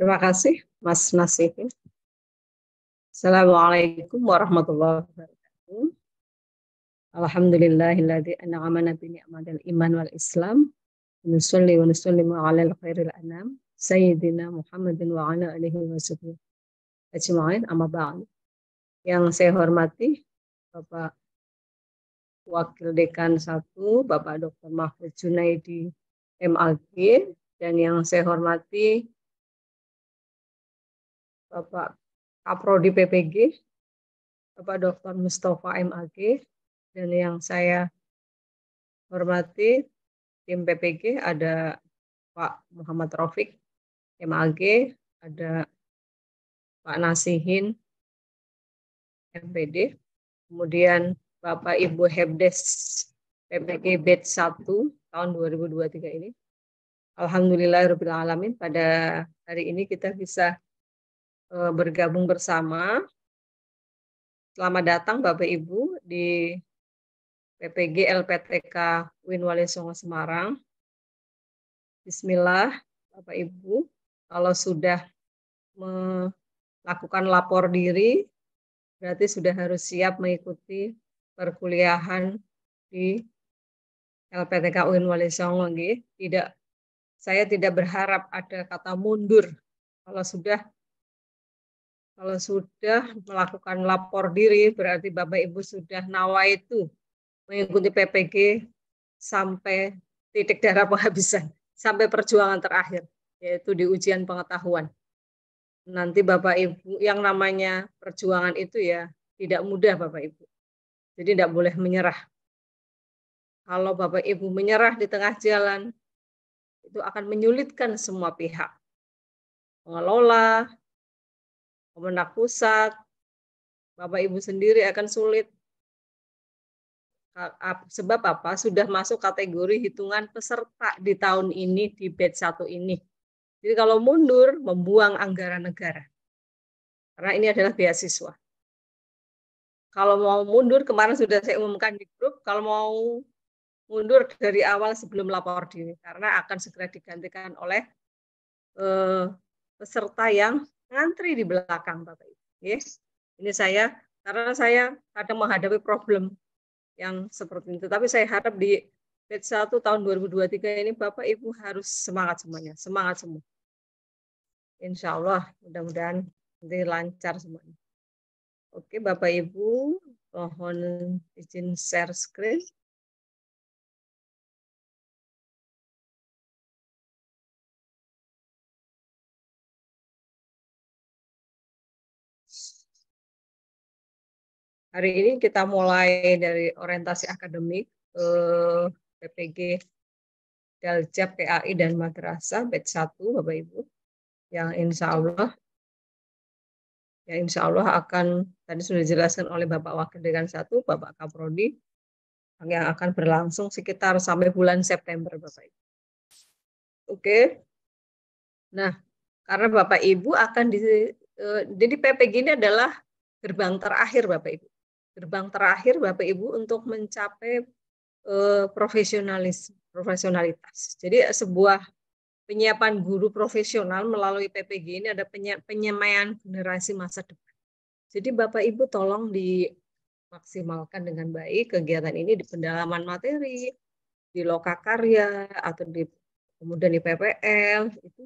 Terima kasih Mas Nasihin. Assalamualaikum warahmatullahi wabarakatuh. Alhamdulillahilladzi an'amana bi ni'matil iman wal islam. Nusalli wa nusallimu al khairil anam sayyidina Muhammadin wa 'ala alihi wa sahbihi ajma'in amma ba'd. Yang saya hormati Bapak Wakil Dekan 1 Bapak Dr. Mahfud Junaidi MAG dan yang saya hormati Bapak Kaprodi PPG, Bapak Dr. Mustafa MAG, dan yang saya hormati tim PPG ada Pak Muhammad Rofik MAG, ada Pak Nasihin MPD, kemudian Bapak Ibu Hebdes PPG Bed 1 tahun 2023 ini. Alhamdulillah Alamin pada hari ini kita bisa Eh, bergabung bersama. Selamat datang Bapak Ibu di PPG LPTK Winwale Songo Semarang. Bismillah Bapak Ibu, kalau sudah melakukan lapor diri, berarti sudah harus siap mengikuti perkuliahan di LPTK UIN Wali Songo Tidak, saya tidak berharap ada kata mundur. Kalau sudah kalau sudah melakukan lapor diri, berarti Bapak Ibu sudah itu mengikuti PPG sampai titik darah penghabisan, sampai perjuangan terakhir, yaitu di ujian pengetahuan. Nanti Bapak Ibu yang namanya perjuangan itu ya tidak mudah Bapak Ibu. Jadi tidak boleh menyerah. Kalau Bapak Ibu menyerah di tengah jalan, itu akan menyulitkan semua pihak. Pengelola, pemenang pusat, Bapak Ibu sendiri akan sulit. Sebab apa? Sudah masuk kategori hitungan peserta di tahun ini di batch satu ini. Jadi kalau mundur membuang anggaran negara. Karena ini adalah beasiswa. Kalau mau mundur kemarin sudah saya umumkan di grup, kalau mau mundur dari awal sebelum lapor diri karena akan segera digantikan oleh eh, peserta yang ngantri di belakang Bapak Ibu. Yes, ini saya karena saya kadang menghadapi problem yang seperti itu. Tapi saya harap di batch 1 tahun 2023 ini Bapak Ibu harus semangat semuanya, semangat semua. Insya Allah mudah-mudahan nanti lancar semuanya. Oke Bapak Ibu, mohon izin share screen. Hari ini kita mulai dari orientasi akademik eh, PPG Daljab, PAI, dan Madrasah batch 1 Bapak Ibu yang insya Allah yang insya Allah akan tadi sudah dijelaskan oleh Bapak Wakil Dekan satu, Bapak Kaprodi yang akan berlangsung sekitar sampai bulan September Bapak Ibu. Oke. Nah, karena Bapak Ibu akan di eh, jadi PPG ini adalah gerbang terakhir Bapak Ibu gerbang terakhir Bapak Ibu untuk mencapai eh, profesionalis profesionalitas. Jadi eh, sebuah penyiapan guru profesional melalui PPG ini ada penyemaian generasi masa depan. Jadi Bapak Ibu tolong dimaksimalkan dengan baik kegiatan ini di pendalaman materi, di lokakarya atau di kemudian di PPL itu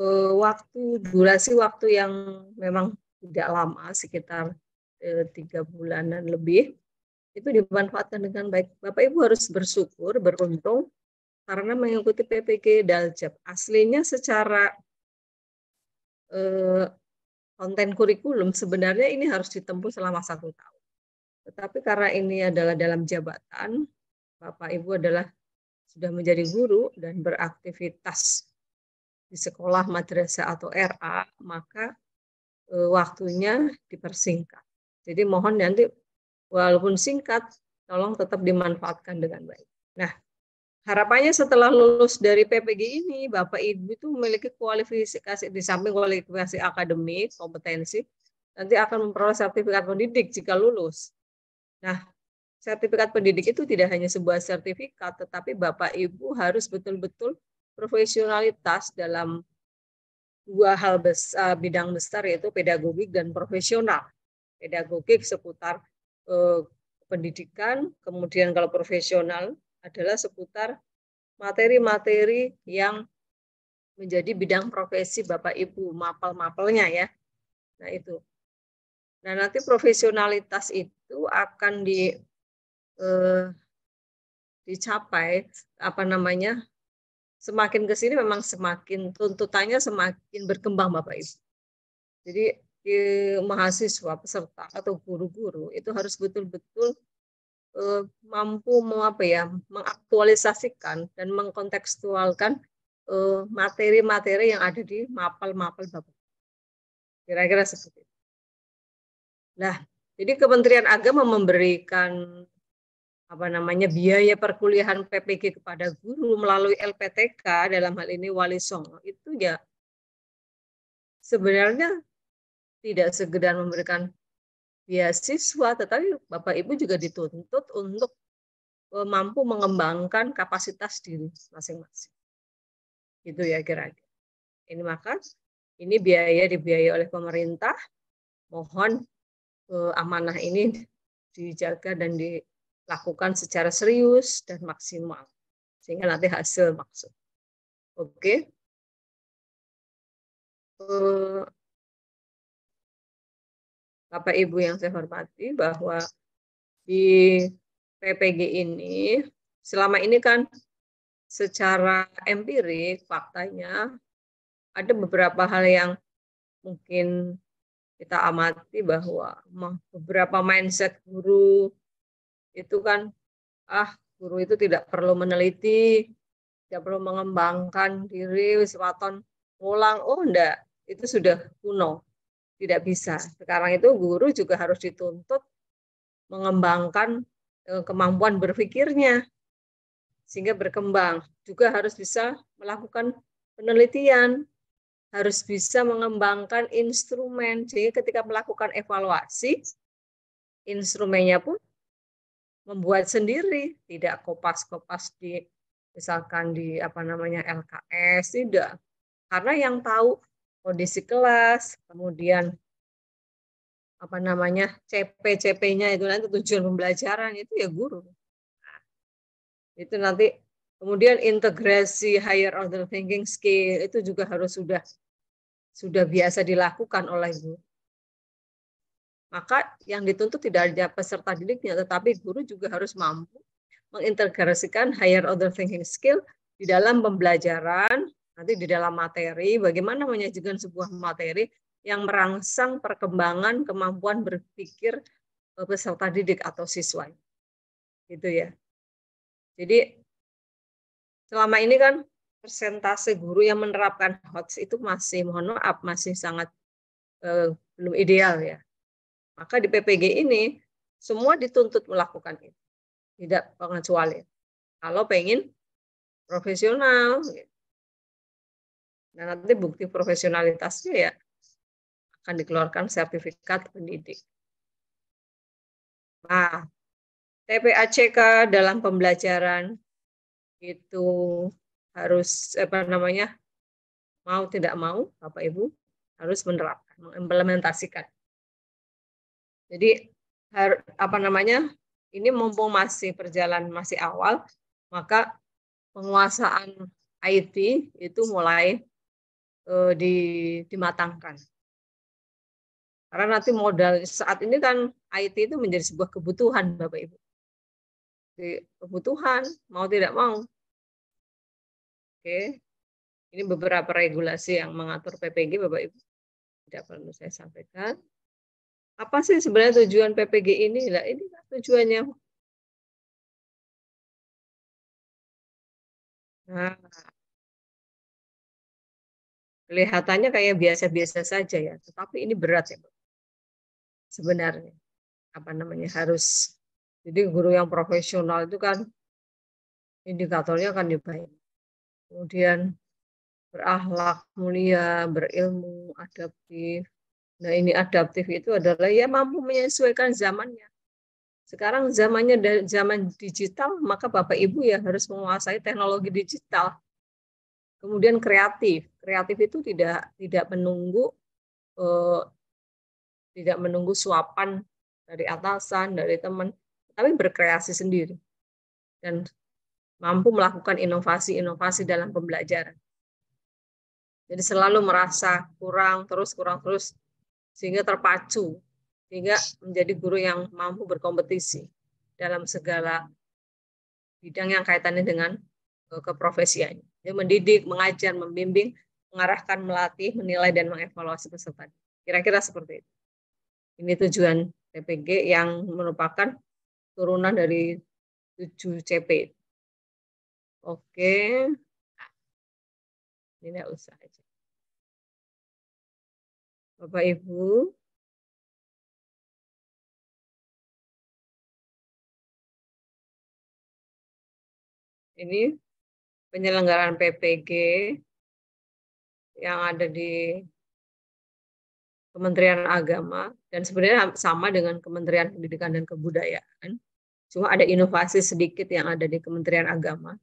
eh, waktu durasi waktu yang memang tidak lama sekitar tiga bulanan lebih itu dimanfaatkan dengan baik. Bapak Ibu harus bersyukur, beruntung karena mengikuti PPG Daljab. Aslinya secara eh, konten kurikulum sebenarnya ini harus ditempuh selama satu tahun. Tetapi karena ini adalah dalam jabatan, Bapak Ibu adalah sudah menjadi guru dan beraktivitas di sekolah, madrasah atau RA, maka eh, waktunya dipersingkat. Jadi mohon nanti walaupun singkat, tolong tetap dimanfaatkan dengan baik. Nah, harapannya setelah lulus dari PPG ini, Bapak Ibu itu memiliki kualifikasi di samping kualifikasi akademik, kompetensi, nanti akan memperoleh sertifikat pendidik jika lulus. Nah, sertifikat pendidik itu tidak hanya sebuah sertifikat, tetapi Bapak Ibu harus betul-betul profesionalitas dalam dua hal besar, eh, bidang besar yaitu pedagogik dan profesional pedagogik seputar eh, pendidikan, kemudian kalau profesional adalah seputar materi-materi yang menjadi bidang profesi Bapak Ibu, mapel-mapelnya ya. Nah, itu. Nah, nanti profesionalitas itu akan di eh, dicapai apa namanya? Semakin ke sini memang semakin tuntutannya semakin berkembang Bapak Ibu. Jadi mahasiswa peserta atau guru-guru itu harus betul-betul eh, mampu mau apa ya mengaktualisasikan dan mengkontekstualkan eh, materi-materi yang ada di mapel-mapel bapak. Kira-kira seperti itu. Nah, jadi Kementerian Agama memberikan apa namanya biaya perkuliahan PPG kepada guru melalui LPTK dalam hal ini Wali Songo itu ya sebenarnya tidak sekedar memberikan beasiswa, tetapi Bapak Ibu juga dituntut untuk e, mampu mengembangkan kapasitas diri masing-masing. Itu ya kira-kira. Ini maka ini biaya dibiayai oleh pemerintah. Mohon e, amanah ini dijaga dan dilakukan secara serius dan maksimal sehingga nanti hasil maksud. Oke. Okay. E, Bapak Ibu yang saya hormati bahwa di PPG ini selama ini kan secara empirik faktanya ada beberapa hal yang mungkin kita amati bahwa beberapa mindset guru itu kan ah guru itu tidak perlu meneliti, tidak perlu mengembangkan diri, wiswaton ulang, oh enggak, itu sudah kuno. Tidak bisa. Sekarang itu guru juga harus dituntut mengembangkan eh, kemampuan berpikirnya sehingga berkembang. Juga harus bisa melakukan penelitian, harus bisa mengembangkan instrumen. Jadi ketika melakukan evaluasi, instrumennya pun membuat sendiri, tidak kopas-kopas di misalkan di apa namanya LKS tidak. Karena yang tahu kondisi kelas, kemudian apa namanya CP-CP-nya itu nanti tujuan pembelajaran itu ya guru. Nah, itu nanti kemudian integrasi higher order thinking skill itu juga harus sudah sudah biasa dilakukan oleh guru. Maka yang dituntut tidak hanya peserta didiknya, tetapi guru juga harus mampu mengintegrasikan higher order thinking skill di dalam pembelajaran nanti di dalam materi bagaimana menyajikan sebuah materi yang merangsang perkembangan kemampuan berpikir e, peserta didik atau siswa. Gitu ya. Jadi selama ini kan persentase guru yang menerapkan HOTS itu masih mohon maaf masih sangat eh, belum ideal ya. Maka di PPG ini semua dituntut melakukan itu. Tidak pengecualian. Kalau pengen profesional gitu Nah, nanti bukti profesionalitasnya ya akan dikeluarkan sertifikat pendidik. Nah, TPACK dalam pembelajaran itu harus apa namanya mau tidak mau Bapak Ibu harus menerapkan, mengimplementasikan. Jadi apa namanya ini mumpung masih perjalanan masih awal, maka penguasaan IT itu mulai Eh, di, dimatangkan. Karena nanti modal saat ini kan IT itu menjadi sebuah kebutuhan Bapak Ibu. Jadi, kebutuhan mau tidak mau. Oke. Ini beberapa regulasi yang mengatur PPG Bapak Ibu. Tidak perlu saya sampaikan. Apa sih sebenarnya tujuan PPG ini? lah ini kan tujuannya. Nah, Kelihatannya kayak biasa-biasa saja ya, tetapi ini berat ya, Sebenarnya apa namanya harus jadi guru yang profesional itu kan indikatornya kan dibayar. Kemudian berakhlak mulia, berilmu, adaptif. Nah ini adaptif itu adalah ya mampu menyesuaikan zamannya. Sekarang zamannya zaman digital, maka Bapak Ibu ya harus menguasai teknologi digital. Kemudian kreatif. Kreatif itu tidak tidak menunggu eh, tidak menunggu suapan dari atasan, dari teman, tapi berkreasi sendiri dan mampu melakukan inovasi-inovasi dalam pembelajaran. Jadi selalu merasa kurang terus kurang terus sehingga terpacu sehingga menjadi guru yang mampu berkompetisi dalam segala bidang yang kaitannya dengan Eh, keprofesiannya. Dia mendidik, mengajar, membimbing, mengarahkan, melatih, menilai, dan mengevaluasi peserta. Kira-kira seperti itu. Ini tujuan TPG yang merupakan turunan dari 7 CP. Oke. Ini enggak usah aja. Bapak Ibu, ini penyelenggaraan PPG yang ada di Kementerian Agama dan sebenarnya sama dengan Kementerian Pendidikan dan Kebudayaan. Cuma ada inovasi sedikit yang ada di Kementerian Agama.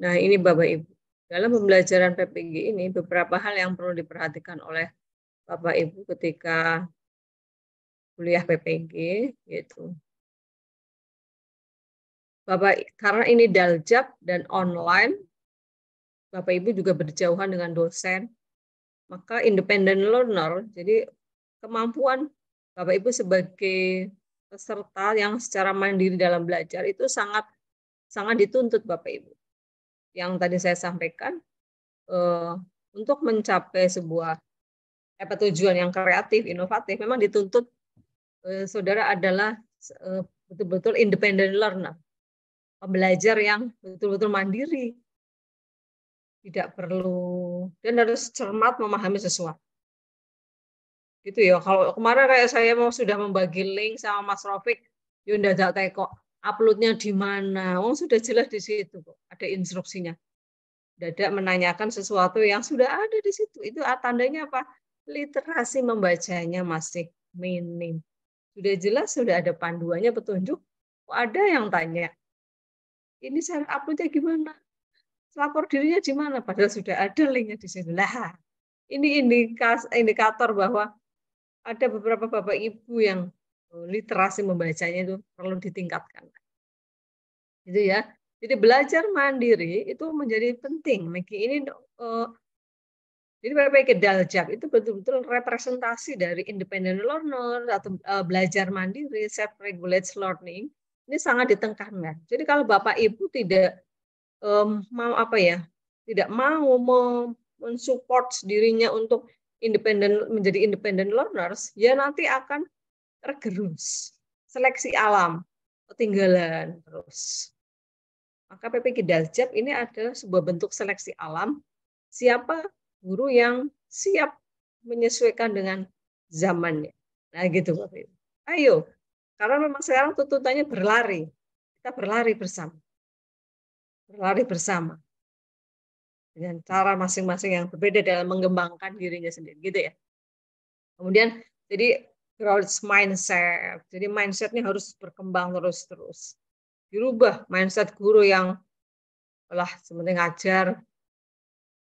Nah, ini Bapak Ibu. Dalam pembelajaran PPG ini beberapa hal yang perlu diperhatikan oleh Bapak Ibu ketika kuliah PPG yaitu Bapak karena ini daljab dan online, Bapak Ibu juga berjauhan dengan dosen, maka independent learner, jadi kemampuan Bapak Ibu sebagai peserta yang secara mandiri dalam belajar itu sangat sangat dituntut Bapak Ibu. Yang tadi saya sampaikan eh, untuk mencapai sebuah apa tujuan yang kreatif, inovatif memang dituntut eh, saudara adalah betul eh, betul-betul independent learner. Belajar yang betul-betul mandiri. Tidak perlu dan harus cermat memahami sesuatu. Gitu ya. Kalau kemarin kayak saya mau sudah membagi link sama Mas Rofik, Yunda tidak teko uploadnya di mana. Oh sudah jelas di situ kok. Ada instruksinya. Dadak menanyakan sesuatu yang sudah ada di situ. Itu tandanya apa? Literasi membacanya masih minim. Sudah jelas sudah ada panduannya petunjuk. Kok ada yang tanya? ini saya uploadnya gimana lapor dirinya gimana? padahal sudah ada linknya di sini lah ini indikas, indikator bahwa ada beberapa bapak ibu yang eh, literasi membacanya itu perlu ditingkatkan gitu ya jadi belajar mandiri itu menjadi penting Megi ini uh, eh, jadi PPK Daljak itu betul-betul representasi dari independent learner atau uh, belajar mandiri, self-regulated learning ini sangat ditengkangkan. Jadi kalau Bapak Ibu tidak um, mau apa ya, tidak mau mensupport dirinya untuk independen menjadi independent learners, ya nanti akan tergerus seleksi alam, ketinggalan terus. Maka PPG Daljab ini ada sebuah bentuk seleksi alam. Siapa guru yang siap menyesuaikan dengan zamannya. Nah gitu Bapak Ibu. Ayo karena memang sekarang tuntutannya berlari. Kita berlari bersama. Berlari bersama. Dengan cara masing-masing yang berbeda dalam mengembangkan dirinya sendiri. Gitu ya. Kemudian jadi growth mindset. Jadi mindsetnya harus berkembang terus-terus. Dirubah mindset guru yang lah sementing ngajar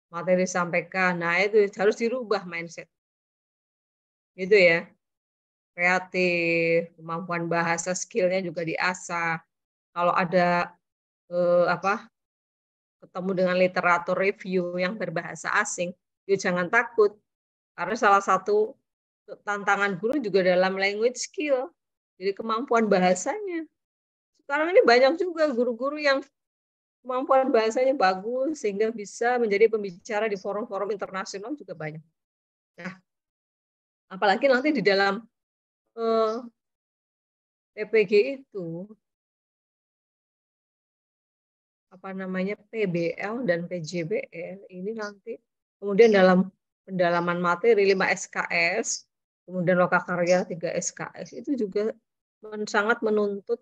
materi sampaikan, Nah itu harus dirubah mindset. Gitu ya kreatif, kemampuan bahasa skillnya juga diasah. Kalau ada eh, apa ketemu dengan literatur review yang berbahasa asing, yuk ya jangan takut karena salah satu tantangan guru juga dalam language skill, jadi kemampuan bahasanya. Sekarang ini banyak juga guru-guru yang kemampuan bahasanya bagus sehingga bisa menjadi pembicara di forum-forum internasional juga banyak. Nah, apalagi nanti di dalam Eh, PPG itu apa namanya PBL dan PJBL ini nanti kemudian dalam pendalaman materi 5 SKS kemudian lokakarya 3 SKS itu juga men, sangat menuntut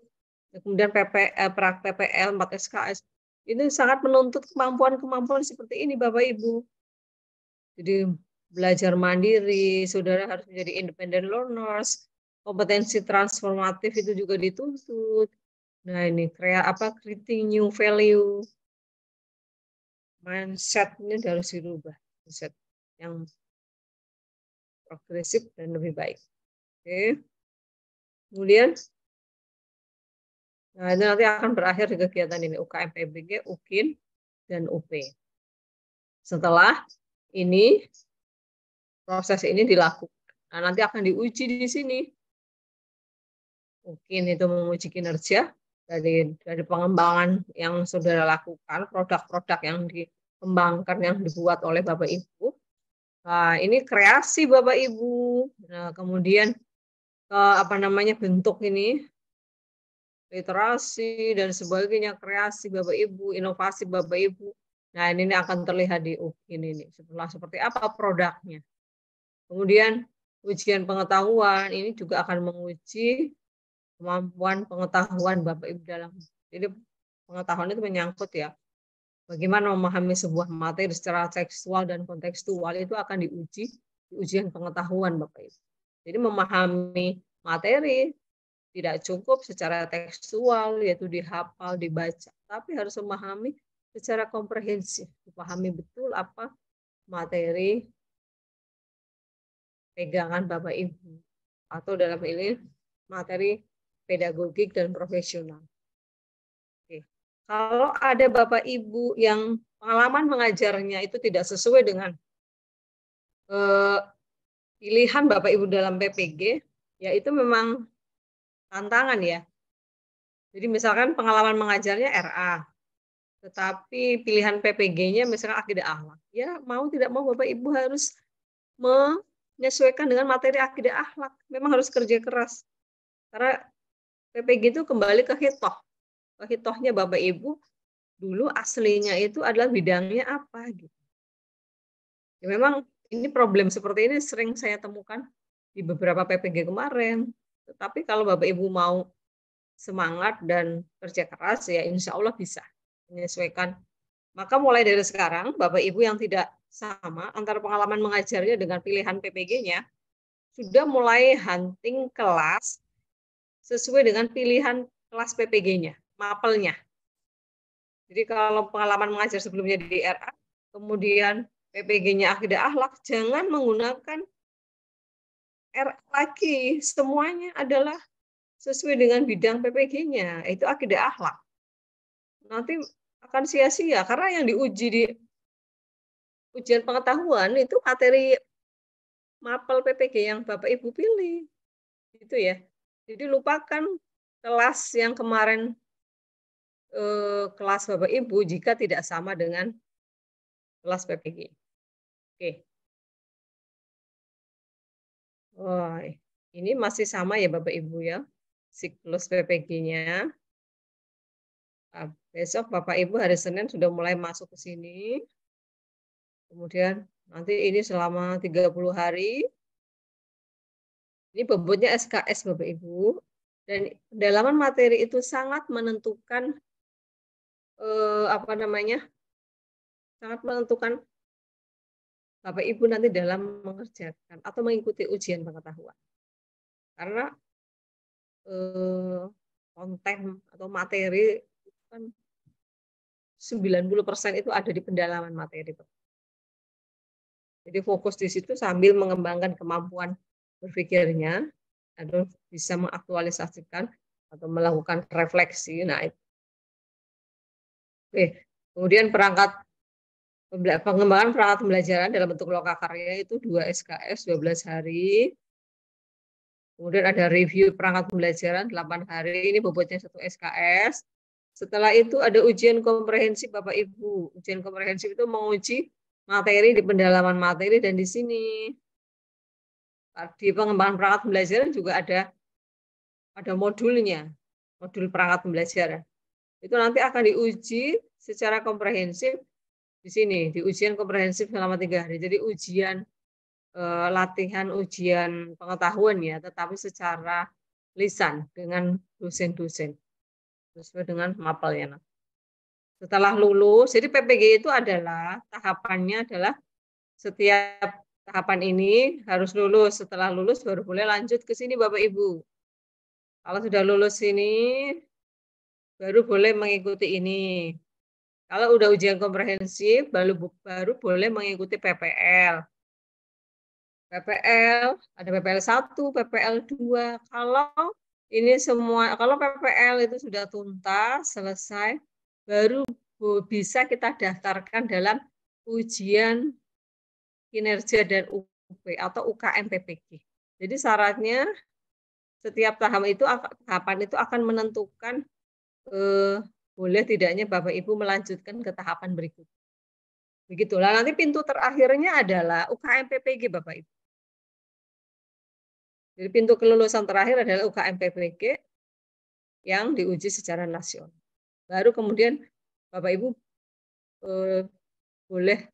ya kemudian PP, eh, prak PPL 4 SKS ini sangat menuntut kemampuan-kemampuan seperti ini Bapak Ibu. Jadi belajar mandiri, saudara harus menjadi independent learners, kompetensi transformatif itu juga dituntut. Nah ini kreat, apa creating new value mindsetnya harus dirubah mindset yang progresif dan lebih baik. Oke. Okay. Kemudian Nah, ini nanti akan berakhir di kegiatan ini UKM PBG, UKIN, dan UP. Setelah ini proses ini dilakukan. Nah, nanti akan diuji di sini. Mungkin itu menguji kinerja dari dari pengembangan yang saudara lakukan, produk-produk yang dikembangkan yang dibuat oleh Bapak Ibu. Nah, ini kreasi Bapak Ibu. Nah, kemudian ke eh, apa namanya bentuk ini literasi dan sebagainya, kreasi Bapak Ibu, inovasi Bapak Ibu. Nah, ini akan terlihat di UKIN ini. Setelah seperti apa produknya. Kemudian ujian pengetahuan ini juga akan menguji kemampuan pengetahuan Bapak Ibu dalam jadi pengetahuan itu menyangkut ya bagaimana memahami sebuah materi secara tekstual dan kontekstual itu akan diuji di ujian pengetahuan Bapak Ibu. Jadi memahami materi tidak cukup secara tekstual yaitu dihafal, dibaca, tapi harus memahami secara komprehensif, dipahami betul apa materi pegangan Bapak Ibu atau dalam ini materi pedagogik dan profesional. Oke. Kalau ada Bapak Ibu yang pengalaman mengajarnya itu tidak sesuai dengan eh, pilihan Bapak Ibu dalam PPG, ya itu memang tantangan ya. Jadi misalkan pengalaman mengajarnya RA, tetapi pilihan PPG-nya misalkan akidah akhlak. Ya mau tidak mau Bapak Ibu harus menyesuaikan dengan materi akidah akhlak. Memang harus kerja keras. Karena PPG itu kembali ke hitoh. Ke Hitohnya Bapak Ibu dulu aslinya itu adalah bidangnya apa gitu. Ya memang ini problem seperti ini sering saya temukan di beberapa PPG kemarin. Tetapi kalau Bapak Ibu mau semangat dan kerja keras ya insya Allah bisa menyesuaikan. Maka mulai dari sekarang Bapak Ibu yang tidak sama antara pengalaman mengajarnya dengan pilihan PPG-nya sudah mulai hunting kelas sesuai dengan pilihan kelas PPG-nya, mapelnya. Jadi kalau pengalaman mengajar sebelumnya di RA, kemudian PPG-nya akidah akhlak, jangan menggunakan RA lagi. Semuanya adalah sesuai dengan bidang PPG-nya, itu akidah akhlak. Nanti akan sia-sia karena yang diuji di ujian pengetahuan itu materi mapel PPG yang Bapak Ibu pilih. Itu ya. Jadi lupakan kelas yang kemarin eh, kelas Bapak Ibu jika tidak sama dengan kelas PPG. Oke. Wah, ini masih sama ya Bapak Ibu ya siklus PPG-nya. Ah, besok Bapak Ibu hari Senin sudah mulai masuk ke sini. Kemudian nanti ini selama 30 hari ini bobotnya SKS Bapak Ibu. Dan pendalaman materi itu sangat menentukan eh, apa namanya? Sangat menentukan Bapak Ibu nanti dalam mengerjakan atau mengikuti ujian pengetahuan. Karena eh, konten atau materi itu kan 90% itu ada di pendalaman materi. Jadi fokus di situ sambil mengembangkan kemampuan berpikirnya atau bisa mengaktualisasikan atau melakukan refleksi nah Oke, kemudian perangkat pengembangan perangkat pembelajaran dalam bentuk loka karya itu 2 SKS 12 hari. Kemudian ada review perangkat pembelajaran 8 hari, ini bobotnya satu SKS. Setelah itu ada ujian komprehensif Bapak Ibu. Ujian komprehensif itu menguji materi di pendalaman materi dan di sini di pengembangan perangkat pembelajaran juga ada ada modulnya, modul perangkat pembelajaran. Itu nanti akan diuji secara komprehensif di sini, di ujian komprehensif selama tiga hari. Jadi ujian eh, latihan, ujian pengetahuan ya, tetapi secara lisan dengan dosen-dosen sesuai dengan mapelnya. Setelah lulus, jadi PPG itu adalah tahapannya adalah setiap tahapan ini harus lulus. Setelah lulus baru boleh lanjut ke sini Bapak Ibu. Kalau sudah lulus sini baru boleh mengikuti ini. Kalau udah ujian komprehensif baru baru boleh mengikuti PPL. PPL, ada PPL 1, PPL 2. Kalau ini semua kalau PPL itu sudah tuntas, selesai, baru bisa kita daftarkan dalam ujian kinerja dan UP atau UKM PPG. Jadi syaratnya setiap tahap itu tahapan itu akan menentukan eh, boleh tidaknya Bapak Ibu melanjutkan ke tahapan berikut. Begitulah nanti pintu terakhirnya adalah UKM PPG Bapak Ibu. Jadi pintu kelulusan terakhir adalah UKM PPG yang diuji secara nasional. Baru kemudian Bapak Ibu eh, boleh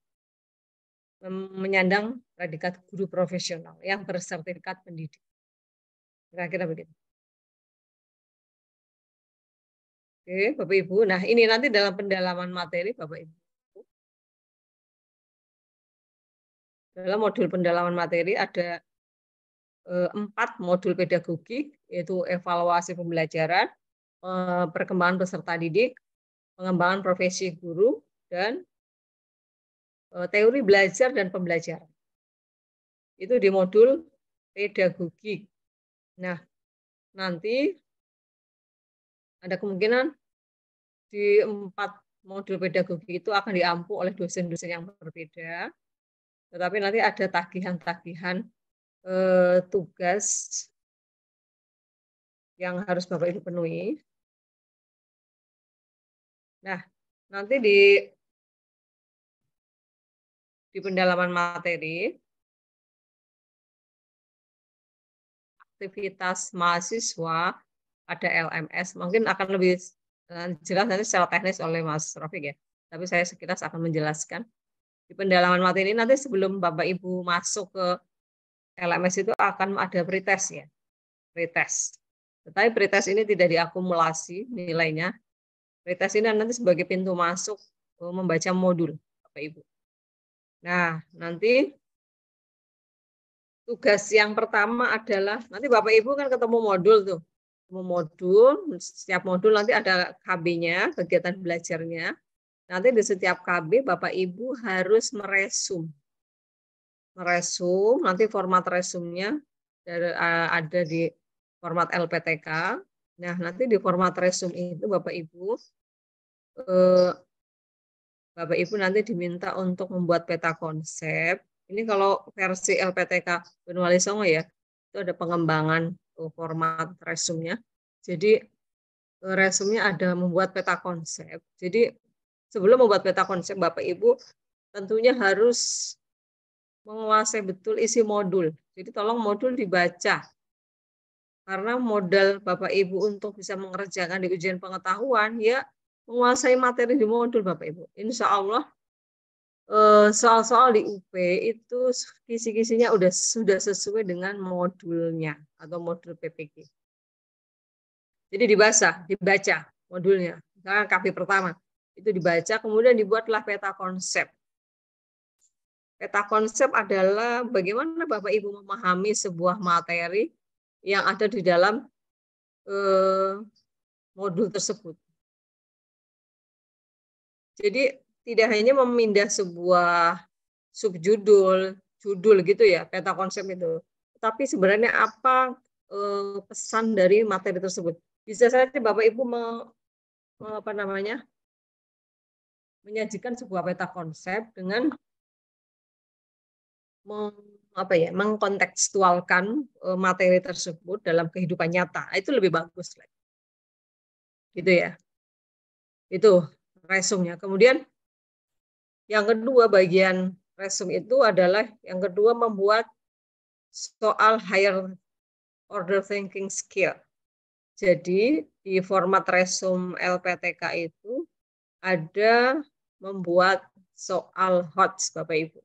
menyandang predikat guru profesional yang bersertifikat pendidik. Kira-kira begitu. Oke, Bapak Ibu. Nah, ini nanti dalam pendalaman materi Bapak Ibu. Dalam modul pendalaman materi ada eh, empat modul pedagogik, yaitu evaluasi pembelajaran, eh, perkembangan peserta didik, pengembangan profesi guru, dan Eh, teori belajar dan pembelajaran. Itu di modul pedagogik. Nah, nanti ada kemungkinan di empat modul pedagogik itu akan diampu oleh dosen-dosen yang berbeda. Tetapi nanti ada tagihan-tagihan eh, tugas yang harus Bapak Ibu penuhi. Nah, nanti di di pendalaman materi. Aktivitas mahasiswa ada LMS, mungkin akan lebih eh, jelas nanti secara teknis oleh Mas Rafiq ya. Tapi saya sekilas akan menjelaskan. Di pendalaman materi nanti sebelum Bapak Ibu masuk ke LMS itu akan ada pretest ya. Pretest. Tetapi pretest ini tidak diakumulasi nilainya. Pretest ini nanti sebagai pintu masuk eh, membaca modul Bapak Ibu. Nah, nanti tugas yang pertama adalah nanti Bapak Ibu kan ketemu modul tuh. Ketemu modul, setiap modul nanti ada KB-nya, kegiatan belajarnya. Nanti di setiap KB Bapak Ibu harus meresum. Meresum, nanti format resumnya ada di format LPTK. Nah, nanti di format resum itu Bapak Ibu eh, Bapak Ibu nanti diminta untuk membuat peta konsep. Ini kalau versi LPTK Benwali Songo ya, itu ada pengembangan eh, format resumnya. Jadi eh, resumnya ada membuat peta konsep. Jadi sebelum membuat peta konsep Bapak Ibu tentunya harus menguasai betul isi modul. Jadi tolong modul dibaca. Karena modal Bapak Ibu untuk bisa mengerjakan di ujian pengetahuan ya menguasai materi di modul Bapak Ibu. Insya Allah eh, soal-soal di UP itu kisi-kisinya udah sudah sesuai dengan modulnya atau modul PPG. Jadi dibaca, dibaca modulnya. Misalkan KP pertama itu dibaca, kemudian dibuatlah peta konsep. Peta konsep adalah bagaimana Bapak Ibu memahami sebuah materi yang ada di dalam eh, modul tersebut. Jadi tidak hanya memindah sebuah subjudul, judul gitu ya, peta konsep itu, tapi sebenarnya apa eh, pesan dari materi tersebut. Bisa saja Bapak Ibu me, me, apa namanya? menyajikan sebuah peta konsep dengan meng, apa ya, mengkontekstualkan eh, materi tersebut dalam kehidupan nyata. Itu lebih bagus lagi. Gitu ya. Itu resumnya. Kemudian yang kedua bagian resum itu adalah yang kedua membuat soal higher order thinking skill. Jadi di format resum LPTK itu ada membuat soal HOTS Bapak Ibu.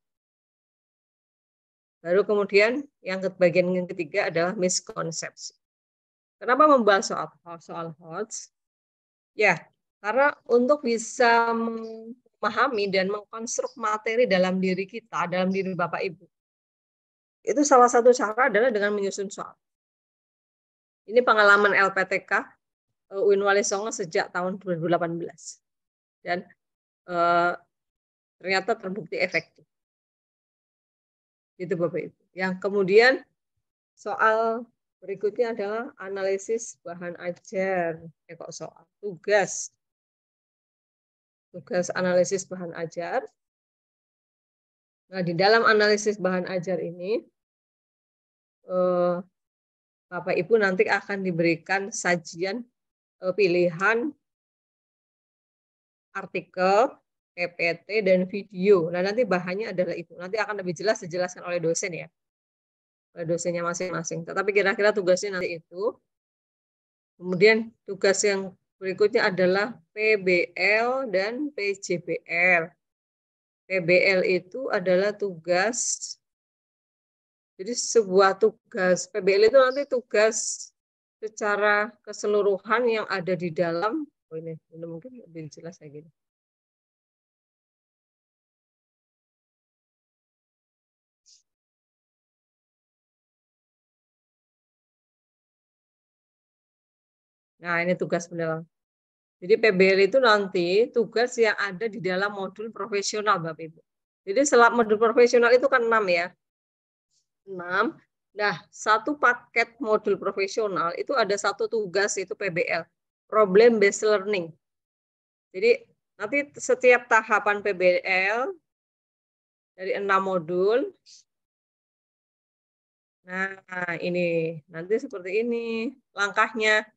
Baru kemudian yang ke bagian yang ketiga adalah miskonsepsi. Kenapa membahas soal soal HOTS? Ya, karena untuk bisa memahami dan mengkonstruk materi dalam diri kita, dalam diri Bapak Ibu, itu salah satu cara adalah dengan menyusun soal. Ini pengalaman LPTK eh, Uin Walisongo sejak tahun 2018. Dan e, ternyata terbukti efektif. Itu Bapak Ibu. Yang kemudian soal berikutnya adalah analisis bahan ajar, ya kok soal, tugas, tugas analisis bahan ajar. Nah, di dalam analisis bahan ajar ini, eh, Bapak Ibu nanti akan diberikan sajian eh, pilihan artikel, PPT, dan video. Nah, nanti bahannya adalah itu. Nanti akan lebih jelas dijelaskan oleh dosen ya. Oleh dosennya masing-masing. Tetapi kira-kira tugasnya nanti itu. Kemudian tugas yang Berikutnya adalah PBL dan PJBL. PBL itu adalah tugas, jadi sebuah tugas. PBL itu nanti tugas secara keseluruhan yang ada di dalam, oh ini, ini mungkin lebih jelas lagi. Nah, ini tugas pendalam. Jadi PBL itu nanti tugas yang ada di dalam modul profesional Bapak Ibu. Jadi selap modul profesional itu kan enam ya. enam. Nah, satu paket modul profesional itu ada satu tugas itu PBL, problem based learning. Jadi nanti setiap tahapan PBL dari enam modul. Nah, ini nanti seperti ini langkahnya.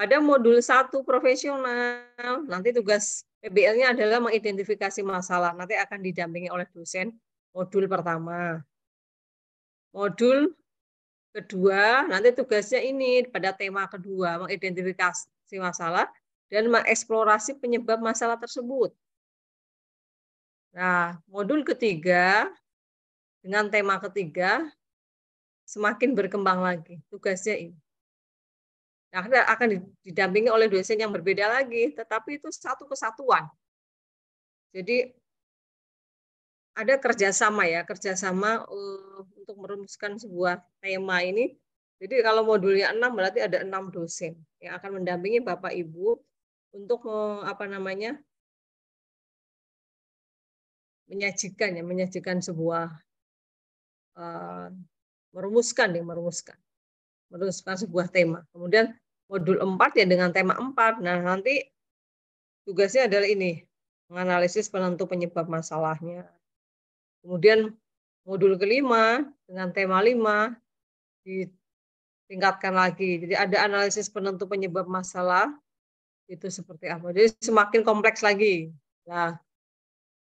Ada modul satu profesional, nanti tugas PBL-nya adalah mengidentifikasi masalah. Nanti akan didampingi oleh dosen modul pertama. Modul kedua, nanti tugasnya ini pada tema kedua, mengidentifikasi masalah dan mengeksplorasi penyebab masalah tersebut. Nah, modul ketiga dengan tema ketiga semakin berkembang lagi tugasnya ini. Nah, akan didampingi oleh dosen yang berbeda lagi, tetapi itu satu kesatuan. Jadi ada kerjasama ya, kerjasama eh, untuk merumuskan sebuah tema ini. Jadi kalau modulnya enam, berarti ada enam dosen yang akan mendampingi Bapak Ibu untuk apa namanya menyajikan ya, menyajikan sebuah uh, merumuskan yang merumuskan menuliskan sebuah tema. Kemudian modul 4 ya dengan tema 4. Nah, nanti tugasnya adalah ini, menganalisis penentu penyebab masalahnya. Kemudian modul kelima dengan tema 5 ditingkatkan lagi. Jadi ada analisis penentu penyebab masalah itu seperti apa. Jadi semakin kompleks lagi. Nah,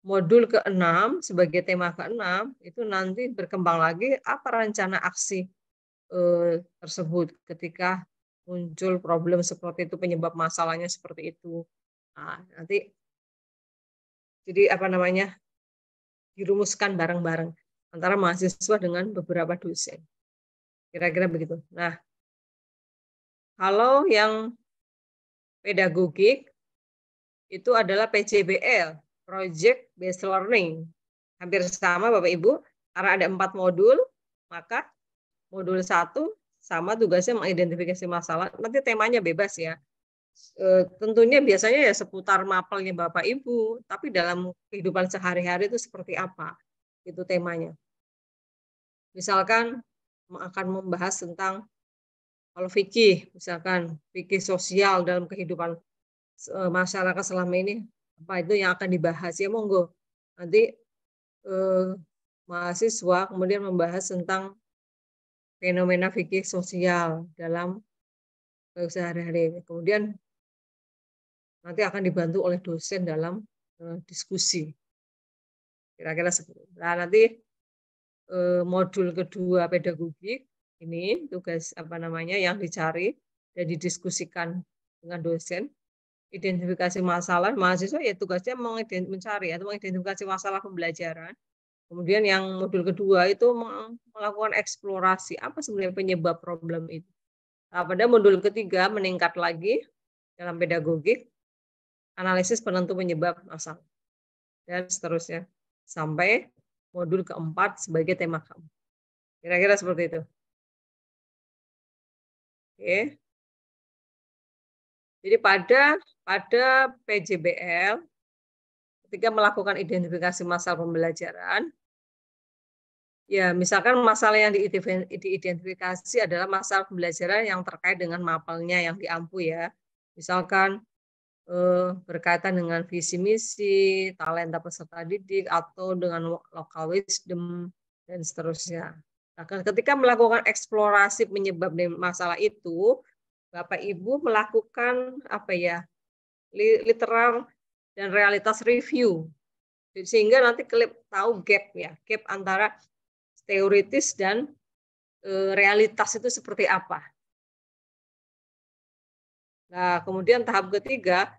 modul keenam sebagai tema keenam itu nanti berkembang lagi apa rencana aksi eh, tersebut ketika muncul problem seperti itu penyebab masalahnya seperti itu nah, nanti jadi apa namanya dirumuskan bareng-bareng antara mahasiswa dengan beberapa dosen kira-kira begitu nah kalau yang pedagogik itu adalah PCBL Project Based Learning hampir sama Bapak Ibu karena ada empat modul maka Modul 1 sama tugasnya mengidentifikasi masalah. Nanti temanya bebas ya. E, tentunya biasanya ya seputar mapelnya Bapak Ibu, tapi dalam kehidupan sehari-hari itu seperti apa? Itu temanya. Misalkan akan membahas tentang kalau fikih, misalkan fikih sosial dalam kehidupan e, masyarakat selama ini apa itu yang akan dibahas ya monggo nanti e, mahasiswa kemudian membahas tentang fenomena fikih sosial dalam eh, sehari-hari. Kemudian nanti akan dibantu oleh dosen dalam eh, diskusi. Kira-kira seperti itu. Nah, nanti eh, modul kedua pedagogik ini tugas apa namanya yang dicari dan didiskusikan dengan dosen identifikasi masalah mahasiswa ya tugasnya mencari atau mengidentifikasi masalah pembelajaran Kemudian yang modul kedua itu melakukan eksplorasi apa sebenarnya penyebab problem itu. Nah, pada modul ketiga meningkat lagi dalam pedagogik analisis penentu penyebab masalah dan seterusnya sampai modul keempat sebagai tema kamu. Kira-kira seperti itu. Oke. Jadi pada pada PJBL ketika melakukan identifikasi masalah pembelajaran Ya, misalkan masalah yang diidentifikasi adalah masalah pembelajaran yang terkait dengan mapelnya yang diampu ya. Misalkan eh, berkaitan dengan visi misi, talenta peserta didik, atau dengan local wisdom, dan seterusnya. Nah, ketika melakukan eksplorasi penyebab masalah itu, Bapak Ibu melakukan apa ya literal dan realitas review sehingga nanti klip tahu gap ya gap antara teoritis dan e, realitas itu seperti apa. Nah, kemudian tahap ketiga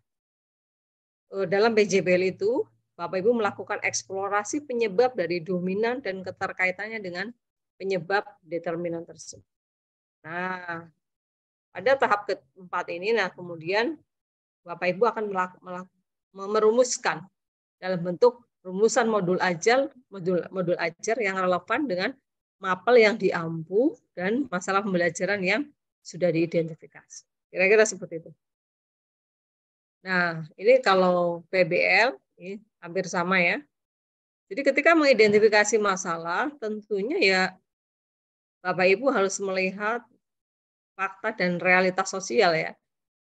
e, dalam BJBL itu Bapak Ibu melakukan eksplorasi penyebab dari dominan dan keterkaitannya dengan penyebab determinan tersebut. Nah, pada tahap keempat ini, nah kemudian Bapak Ibu akan merumuskan dalam bentuk rumusan modul ajar, modul modul ajar yang relevan dengan mapel yang diampu dan masalah pembelajaran yang sudah diidentifikasi. Kira-kira seperti itu. Nah, ini kalau PBL ini hampir sama ya. Jadi ketika mengidentifikasi masalah, tentunya ya Bapak Ibu harus melihat fakta dan realitas sosial ya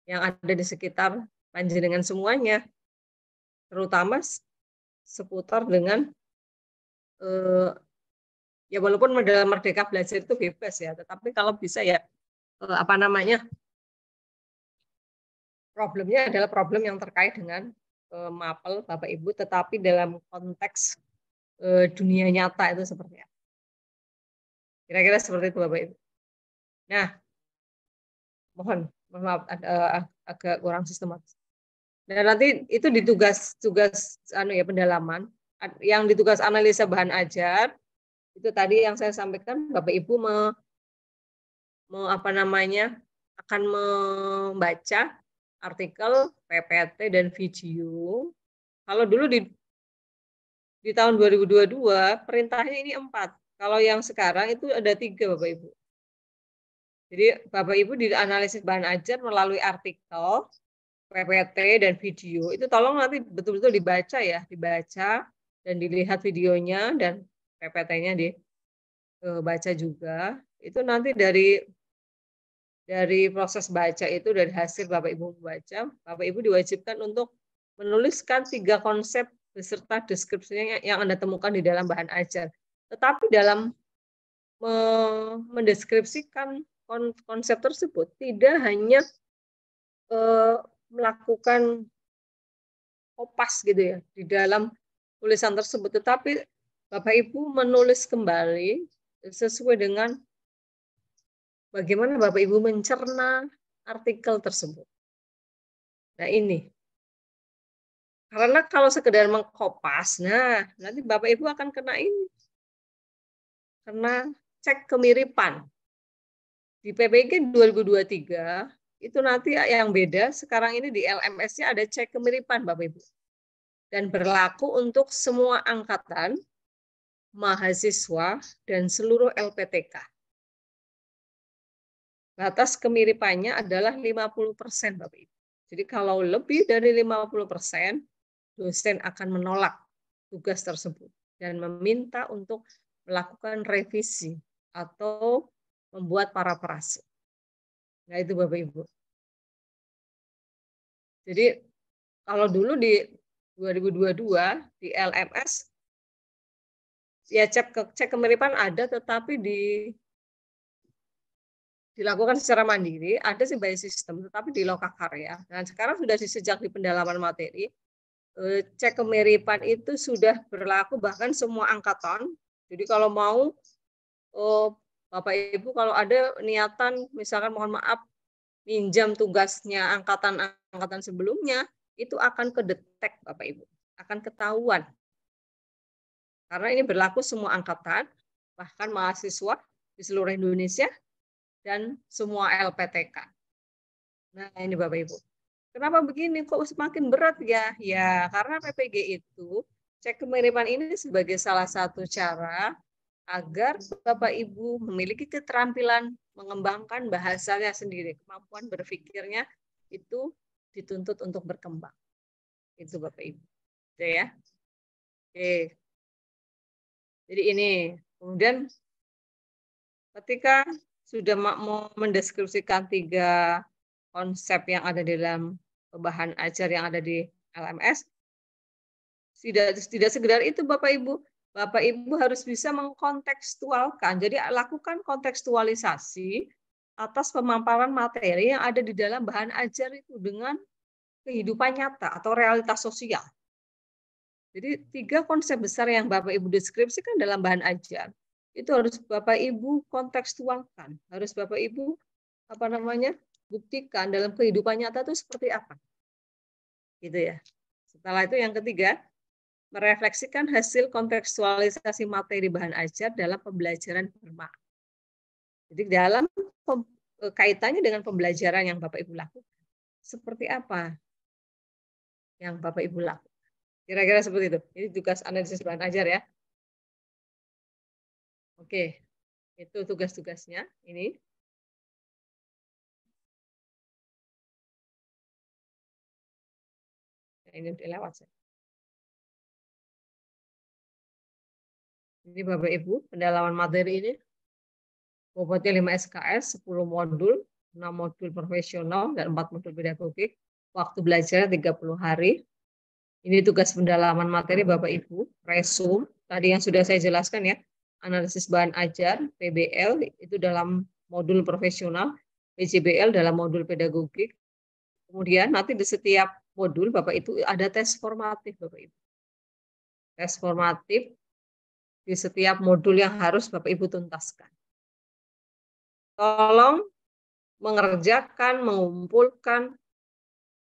yang ada di sekitar panjenengan semuanya. Terutama seputar dengan eh, ya walaupun dalam merdeka belajar itu bebas ya, tetapi kalau bisa ya eh, apa namanya problemnya adalah problem yang terkait dengan eh, mapel bapak ibu, tetapi dalam konteks eh, dunia nyata itu seperti apa. Kira-kira seperti itu bapak ibu. Nah, mohon, maaf eh, agak kurang sistematis. Dan nanti itu ditugas tugas anu ya pendalaman yang ditugas analisa bahan ajar itu tadi yang saya sampaikan Bapak Ibu me, me apa namanya akan membaca artikel, PPT dan video. Kalau dulu di di tahun 2022 perintahnya ini empat. Kalau yang sekarang itu ada tiga Bapak Ibu. Jadi Bapak Ibu di analisis bahan ajar melalui artikel, PPT dan video itu tolong nanti betul-betul dibaca ya, dibaca dan dilihat videonya dan PPT-nya dibaca e, juga. Itu nanti dari dari proses baca itu dari hasil Bapak Ibu membaca, Bapak Ibu diwajibkan untuk menuliskan tiga konsep beserta deskripsinya yang Anda temukan di dalam bahan ajar. Tetapi dalam mendeskripsikan konsep tersebut tidak hanya e, melakukan opas gitu ya di dalam tulisan tersebut. Tetapi Bapak Ibu menulis kembali sesuai dengan bagaimana Bapak Ibu mencerna artikel tersebut. Nah ini. Karena kalau sekedar mengkopas, nah nanti Bapak Ibu akan kena ini. Kena cek kemiripan. Di PPG 2023, itu nanti yang beda sekarang ini di LMS-nya ada cek kemiripan Bapak Ibu. Dan berlaku untuk semua angkatan, mahasiswa, dan seluruh LPTK. Batas kemiripannya adalah 50% Bapak Ibu. Jadi kalau lebih dari 50%, dosen akan menolak tugas tersebut dan meminta untuk melakukan revisi atau membuat para parafrase. Nah itu Bapak Ibu. Jadi kalau dulu di 2022 di LMS ya cek ke cek kemiripan ada tetapi di dilakukan secara mandiri ada sih by sistem tetapi di lokakarya ya. Nah sekarang sudah sejak di pendalaman materi eh, cek kemiripan itu sudah berlaku bahkan semua angkatan. Jadi kalau mau oh, Bapak Ibu kalau ada niatan misalkan mohon maaf minjam tugasnya angkatan-angkatan sebelumnya itu akan kedetek Bapak Ibu, akan ketahuan. Karena ini berlaku semua angkatan, bahkan mahasiswa di seluruh Indonesia dan semua LPTK. Nah, ini Bapak Ibu. Kenapa begini kok semakin berat ya? Ya, karena PPG itu cek kemiripan ini sebagai salah satu cara agar Bapak Ibu memiliki keterampilan mengembangkan bahasanya sendiri, kemampuan berpikirnya itu dituntut untuk berkembang. Itu Bapak Ibu. Gitu ya. Oke. Jadi ini, kemudian ketika sudah mau mendeskripsikan tiga konsep yang ada di dalam bahan ajar yang ada di LMS, tidak tidak sekedar itu Bapak Ibu, Bapak Ibu harus bisa mengkontekstualkan. Jadi lakukan kontekstualisasi atas pemaparan materi yang ada di dalam bahan ajar itu dengan kehidupan nyata atau realitas sosial. Jadi tiga konsep besar yang Bapak Ibu deskripsikan dalam bahan ajar itu harus Bapak Ibu kontekstualkan, harus Bapak Ibu apa namanya buktikan dalam kehidupan nyata itu seperti apa, gitu ya. Setelah itu yang ketiga, merefleksikan hasil kontekstualisasi materi bahan ajar dalam pembelajaran bermakna. Jadi dalam e, kaitannya dengan pembelajaran yang Bapak Ibu lakukan, seperti apa yang Bapak Ibu lakukan? Kira-kira seperti itu. Ini tugas analisis bahan ajar ya. Oke, itu tugas-tugasnya ini. Ini lewat saya. Ini Bapak Ibu, pendalaman materi ini bobotnya 5 SKS, 10 modul, 6 modul profesional, dan 4 modul pedagogik. Waktu belajar 30 hari. Ini tugas pendalaman materi Bapak Ibu, resum. Tadi yang sudah saya jelaskan ya, analisis bahan ajar, PBL itu dalam modul profesional, PJBL dalam modul pedagogik. Kemudian nanti di setiap modul Bapak itu ada tes formatif Bapak Ibu. Tes formatif di setiap modul yang harus Bapak Ibu tuntaskan. Tolong mengerjakan, mengumpulkan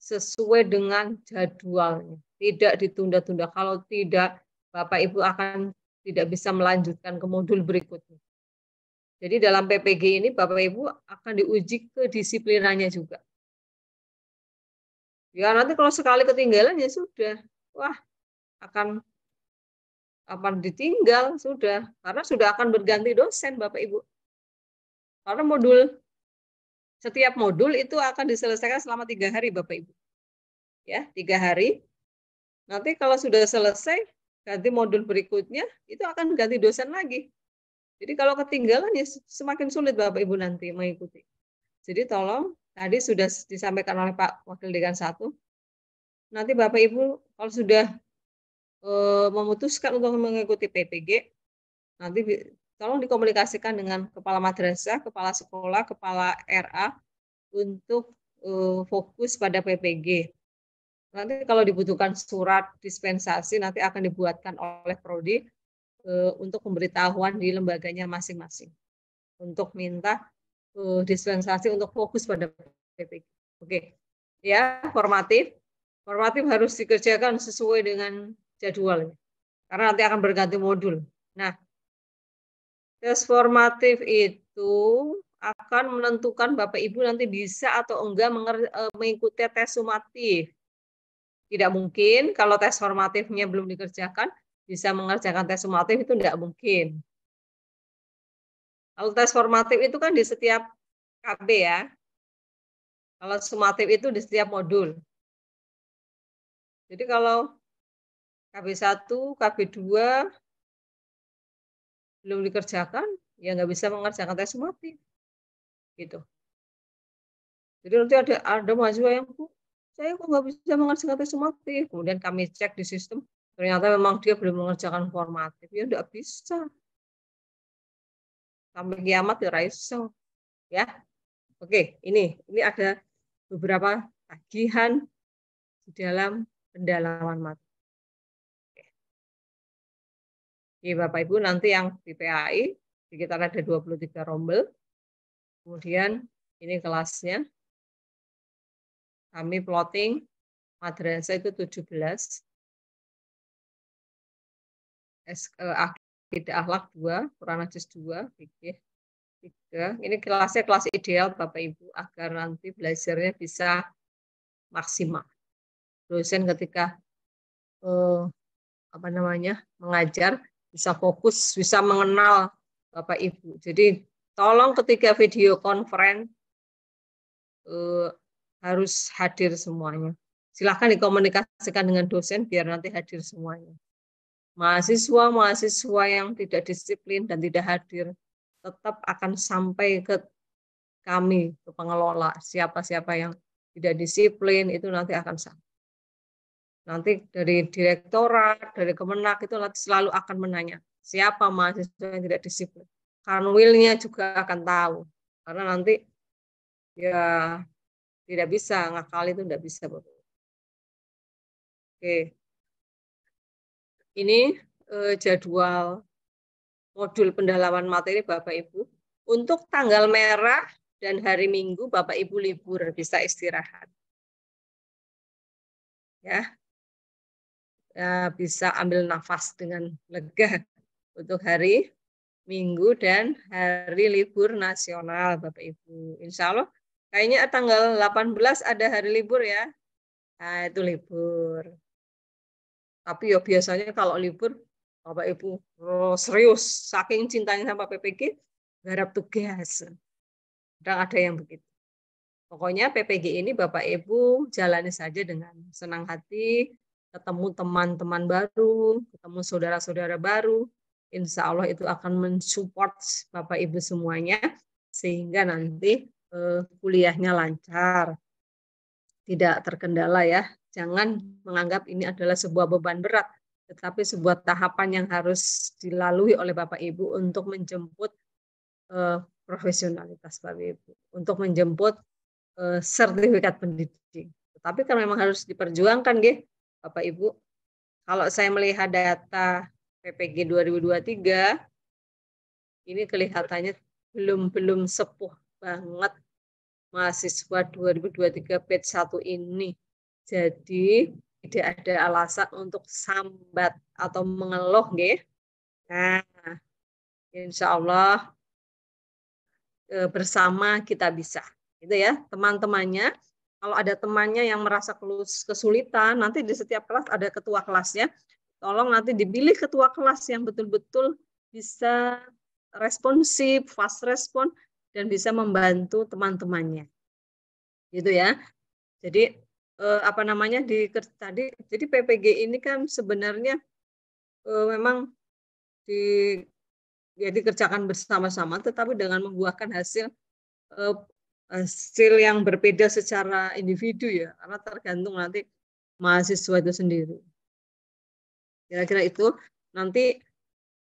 sesuai dengan jadwalnya. Tidak ditunda-tunda. Kalau tidak, Bapak Ibu akan tidak bisa melanjutkan ke modul berikutnya. Jadi dalam PPG ini Bapak Ibu akan diuji kedisiplinannya juga. Ya nanti kalau sekali ketinggalan ya sudah. Wah, akan apa ditinggal sudah karena sudah akan berganti dosen Bapak Ibu. Karena modul setiap modul itu akan diselesaikan selama tiga hari Bapak Ibu. Ya, tiga hari. Nanti kalau sudah selesai ganti modul berikutnya itu akan ganti dosen lagi. Jadi kalau ketinggalan ya semakin sulit Bapak Ibu nanti mengikuti. Jadi tolong tadi sudah disampaikan oleh Pak Wakil Dekan satu. Nanti Bapak Ibu kalau sudah Eh, memutuskan untuk mengikuti PPG nanti tolong dikomunikasikan dengan kepala madrasah, kepala sekolah, kepala RA untuk eh, fokus pada PPG. Nanti kalau dibutuhkan surat dispensasi nanti akan dibuatkan oleh prodi eh, untuk pemberitahuan di lembaganya masing-masing untuk minta dispensasi untuk fokus pada PPG. Oke. Ya, formatif. Formatif harus dikerjakan sesuai dengan jadwalnya. Karena nanti akan berganti modul. Nah, tes formatif itu akan menentukan Bapak Ibu nanti bisa atau enggak e, mengikuti tes sumatif. Tidak mungkin kalau tes formatifnya belum dikerjakan, bisa mengerjakan tes sumatif itu tidak mungkin. Kalau tes formatif itu kan di setiap KB ya. Kalau sumatif itu di setiap modul. Jadi kalau KB1, KB2 belum dikerjakan, ya nggak bisa mengerjakan tes sumatif. Gitu. Jadi nanti ada, ada mahasiswa yang, saya kok nggak bisa mengerjakan tes sumatif. Kemudian kami cek di sistem, ternyata memang dia belum mengerjakan formatif. Ya nggak bisa. Sampai kiamat ya raiso. Ya. Oke, ini ini ada beberapa tagihan di dalam pendalaman materi. Oke, Bapak Ibu nanti yang di PAI sekitar ada 23 rombel. Kemudian ini kelasnya. Kami plotting madrasah itu 17. Eh, Akidah akhlak 2, Quran Najis 2, fikih 3. Ini kelasnya kelas ideal Bapak Ibu agar nanti belajarnya bisa maksimal. Dosen ketika eh, apa namanya mengajar bisa fokus, bisa mengenal Bapak Ibu. Jadi tolong ketika video konferensi eh, harus hadir semuanya. Silahkan dikomunikasikan dengan dosen biar nanti hadir semuanya. Mahasiswa-mahasiswa yang tidak disiplin dan tidak hadir tetap akan sampai ke kami, ke pengelola. Siapa-siapa yang tidak disiplin itu nanti akan sampai. Nanti dari direktorat, dari kemenak itu selalu akan menanya siapa mahasiswa yang tidak disiplin. Karena wilnya juga akan tahu. Karena nanti ya tidak bisa ngakali itu tidak bisa Oke. Ini eh, jadwal modul pendalaman materi Bapak Ibu. Untuk tanggal merah dan hari Minggu Bapak Ibu libur bisa istirahat. Ya ya, bisa ambil nafas dengan lega untuk hari Minggu dan hari libur nasional Bapak Ibu. Insya Allah kayaknya tanggal 18 ada hari libur ya. Nah, itu libur. Tapi ya biasanya kalau libur Bapak Ibu oh, serius saking cintanya sama PPG garap tugas. Dan ada yang begitu. Pokoknya PPG ini Bapak Ibu jalani saja dengan senang hati, ketemu teman-teman baru, ketemu saudara-saudara baru. Insya Allah itu akan mensupport Bapak Ibu semuanya sehingga nanti eh, kuliahnya lancar, tidak terkendala ya. Jangan menganggap ini adalah sebuah beban berat, tetapi sebuah tahapan yang harus dilalui oleh Bapak Ibu untuk menjemput eh, profesionalitas Bapak Ibu, untuk menjemput eh, sertifikat pendidik. Tapi kan memang harus diperjuangkan, gih Bapak Ibu. Kalau saya melihat data PPG 2023 ini kelihatannya belum belum sepuh banget mahasiswa 2023 batch 1 ini. Jadi tidak ada alasan untuk sambat atau mengeluh nggih. Nah, insya Allah eh, bersama kita bisa. Gitu ya, teman-temannya kalau ada temannya yang merasa kesulitan, nanti di setiap kelas ada ketua kelasnya. Tolong nanti dipilih ketua kelas yang betul-betul bisa responsif, fast respon, dan bisa membantu teman-temannya. Gitu ya. Jadi eh, apa namanya di tadi jadi PPG ini kan sebenarnya eh, memang di ya dikerjakan bersama-sama tetapi dengan membuahkan hasil eh, hasil eh, yang berbeda secara individu ya, karena tergantung nanti mahasiswa itu sendiri. Kira-kira itu nanti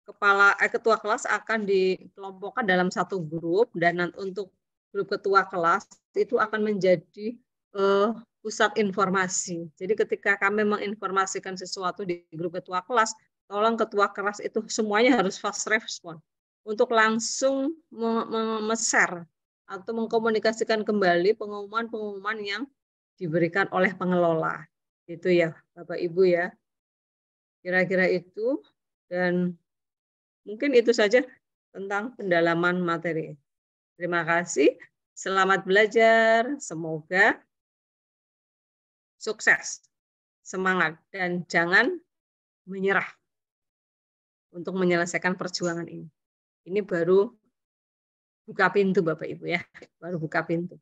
kepala eh, ketua kelas akan dikelompokkan dalam satu grup dan untuk grup ketua kelas itu akan menjadi eh, pusat informasi. Jadi ketika kami menginformasikan sesuatu di grup ketua kelas, tolong ketua kelas itu semuanya harus fast response untuk langsung me atau mengkomunikasikan kembali pengumuman-pengumuman yang diberikan oleh pengelola. Itu ya, Bapak Ibu ya. Kira-kira itu dan mungkin itu saja tentang pendalaman materi. Terima kasih. Selamat belajar. Semoga sukses, semangat, dan jangan menyerah untuk menyelesaikan perjuangan ini. Ini baru buka pintu Bapak Ibu ya, baru buka pintu.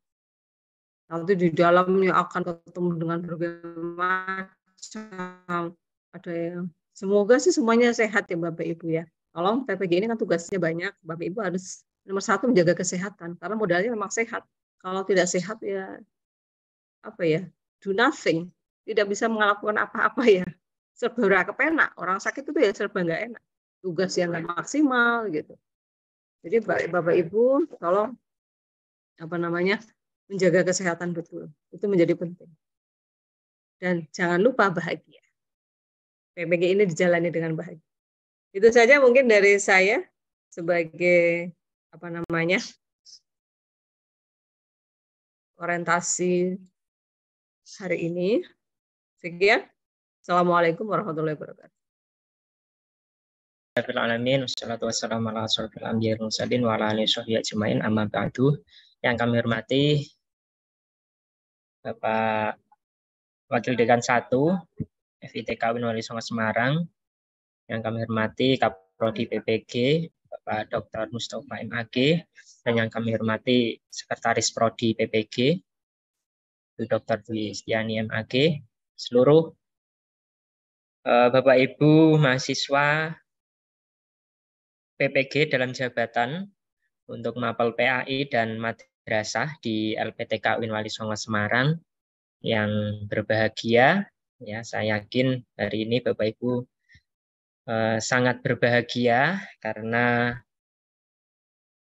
Nanti di dalamnya akan ketemu dengan berbagai macam ada yang semoga sih semuanya sehat ya Bapak Ibu ya. Tolong PPG ini kan tugasnya banyak, Bapak Ibu harus nomor satu menjaga kesehatan karena modalnya memang sehat. Kalau tidak sehat ya apa ya do nothing, tidak bisa melakukan apa-apa ya serba kepenak. Orang sakit itu ya serba nggak enak, tugas yang nggak maksimal gitu. Jadi Bapak Ibu tolong apa namanya menjaga kesehatan betul. Itu menjadi penting. Dan jangan lupa bahagia. PPG ini dijalani dengan bahagia. Itu saja mungkin dari saya sebagai apa namanya orientasi hari ini. Sekian. Assalamualaikum warahmatullahi wabarakatuh. Yang kami hormati Bapak Wakil Dekan 1 FITK Wali Songo Semarang. Yang kami hormati Kaprodi PPG Bapak Dr. Mustafa MAG dan yang kami hormati Sekretaris Prodi PPG Dr. Dwi Setiani MAG, seluruh eh, Bapak Ibu mahasiswa PPG dalam jabatan untuk mapel PAI dan madrasah di LPTK Winwali Songo Semarang yang berbahagia. Ya, saya yakin hari ini Bapak Ibu eh, sangat berbahagia karena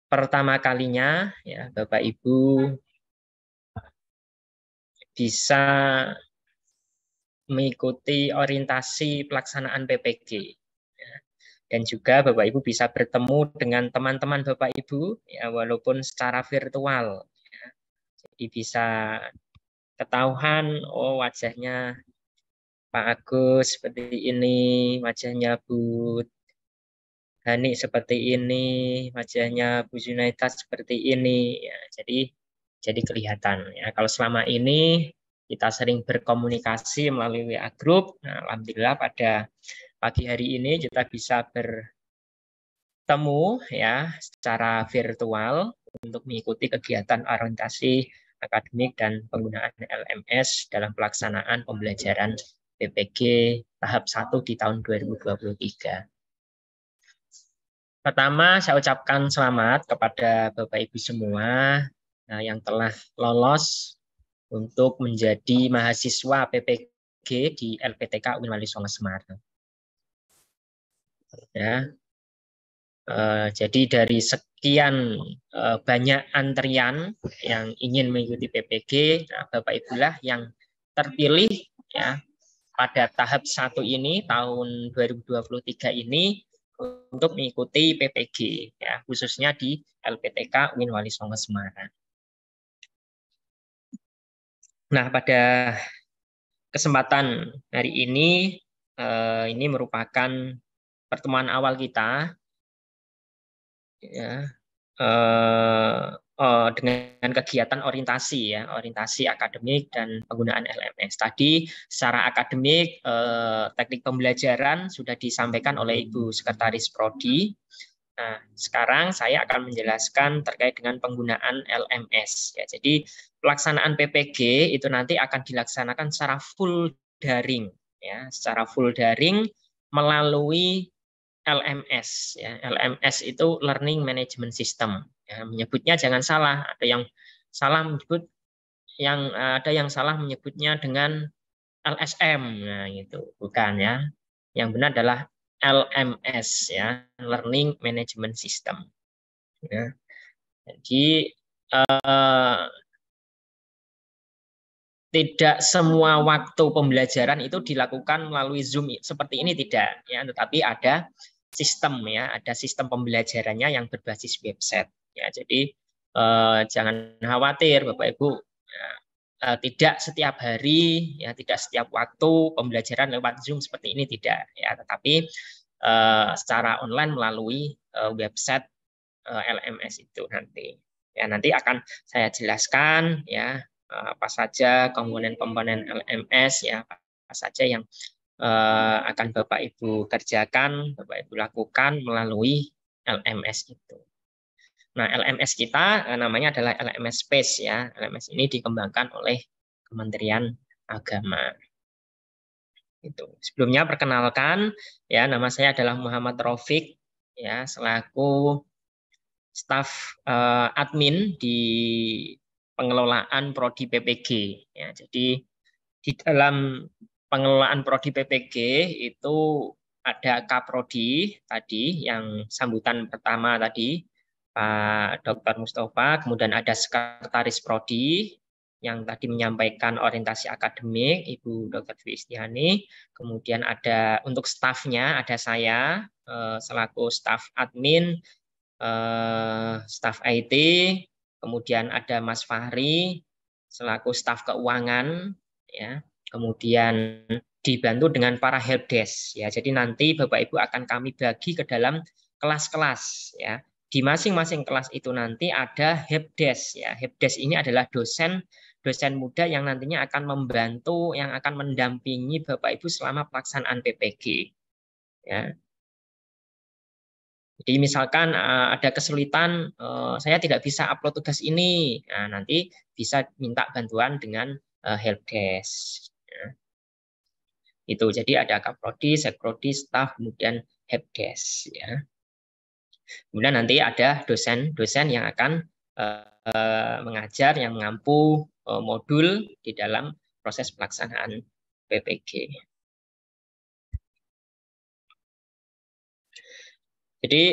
pertama kalinya ya Bapak Ibu bisa mengikuti orientasi pelaksanaan PPG dan juga Bapak Ibu bisa bertemu dengan teman-teman Bapak Ibu ya walaupun secara virtual ya. jadi bisa ketahuan oh wajahnya Pak Agus seperti ini wajahnya Bu Hani seperti ini wajahnya Bu Junaita seperti ini ya, jadi jadi kelihatan ya kalau selama ini kita sering berkomunikasi melalui WA group nah, alhamdulillah pada pagi hari ini kita bisa bertemu ya secara virtual untuk mengikuti kegiatan orientasi akademik dan penggunaan LMS dalam pelaksanaan pembelajaran PPG tahap 1 di tahun 2023. Pertama, saya ucapkan selamat kepada Bapak Ibu semua eh, yang telah lolos untuk menjadi mahasiswa PPG di LPTK Uin Wali Semarang ya Uh, jadi dari sekian uh, banyak antrian yang ingin mengikuti PPG, nah, Bapak Ibulah yang terpilih ya pada tahap satu ini tahun 2023 ini untuk mengikuti PPG ya khususnya di LPTK Win Wali Songo Semarang. Nah pada kesempatan hari ini uh, ini merupakan pertemuan awal kita ya eh, eh, dengan kegiatan orientasi ya orientasi akademik dan penggunaan LMS tadi secara akademik eh, teknik pembelajaran sudah disampaikan oleh Ibu Sekretaris Prodi Nah, sekarang saya akan menjelaskan terkait dengan penggunaan LMS. Ya, jadi pelaksanaan PPG itu nanti akan dilaksanakan secara full daring, ya, secara full daring melalui LMS. Ya. LMS itu Learning Management System. Ya, menyebutnya jangan salah. Ada yang salah menyebut yang ada yang salah menyebutnya dengan LSM. Nah, itu Bukan ya. Yang benar adalah LMS ya, Learning Management System. Ya. Jadi eh, tidak semua waktu pembelajaran itu dilakukan melalui Zoom seperti ini tidak ya, tetapi ada sistem ya, ada sistem pembelajarannya yang berbasis website. Ya, jadi eh, jangan khawatir Bapak Ibu ya, eh, tidak setiap hari ya tidak setiap waktu pembelajaran lewat Zoom seperti ini tidak ya, tetapi eh, secara online melalui eh, website eh, LMS itu nanti. Ya, nanti akan saya jelaskan ya eh, apa saja komponen-komponen LMS ya apa saja yang eh, akan Bapak Ibu kerjakan, Bapak Ibu lakukan melalui LMS itu. Nah, LMS kita eh, namanya adalah LMS Space ya. LMS ini dikembangkan oleh Kementerian Agama. Itu. Sebelumnya perkenalkan ya nama saya adalah Muhammad Rofik ya selaku staf eh, admin di pengelolaan prodi PPG ya. Jadi di dalam pengelolaan prodi PPG itu ada kaprodi tadi yang sambutan pertama tadi Pak Dr. Mustafa, kemudian ada sekretaris prodi yang tadi menyampaikan orientasi akademik Ibu Dr. Dwi kemudian ada untuk stafnya ada saya eh, selaku staf admin, eh, staf IT, kemudian ada Mas Fahri selaku staf keuangan ya Kemudian dibantu dengan para helpdesk ya. Jadi nanti Bapak Ibu akan kami bagi ke dalam kelas-kelas ya. Di masing-masing kelas itu nanti ada helpdesk ya. Helpdesk ini adalah dosen dosen muda yang nantinya akan membantu yang akan mendampingi Bapak Ibu selama pelaksanaan PPG ya. Jadi misalkan eh, ada kesulitan eh, saya tidak bisa upload tugas ini. Nah, nanti bisa minta bantuan dengan eh, helpdesk itu jadi ada kaprodi, sekrodi staff kemudian helpdesk ya. Kemudian nanti ada dosen-dosen yang akan uh, mengajar yang mengampu uh, modul di dalam proses pelaksanaan PPG. Jadi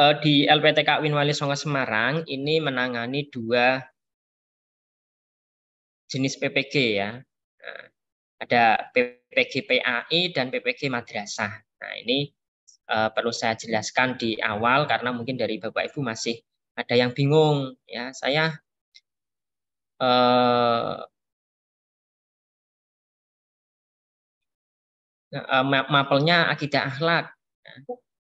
uh, di LPTK Winwali Songo Semarang ini menangani dua jenis PPG ya. Nah, ada PPG PAI dan PPG Madrasah. Nah, ini uh, perlu saya jelaskan di awal karena mungkin dari Bapak Ibu masih ada yang bingung ya. Saya uh, mapelnya akidah akhlak.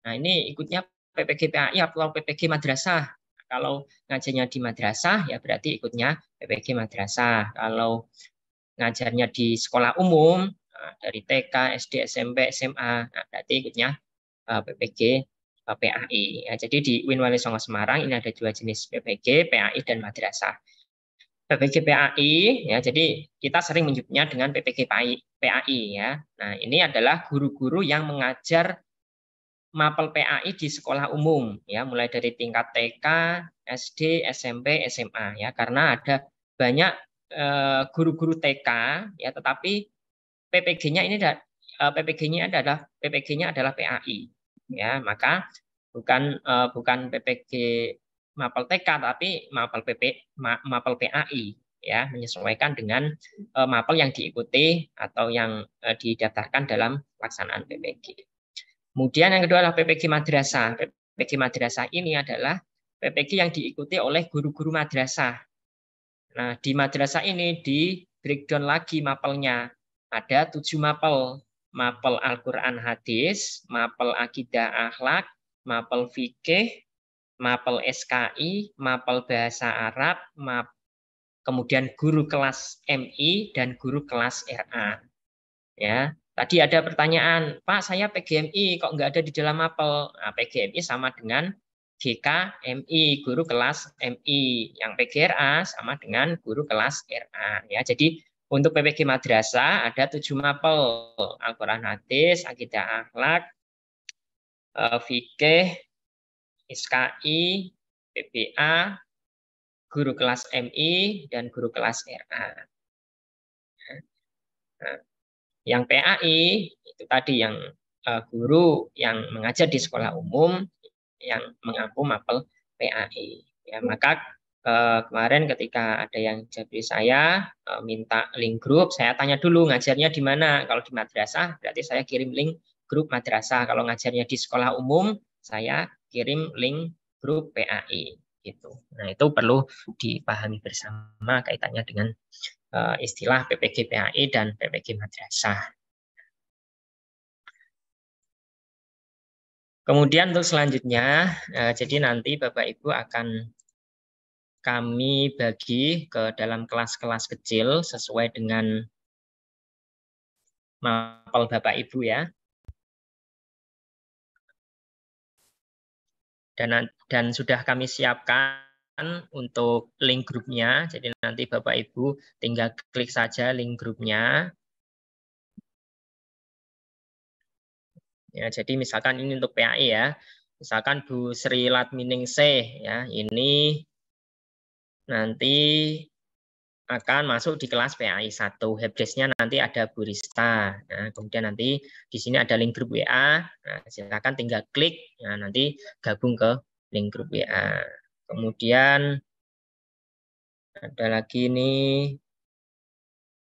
Nah, ini ikutnya PPG PAI atau PPG madrasah. Kalau ngajinya di madrasah ya berarti ikutnya PPG madrasah. Kalau ngajarnya di sekolah umum nah, dari TK, SD, SMP, SMA, nah, berarti ikutnya eh, PPG, eh, PAI. Ya, nah, jadi di Win Wali Semarang ini ada dua jenis PPG, PAI dan madrasah. PPG PAI ya, jadi kita sering menyebutnya dengan PPG PAI, PAI ya. Nah, ini adalah guru-guru yang mengajar mapel PAI di sekolah umum ya, mulai dari tingkat TK, SD, SMP, SMA ya, karena ada banyak Eh, guru-guru TK ya tetapi PPG-nya ini eh, PPG-nya adalah PPG-nya adalah PAI ya maka bukan eh, bukan PPG mapel TK tapi mapel PP mapel PAI ya menyesuaikan dengan mapel yang diikuti atau yang didaftarkan dalam pelaksanaan PPG. Kemudian yang kedua adalah PPG madrasah. PPG madrasah ini adalah PPG yang diikuti oleh guru-guru madrasah Nah, di madrasah ini di breakdown lagi mapelnya. Ada tujuh mapel. Mapel Al-Quran Hadis, mapel Akidah Akhlak, mapel Fikih, mapel SKI, mapel Bahasa Arab, map kemudian guru kelas MI dan guru kelas RA. Ya, tadi ada pertanyaan, Pak saya PGMI kok nggak ada di dalam mapel? Nah, PGMI sama dengan GK MI, guru kelas MI. Yang PGRA sama dengan guru kelas RA. Ya, jadi untuk PPG Madrasah ada tujuh mapel, Al-Quran Hadis, Akidah Akhlak, eh, Fikih, SKI, PPA, guru kelas MI, dan guru kelas RA. Nah, yang PAI, itu tadi yang eh, guru yang mengajar di sekolah umum, yang hmm. mengampu mapel PAE. Ya, hmm. maka eh, kemarin ketika ada yang jadi saya eh, minta link grup, saya tanya dulu ngajarnya di mana. Kalau di madrasah berarti saya kirim link grup madrasah. Kalau ngajarnya di sekolah umum, saya kirim link grup PAE gitu. Nah, itu perlu dipahami bersama kaitannya dengan eh, istilah PPG PAE dan PPG madrasah Kemudian untuk selanjutnya, eh, jadi nanti Bapak Ibu akan kami bagi ke dalam kelas-kelas kecil sesuai dengan mapel Bapak Ibu ya. Dan, dan sudah kami siapkan untuk link grupnya. Jadi nanti Bapak Ibu tinggal klik saja link grupnya. Ya, jadi misalkan ini untuk PAI e ya. Misalkan Bu Sri Latmining C ya, ini nanti akan masuk di kelas PAI 1. E Hebdesnya nanti ada Rista. Nah, kemudian nanti di sini ada link grup WA. Nah, silakan tinggal klik. Nah, nanti gabung ke link grup WA. Kemudian ada lagi nih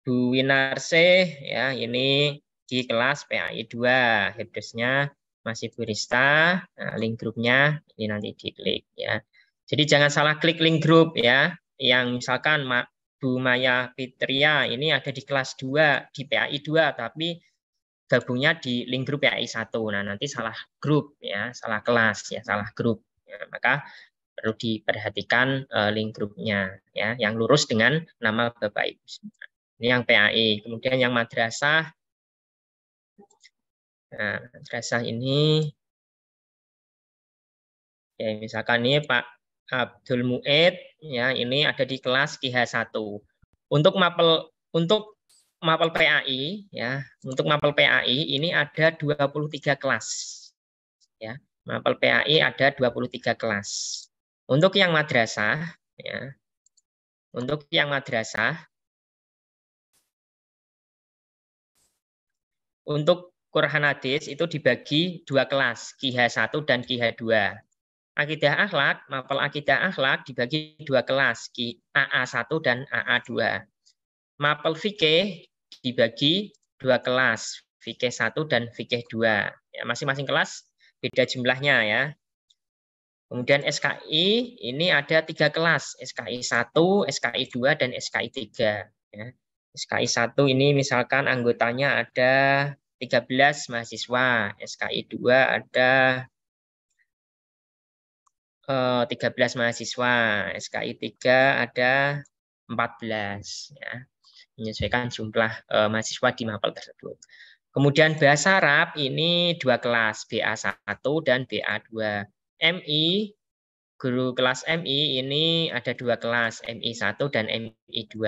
Bu Winarse ya ini di kelas PAI 2. Headdersnya masih Burista, nah, link grupnya ini nanti diklik ya. Jadi jangan salah klik link grup ya. Yang misalkan Bu Maya Fitria ini ada di kelas 2 di PAI 2 tapi gabungnya di link grup PAI 1. Nah, nanti salah grup ya, salah kelas ya, salah grup. Ya, maka perlu diperhatikan uh, link grupnya ya yang lurus dengan nama Bapak Ibu. Ini yang PAI. Kemudian yang madrasah Nah, resah ini ya misalkan ini Pak Abdul Muid ya ini ada di kelas KH1. Untuk mapel untuk mapel PAI ya, untuk mapel PAI ini ada 23 kelas. Ya, mapel PAI ada 23 kelas. Untuk yang madrasah ya. Untuk yang madrasah untuk Hadis itu dibagi dua kelas, kiha satu dan kiha dua. akidah akhlak, mapel akidah akhlak dibagi dua kelas, aa satu dan aa dua. Mapel fikih dibagi dua kelas, fikih satu dan fikih dua. Ya, masing-masing kelas beda jumlahnya ya. Kemudian SKI ini ada tiga kelas, SKI satu, SKI dua dan SKI tiga. Ya. SKI satu ini misalkan anggotanya ada 13 mahasiswa, SKI 2 ada 13 eh, mahasiswa, SKI 3 ada 14 ya. Menyesuaikan jumlah uh, mahasiswa di mapel tersebut. Kemudian bahasa Arab ini dua kelas BA1 dan BA2. MI guru kelas MI ini ada dua kelas, MI1 dan MI2.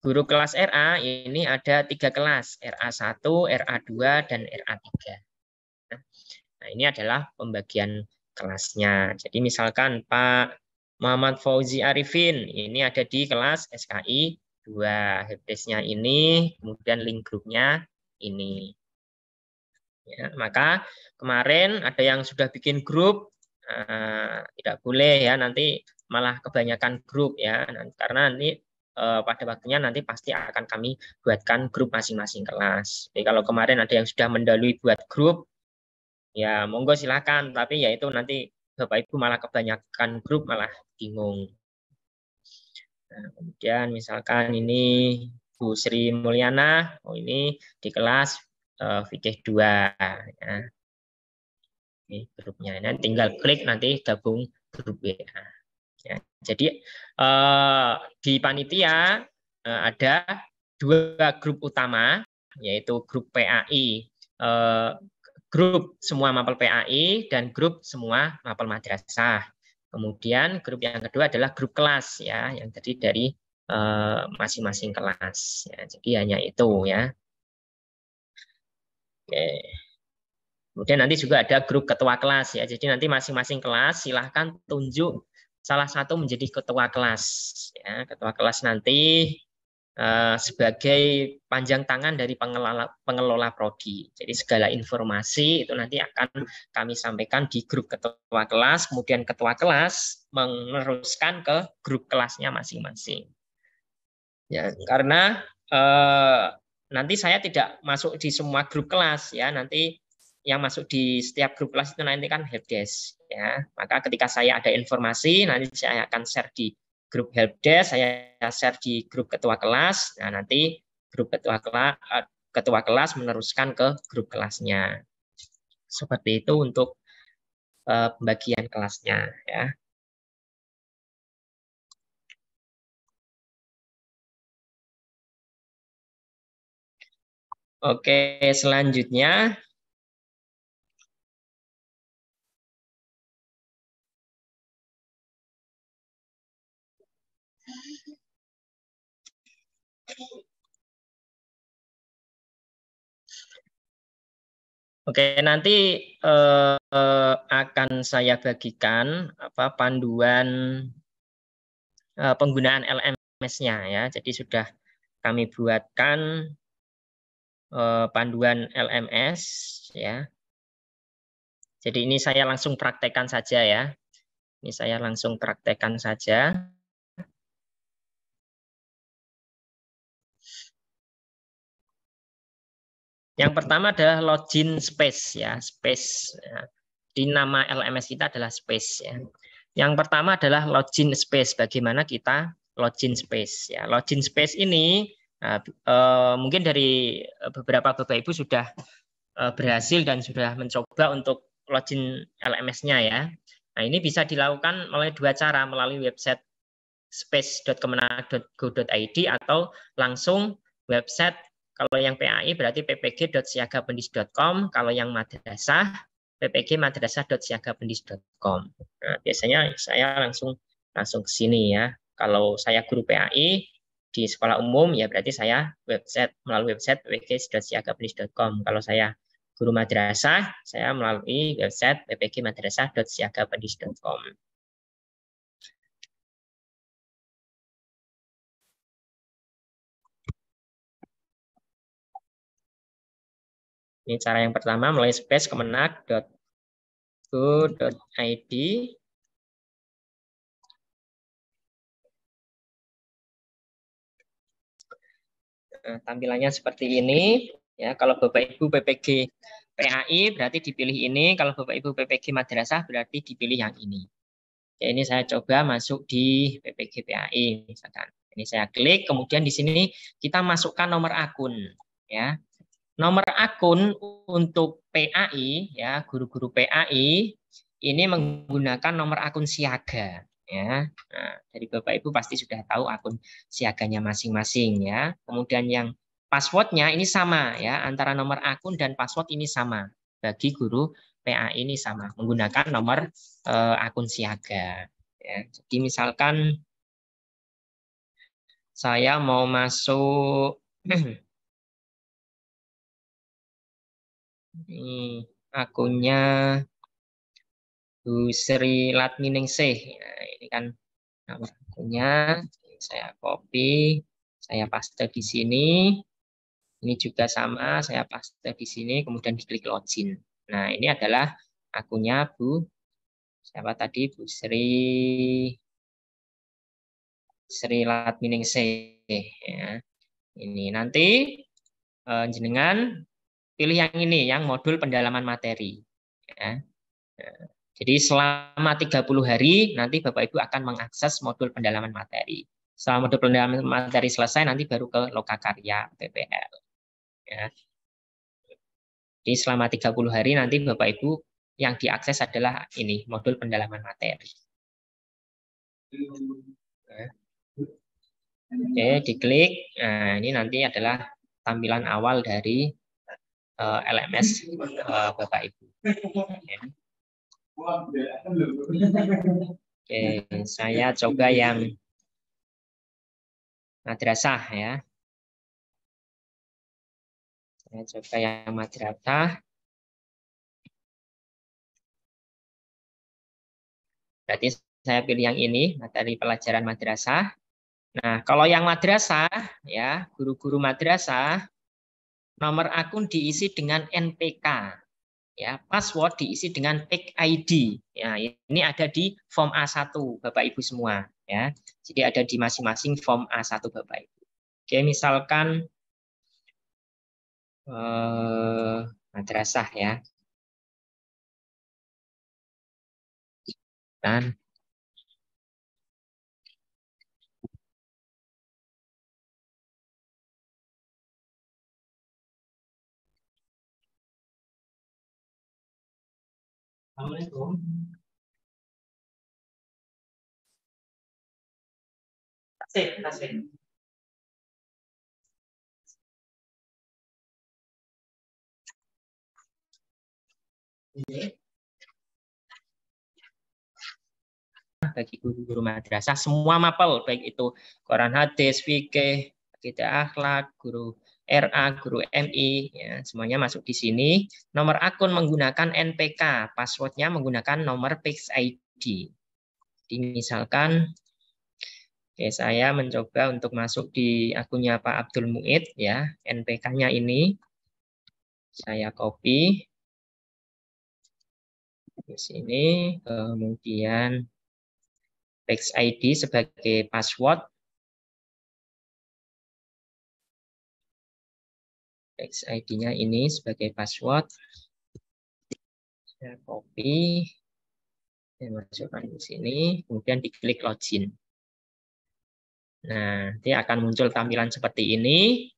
Guru kelas RA ini ada tiga kelas, RA1, RA2, dan RA3. Nah, ini adalah pembagian kelasnya. Jadi misalkan Pak Muhammad Fauzi Arifin, ini ada di kelas SKI 2. Heptesnya ini, kemudian link grupnya ini. Ya, maka kemarin ada yang sudah bikin grup, uh, tidak boleh ya nanti malah kebanyakan grup ya, nah, karena nanti Eh, pada waktunya nanti pasti akan kami buatkan grup masing-masing kelas. Jadi kalau kemarin ada yang sudah mendalui buat grup, ya monggo silakan. Tapi ya itu nanti Bapak Ibu malah kebanyakan grup malah bingung. Nah, kemudian misalkan ini Bu Sri Mulyana, oh ini di kelas uh, fikih 2 ya. Ini grupnya. Nah, tinggal klik nanti gabung grup WA. Ya. Ya, jadi eh, di panitia eh, ada dua grup utama, yaitu grup PAI, eh, grup semua mapel PAI dan grup semua mapel madrasah. Kemudian grup yang kedua adalah grup kelas ya, yang terdiri dari eh, masing-masing eh, kelas. Ya, jadi hanya itu ya. Oke. Kemudian nanti juga ada grup ketua kelas ya. Jadi nanti masing-masing kelas silahkan tunjuk salah satu menjadi ketua kelas. Ya, ketua kelas nanti eh, sebagai panjang tangan dari pengelola, pengelola prodi. Jadi segala informasi itu nanti akan kami sampaikan di grup ketua kelas, kemudian ketua kelas meneruskan ke grup kelasnya masing-masing. Ya, karena eh, nanti saya tidak masuk di semua grup kelas ya, nanti yang masuk di setiap grup kelas itu nanti kan head helpdesk ya maka ketika saya ada informasi nanti saya akan share di grup help desk saya share di grup ketua kelas nah nanti grup ketua kelas eh, ketua kelas meneruskan ke grup kelasnya seperti itu untuk eh, pembagian kelasnya ya Oke, selanjutnya Oke, nanti eh, akan saya bagikan apa panduan eh, penggunaan LMS-nya ya. Jadi sudah kami buatkan eh, panduan LMS ya. Jadi ini saya langsung praktekkan saja ya. Ini saya langsung praktekkan saja. Yang pertama adalah login space ya, space. Ya. Di nama LMS kita adalah space ya. Yang pertama adalah login space. Bagaimana kita login space ya. Login space ini uh, uh, mungkin dari eh, beberapa bapak ibu sudah uh, berhasil dan sudah mencoba untuk login LMS-nya ya. Nah ini bisa dilakukan melalui dua cara melalui website space.kemenag.go.id atau langsung website kalau yang PAI berarti ppg.siagapendis.com, kalau yang madrasah ppgmadrasah.siagapendis.com. Nah, biasanya saya langsung langsung ke sini ya. Kalau saya guru PAI di sekolah umum ya berarti saya website melalui website ppg.siagapendis.com. Kalau saya guru madrasah, saya melalui website ppgmadrasah.siagapendis.com. Ini cara yang pertama melalui space kemenak.go.id Nah, tampilannya seperti ini ya kalau Bapak Ibu PPG PAI berarti dipilih ini kalau Bapak Ibu PPG madrasah berarti dipilih yang ini ya ini saya coba masuk di PPG PAI misalkan ini saya klik kemudian di sini kita masukkan nomor akun ya Nomor akun untuk PAI ya, guru-guru PAI ini menggunakan nomor akun siaga ya. Nah, dari Bapak Ibu pasti sudah tahu akun siaganya masing-masing ya. Kemudian yang passwordnya ini sama ya, antara nomor akun dan password ini sama bagi guru PA ini sama menggunakan nomor eh, akun siaga. Ya. Jadi misalkan saya mau masuk Ini hmm, akunnya Bu Sri Latminingsih. Nah, ini kan nama akunnya. Saya copy, saya paste di sini. Ini juga sama, saya paste di sini, kemudian diklik login. Nah, ini adalah akunnya Bu siapa tadi Bu Sri Sri Latminingsih ya. Ini nanti eh, jenengan pilih yang ini, yang modul pendalaman materi. Ya. ya. Jadi selama 30 hari nanti Bapak Ibu akan mengakses modul pendalaman materi. selama modul pendalaman materi selesai nanti baru ke lokakarya PPL. Ya. Jadi selama 30 hari nanti Bapak Ibu yang diakses adalah ini modul pendalaman materi. Ya. Oke, diklik. Nah, ini nanti adalah tampilan awal dari uh, eh, LMS uh, eh, Bapak Ibu. Oke, saya coba yang madrasah ya. Saya coba yang madrasah. Berarti saya pilih yang ini, materi pelajaran madrasah. Nah, kalau yang madrasah, ya guru-guru madrasah Nomor akun diisi dengan NPK. Ya, password diisi dengan PIC ID. Ya, ini ada di form A1 Bapak Ibu semua, ya. Jadi ada di masing-masing form A1 Bapak Ibu. Oke, misalkan eh, madrasah ya. Dan Assalamualaikum. Kasih, kasih. Iya. bagi guru-guru madrasah semua mapel baik itu Quran hadis fikih kita akhlak guru RA, guru MI, ya, semuanya masuk di sini. Nomor akun menggunakan NPK, passwordnya menggunakan nomor Pix ID. Jadi misalkan Oke, saya mencoba untuk masuk di akunnya Pak Abdul Muid ya, NPK-nya ini. Saya copy di sini, kemudian text ID sebagai password XID-nya ini sebagai password. Saya copy, saya masukkan di sini, kemudian diklik login. Nah, nanti akan muncul tampilan seperti ini.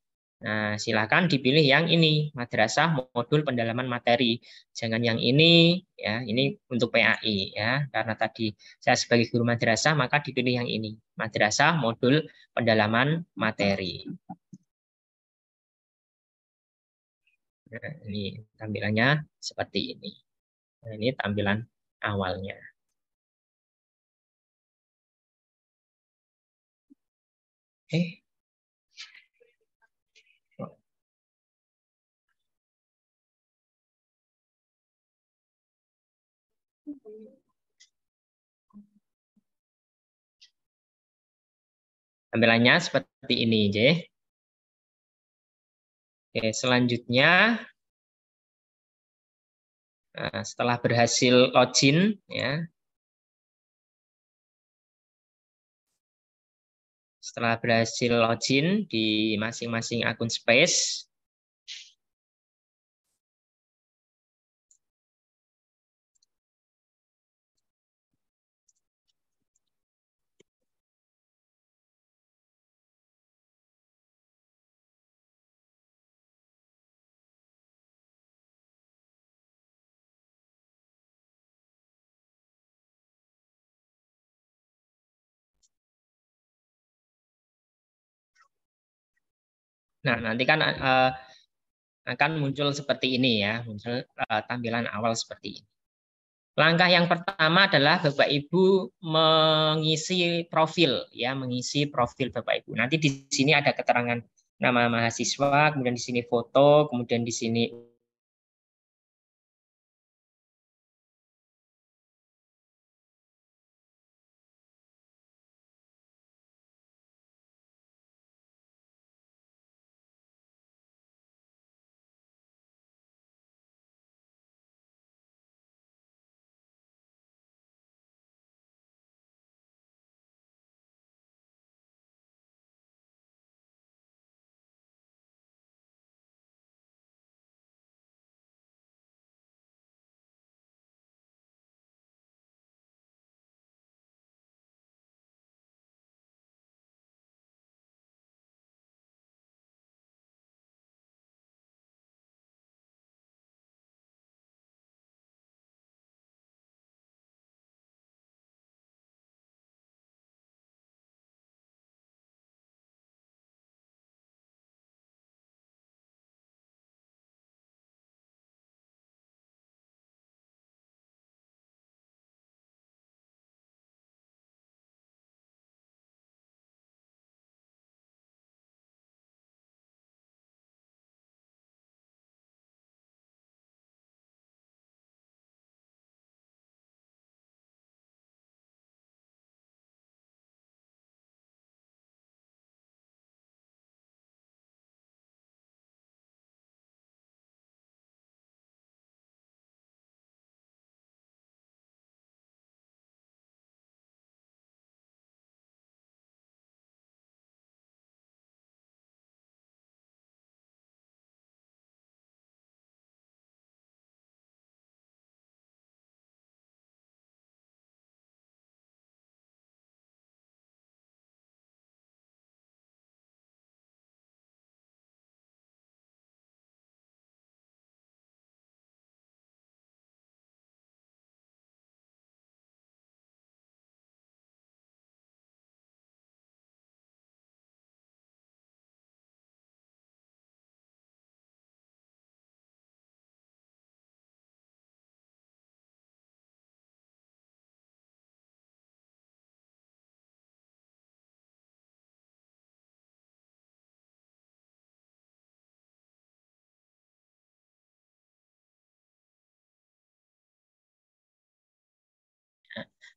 Nah, silakan dipilih yang ini, madrasah modul pendalaman materi. Jangan yang ini, ya. Ini untuk PAI, ya. Karena tadi saya sebagai guru madrasah, maka dipilih yang ini, madrasah modul pendalaman materi. Nah, ini tampilannya seperti ini. Nah, ini tampilan awalnya. Oke. Okay. Tampilannya seperti ini, J. Oke, selanjutnya nah, setelah berhasil login ya. Setelah berhasil login di masing-masing akun Space, Nah, nanti kan uh, akan muncul seperti ini ya, muncul uh, tampilan awal seperti ini. Langkah yang pertama adalah Bapak Ibu mengisi profil ya, mengisi profil Bapak Ibu. Nanti di sini ada keterangan nama mahasiswa, kemudian di sini foto, kemudian di sini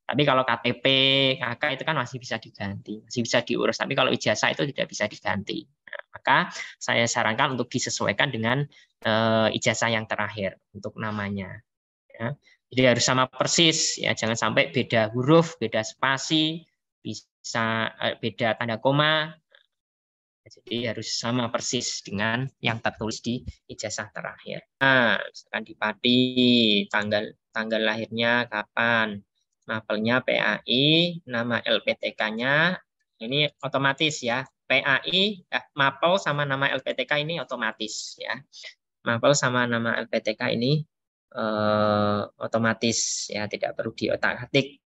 Tapi kalau KTP, KK itu kan masih bisa diganti, masih bisa diurus. Tapi kalau ijazah itu tidak bisa diganti. Nah, maka saya sarankan untuk disesuaikan dengan e, ijazah yang terakhir untuk namanya. Ya. Jadi harus sama persis, ya jangan sampai beda huruf, beda spasi, bisa e, beda tanda koma. Jadi harus sama persis dengan yang tertulis di ijazah terakhir. Nah, misalkan di Pati, tanggal tanggal lahirnya kapan, mapelnya PAI, nama LPTK-nya, ini otomatis ya. PAI, eh, mapel sama nama LPTK ini otomatis ya. Mapel sama nama LPTK ini eh, otomatis ya, tidak perlu diotak-atik.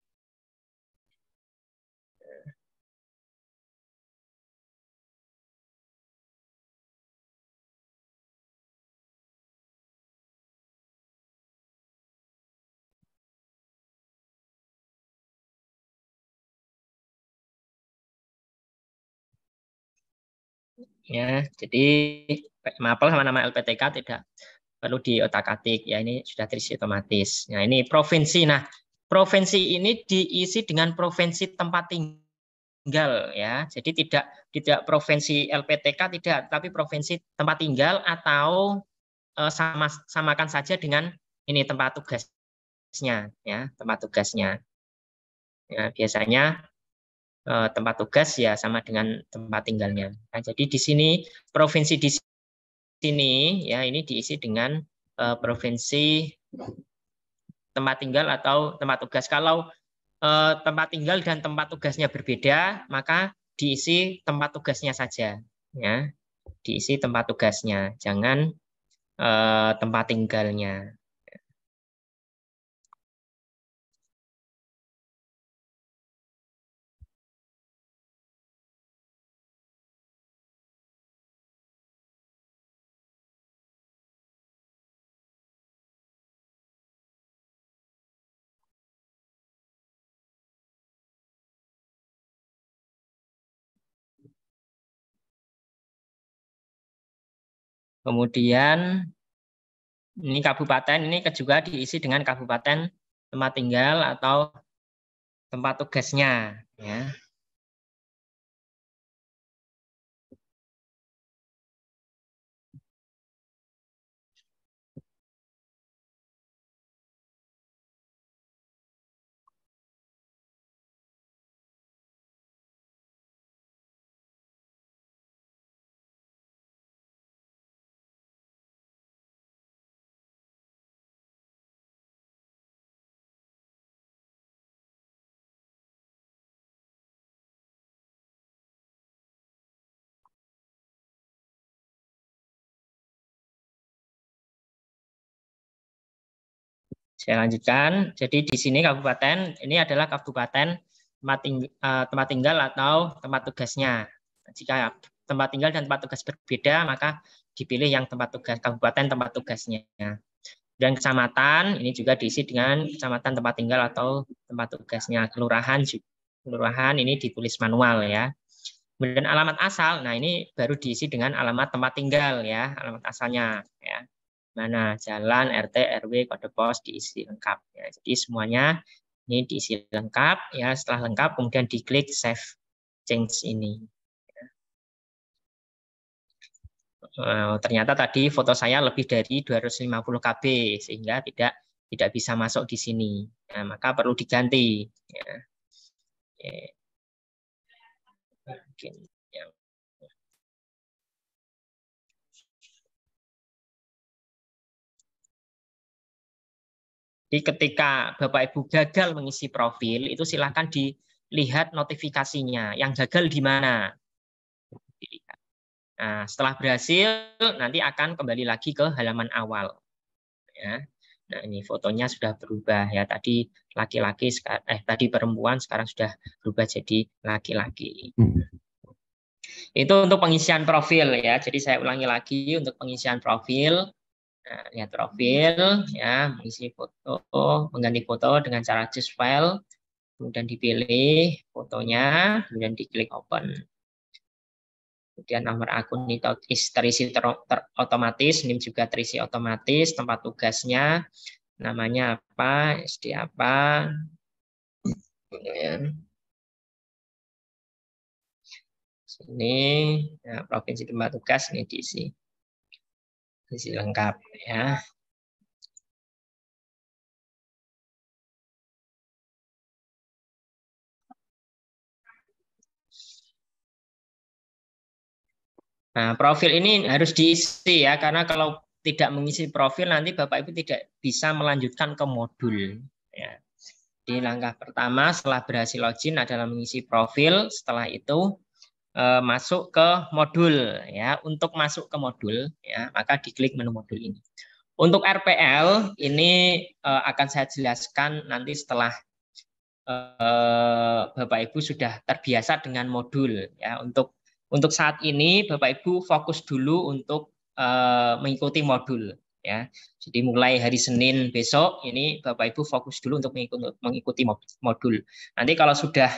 ya. Jadi mapel sama nama LPTK tidak perlu diotak-atik ya ini sudah terisi otomatis. Nah, ini provinsi. Nah, provinsi ini diisi dengan provinsi tempat tinggal ya. Jadi tidak tidak provinsi LPTK tidak, tapi provinsi tempat tinggal atau eh, sama samakan saja dengan ini tempat tugasnya ya, tempat tugasnya. Ya, biasanya Eh, tempat tugas ya sama dengan tempat tinggalnya. Nah, jadi di sini provinsi di sini ya ini diisi dengan uh, provinsi tempat tinggal atau tempat tugas. Kalau uh, tempat tinggal dan tempat tugasnya berbeda, maka diisi tempat tugasnya saja ya. Diisi tempat tugasnya, jangan tempat tinggalnya. Kemudian ini kabupaten ini juga diisi dengan kabupaten tempat tinggal atau tempat tugasnya ya. Saya lanjutkan. Jadi di sini kabupaten ini adalah kabupaten eh, tempat, tinggal atau tempat tugasnya. Jika tempat tinggal dan tempat tugas berbeda, maka dipilih yang tempat tugas kabupaten tempat tugasnya. Dan kecamatan ini juga diisi dengan kecamatan tempat tinggal atau tempat tugasnya. Kelurahan Kelurahan ini ditulis manual ya. Kemudian alamat asal, nah ini baru diisi dengan alamat tempat tinggal ya, alamat asalnya ya mana jalan, RT, RW, kode pos diisi lengkap. Ya, jadi semuanya ini diisi lengkap. Ya, setelah lengkap kemudian diklik save change ini. Ya. Eh, ternyata tadi foto saya lebih dari 250 KB sehingga tidak tidak bisa masuk di sini. Nah, maka perlu diganti. Ya. Oke. Mungkin Jadi ketika Bapak Ibu gagal mengisi profil itu silahkan dilihat notifikasinya. Yang gagal di mana? Nah, setelah berhasil nanti akan kembali lagi ke halaman awal. Ya. Nah ini fotonya sudah berubah ya tadi laki-laki eh tadi perempuan sekarang sudah berubah jadi laki-laki. Hmm. Itu untuk pengisian profil ya. Jadi saya ulangi lagi untuk pengisian profil Nah, eh, lihat ya, profil, ya, mengisi foto, mengganti foto dengan cara choose file, kemudian dipilih fotonya, kemudian diklik open. Kemudian nomor akun itu terisi ter ter otomatis, NIM juga terisi otomatis, tempat tugasnya, namanya apa, SD apa, kemudian Sini, ya, provinsi tempat tugas ini diisi isi lengkap ya. Nah, profil ini harus diisi ya, karena kalau tidak mengisi profil nanti Bapak Ibu tidak bisa melanjutkan ke modul. Ya. Di langkah pertama setelah berhasil login adalah mengisi profil, setelah itu eh, masuk ke modul ya. Untuk masuk ke modul ya, maka diklik menu modul ini. Untuk RPL ini eh, akan saya jelaskan nanti setelah eh, Bapak Ibu sudah terbiasa dengan modul ya. Untuk untuk saat ini Bapak Ibu fokus dulu untuk eh, mengikuti modul ya. Jadi mulai hari Senin besok ini Bapak Ibu fokus dulu untuk mengikuti, mengikuti modul. Nanti kalau sudah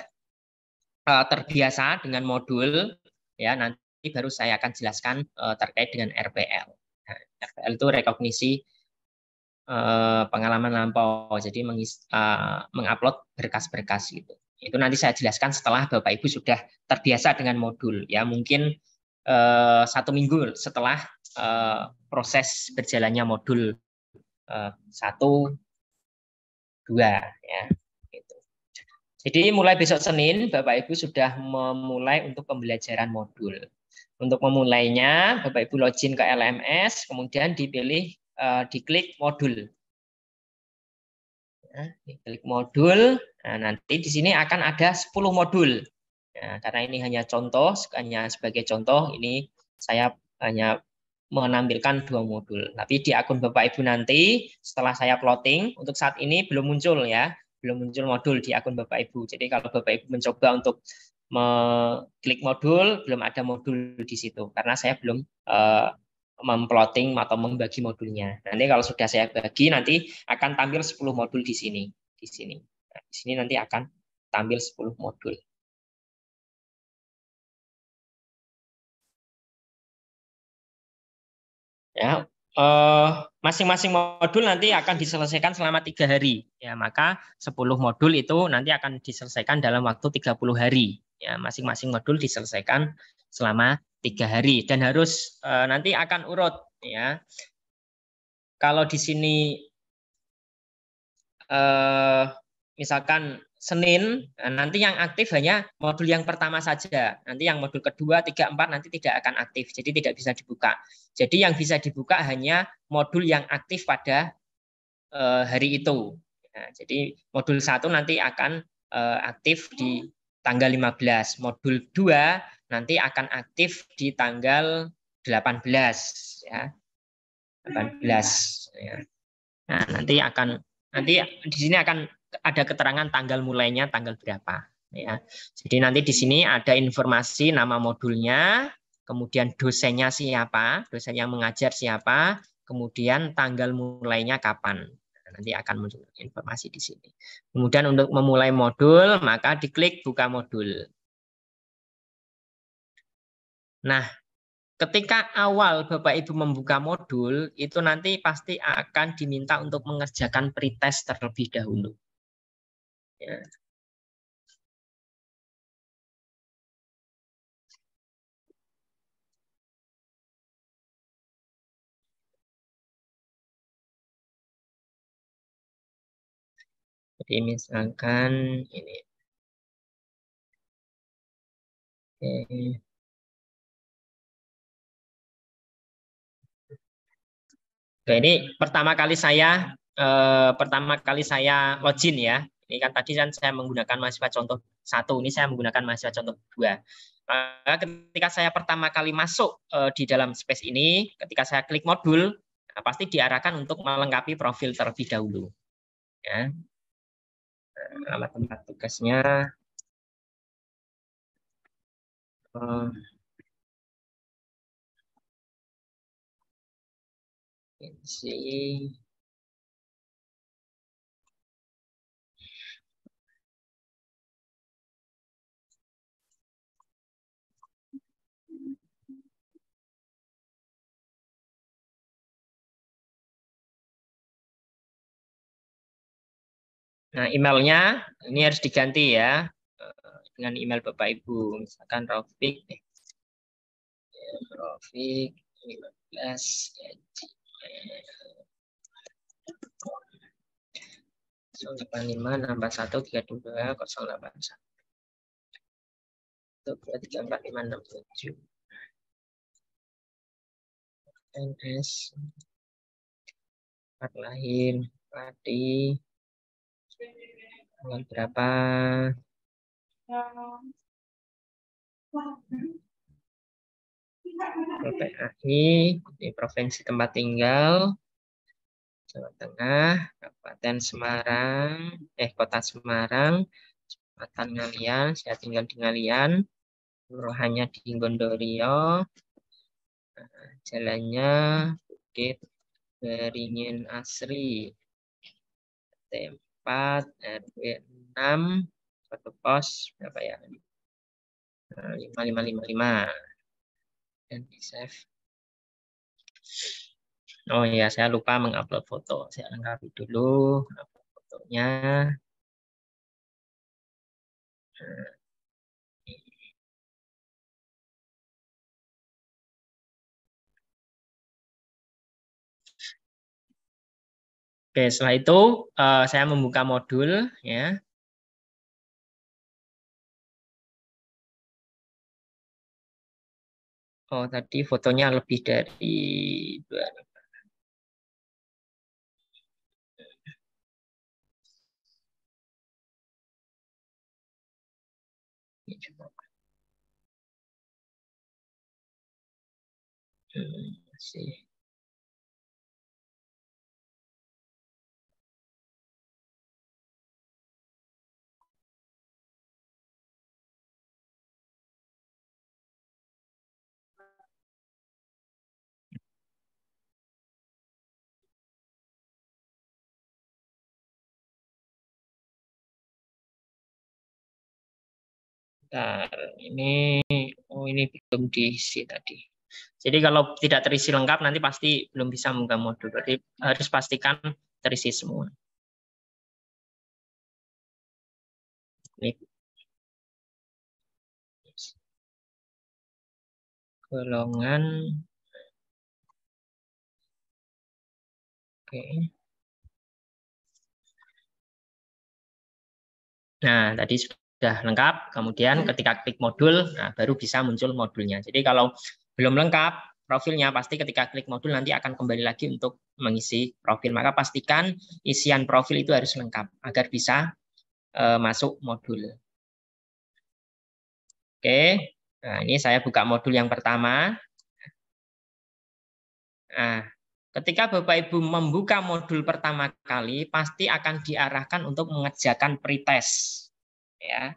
Eh, terbiasa dengan modul ya nanti baru saya akan jelaskan uh, terkait dengan RPL. Nah, RPL itu rekognisi uh, pengalaman lampau, jadi meng, uh, mengupload berkas-berkas gitu. Itu nanti saya jelaskan setelah Bapak Ibu sudah terbiasa dengan modul ya mungkin uh, satu minggu setelah uh, proses berjalannya modul uh, satu dua ya jadi mulai besok Senin, Bapak Ibu sudah memulai untuk pembelajaran modul. Untuk memulainya, Bapak Ibu login ke LMS, kemudian dipilih, eh, diklik modul. Nah, diklik modul, nah, nanti di sini akan ada 10 modul. Nah, karena ini hanya contoh, hanya sebagai contoh, ini saya hanya menampilkan dua modul. Tapi di akun Bapak Ibu nanti setelah saya plotting, untuk saat ini belum muncul ya, belum muncul modul di akun Bapak Ibu. Jadi kalau Bapak Ibu mencoba untuk mengklik modul, belum ada modul di situ karena saya belum uh, memplotting atau membagi modulnya. Nanti kalau sudah saya bagi nanti akan tampil 10 modul di sini, di sini. Nah, di sini nanti akan tampil 10 modul. Ya, Eh, masing-masing uh, modul nanti akan diselesaikan selama tiga hari ya maka 10 modul itu nanti akan diselesaikan dalam waktu 30 hari ya masing-masing modul diselesaikan selama tiga hari dan harus uh, nanti akan urut ya kalau di sini uh, misalkan Senin nah, nanti yang aktif hanya modul yang pertama saja. Nanti yang modul kedua, tiga, empat nanti tidak akan aktif. Jadi tidak bisa dibuka. Jadi yang bisa dibuka hanya modul yang aktif pada eh, hari itu. Nah, jadi modul satu nanti akan eh, aktif di tanggal 15. Modul dua nanti akan aktif di tanggal 18 ya. 18 ya. Nah, nanti akan nanti di sini akan ada keterangan tanggal mulainya, tanggal berapa. Ya. Jadi nanti di sini ada informasi nama modulnya, kemudian dosennya siapa, dosen yang mengajar siapa, kemudian tanggal mulainya kapan. Nah, nanti akan muncul informasi di sini. Kemudian untuk memulai modul, maka diklik buka modul. Nah, ketika awal Bapak Ibu membuka modul, itu nanti pasti akan diminta untuk mengerjakan pretest terlebih dahulu. Ya. Jadi misalkan ini. Oke. Oke, ini pertama kali saya eh, pertama kali saya login ya. Ini kan tadi kan saya menggunakan mahasiswa contoh satu, ini saya menggunakan mahasiswa contoh dua. Maka ketika saya pertama kali masuk e, di dalam space ini, ketika saya klik modul, nah, pasti diarahkan untuk melengkapi profil terlebih dahulu. Ya. Nah, alat tempat tugasnya. Hmm. Let's see. Nah, emailnya ini harus diganti ya eh, dengan email Bapak Ibu, misalkan Rafiq eh, Rafiq 15 satu tiga dua 32 delapan satu tiga tiga empat lima enam tujuh NS Fatlahin Pati tanggal berapa? PPAI di provinsi tempat tinggal Jawa Tengah, Kabupaten Semarang, eh Kota Semarang, Kecamatan Ngalian, saya tinggal di Ngalian, kelurahannya di Gondorio, jalannya Bukit Beringin Asri, Tem 4, RW 6, satu pos berapa ya? 5, 5, 5, 5. Dan di save. Oh ya, saya lupa mengupload foto. Saya lengkapi dulu upload fotonya. Nah. Oke, setelah itu uh, saya membuka modul ya. Oh, tadi fotonya lebih dari dua. masih. sebentar. Ini oh ini belum diisi tadi. Jadi kalau tidak terisi lengkap nanti pasti belum bisa mengunggah modul. Berarti harus pastikan terisi semua. Ini. Golongan Oke. Nah, tadi sudah sudah lengkap, kemudian ya. ketika klik modul, nah, baru bisa muncul modulnya. Jadi kalau belum lengkap profilnya, pasti ketika klik modul nanti akan kembali lagi untuk mengisi profil. Maka pastikan isian profil itu harus lengkap agar bisa eh, masuk modul. Oke, nah ini saya buka modul yang pertama. Nah, Ketika Bapak Ibu membuka modul pertama kali, pasti akan diarahkan untuk mengerjakan pretest ya.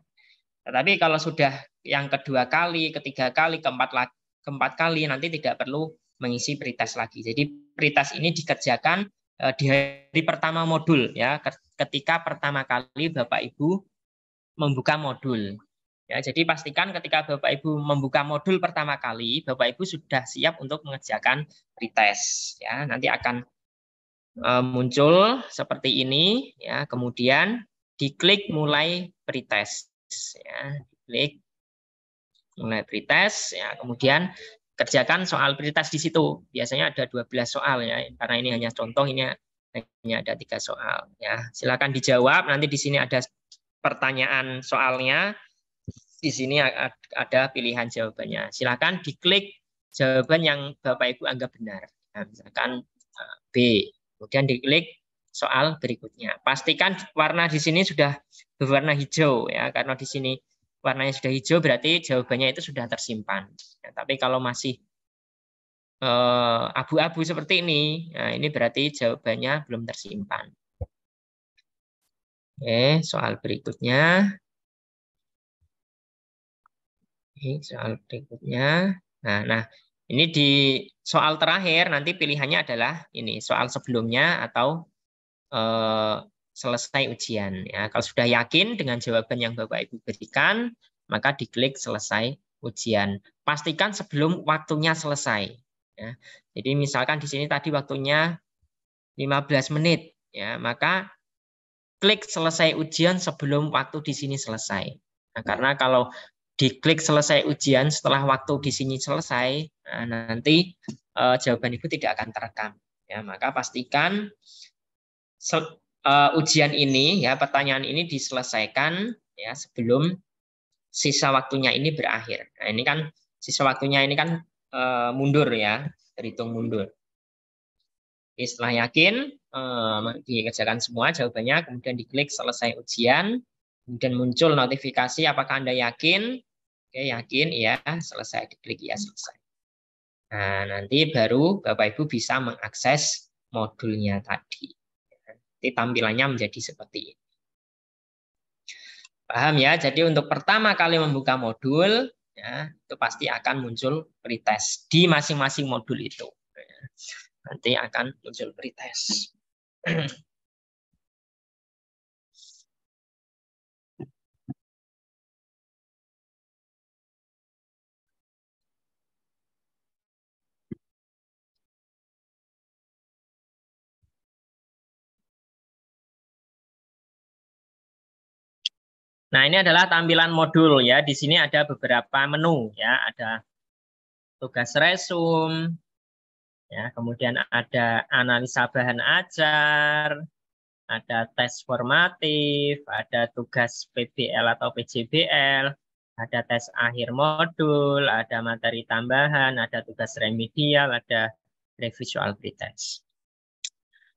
Tetapi kalau sudah yang kedua kali, ketiga kali, keempat keempat kali nanti tidak perlu mengisi pretest lagi. Jadi pretest ini dikerjakan eh, di hari pertama modul ya ketika pertama kali Bapak Ibu membuka modul. Ya, jadi pastikan ketika Bapak Ibu membuka modul pertama kali, Bapak Ibu sudah siap untuk mengerjakan pretest ya. Nanti akan eh, muncul seperti ini ya. Kemudian diklik mulai pretest ya diklik mulai pretest ya kemudian kerjakan soal pretest di situ. Biasanya ada 12 soal ya, karena ini hanya contoh, ini hanya ada tiga soal ya. Silakan dijawab. Nanti di sini ada pertanyaan soalnya, di sini ada pilihan jawabannya. Silakan diklik jawaban yang Bapak Ibu anggap benar. Nah, misalkan eh, B, kemudian diklik soal berikutnya. Pastikan warna di sini sudah berwarna hijau ya, karena di sini warnanya sudah hijau berarti jawabannya itu sudah tersimpan. Ya, tapi kalau masih eh, abu-abu eh, seperti ini, nah ini berarti jawabannya belum tersimpan. Oke, soal berikutnya. Oke, soal berikutnya. Nah, nah ini di soal terakhir nanti pilihannya adalah ini soal sebelumnya atau eh, selesai ujian. Ya, kalau sudah yakin dengan jawaban yang Bapak Ibu berikan, maka diklik selesai ujian. Pastikan sebelum waktunya selesai. Ya. Jadi misalkan di sini tadi waktunya 15 menit, ya, maka klik selesai ujian sebelum waktu di sini selesai. Nah, karena kalau diklik selesai ujian setelah waktu di sini selesai, nah nanti eh, jawaban Ibu tidak akan terekam. Ya, maka pastikan uh, ujian ini ya pertanyaan ini diselesaikan ya sebelum sisa waktunya ini berakhir. Nah, ini kan sisa waktunya ini kan uh, mundur ya, terhitung mundur. Jadi, setelah yakin uh, dikerjakan semua jawabannya, kemudian diklik selesai ujian, kemudian muncul notifikasi apakah Anda yakin? Oke, yakin ya, selesai diklik ya selesai. Nah, nanti baru Bapak Ibu bisa mengakses modulnya tadi. Jadi tampilannya menjadi seperti ini. Paham ya? Jadi untuk pertama kali membuka modul, ya, itu pasti akan muncul pretest di masing-masing modul itu. Nanti akan muncul pretest. Nah, ini adalah tampilan modul ya. Di sini ada beberapa menu ya, ada tugas resum ya, kemudian ada analisa bahan ajar, ada tes formatif, ada tugas PBL atau PJBL, ada tes akhir modul, ada materi tambahan, ada tugas remedial, ada revisual pretest.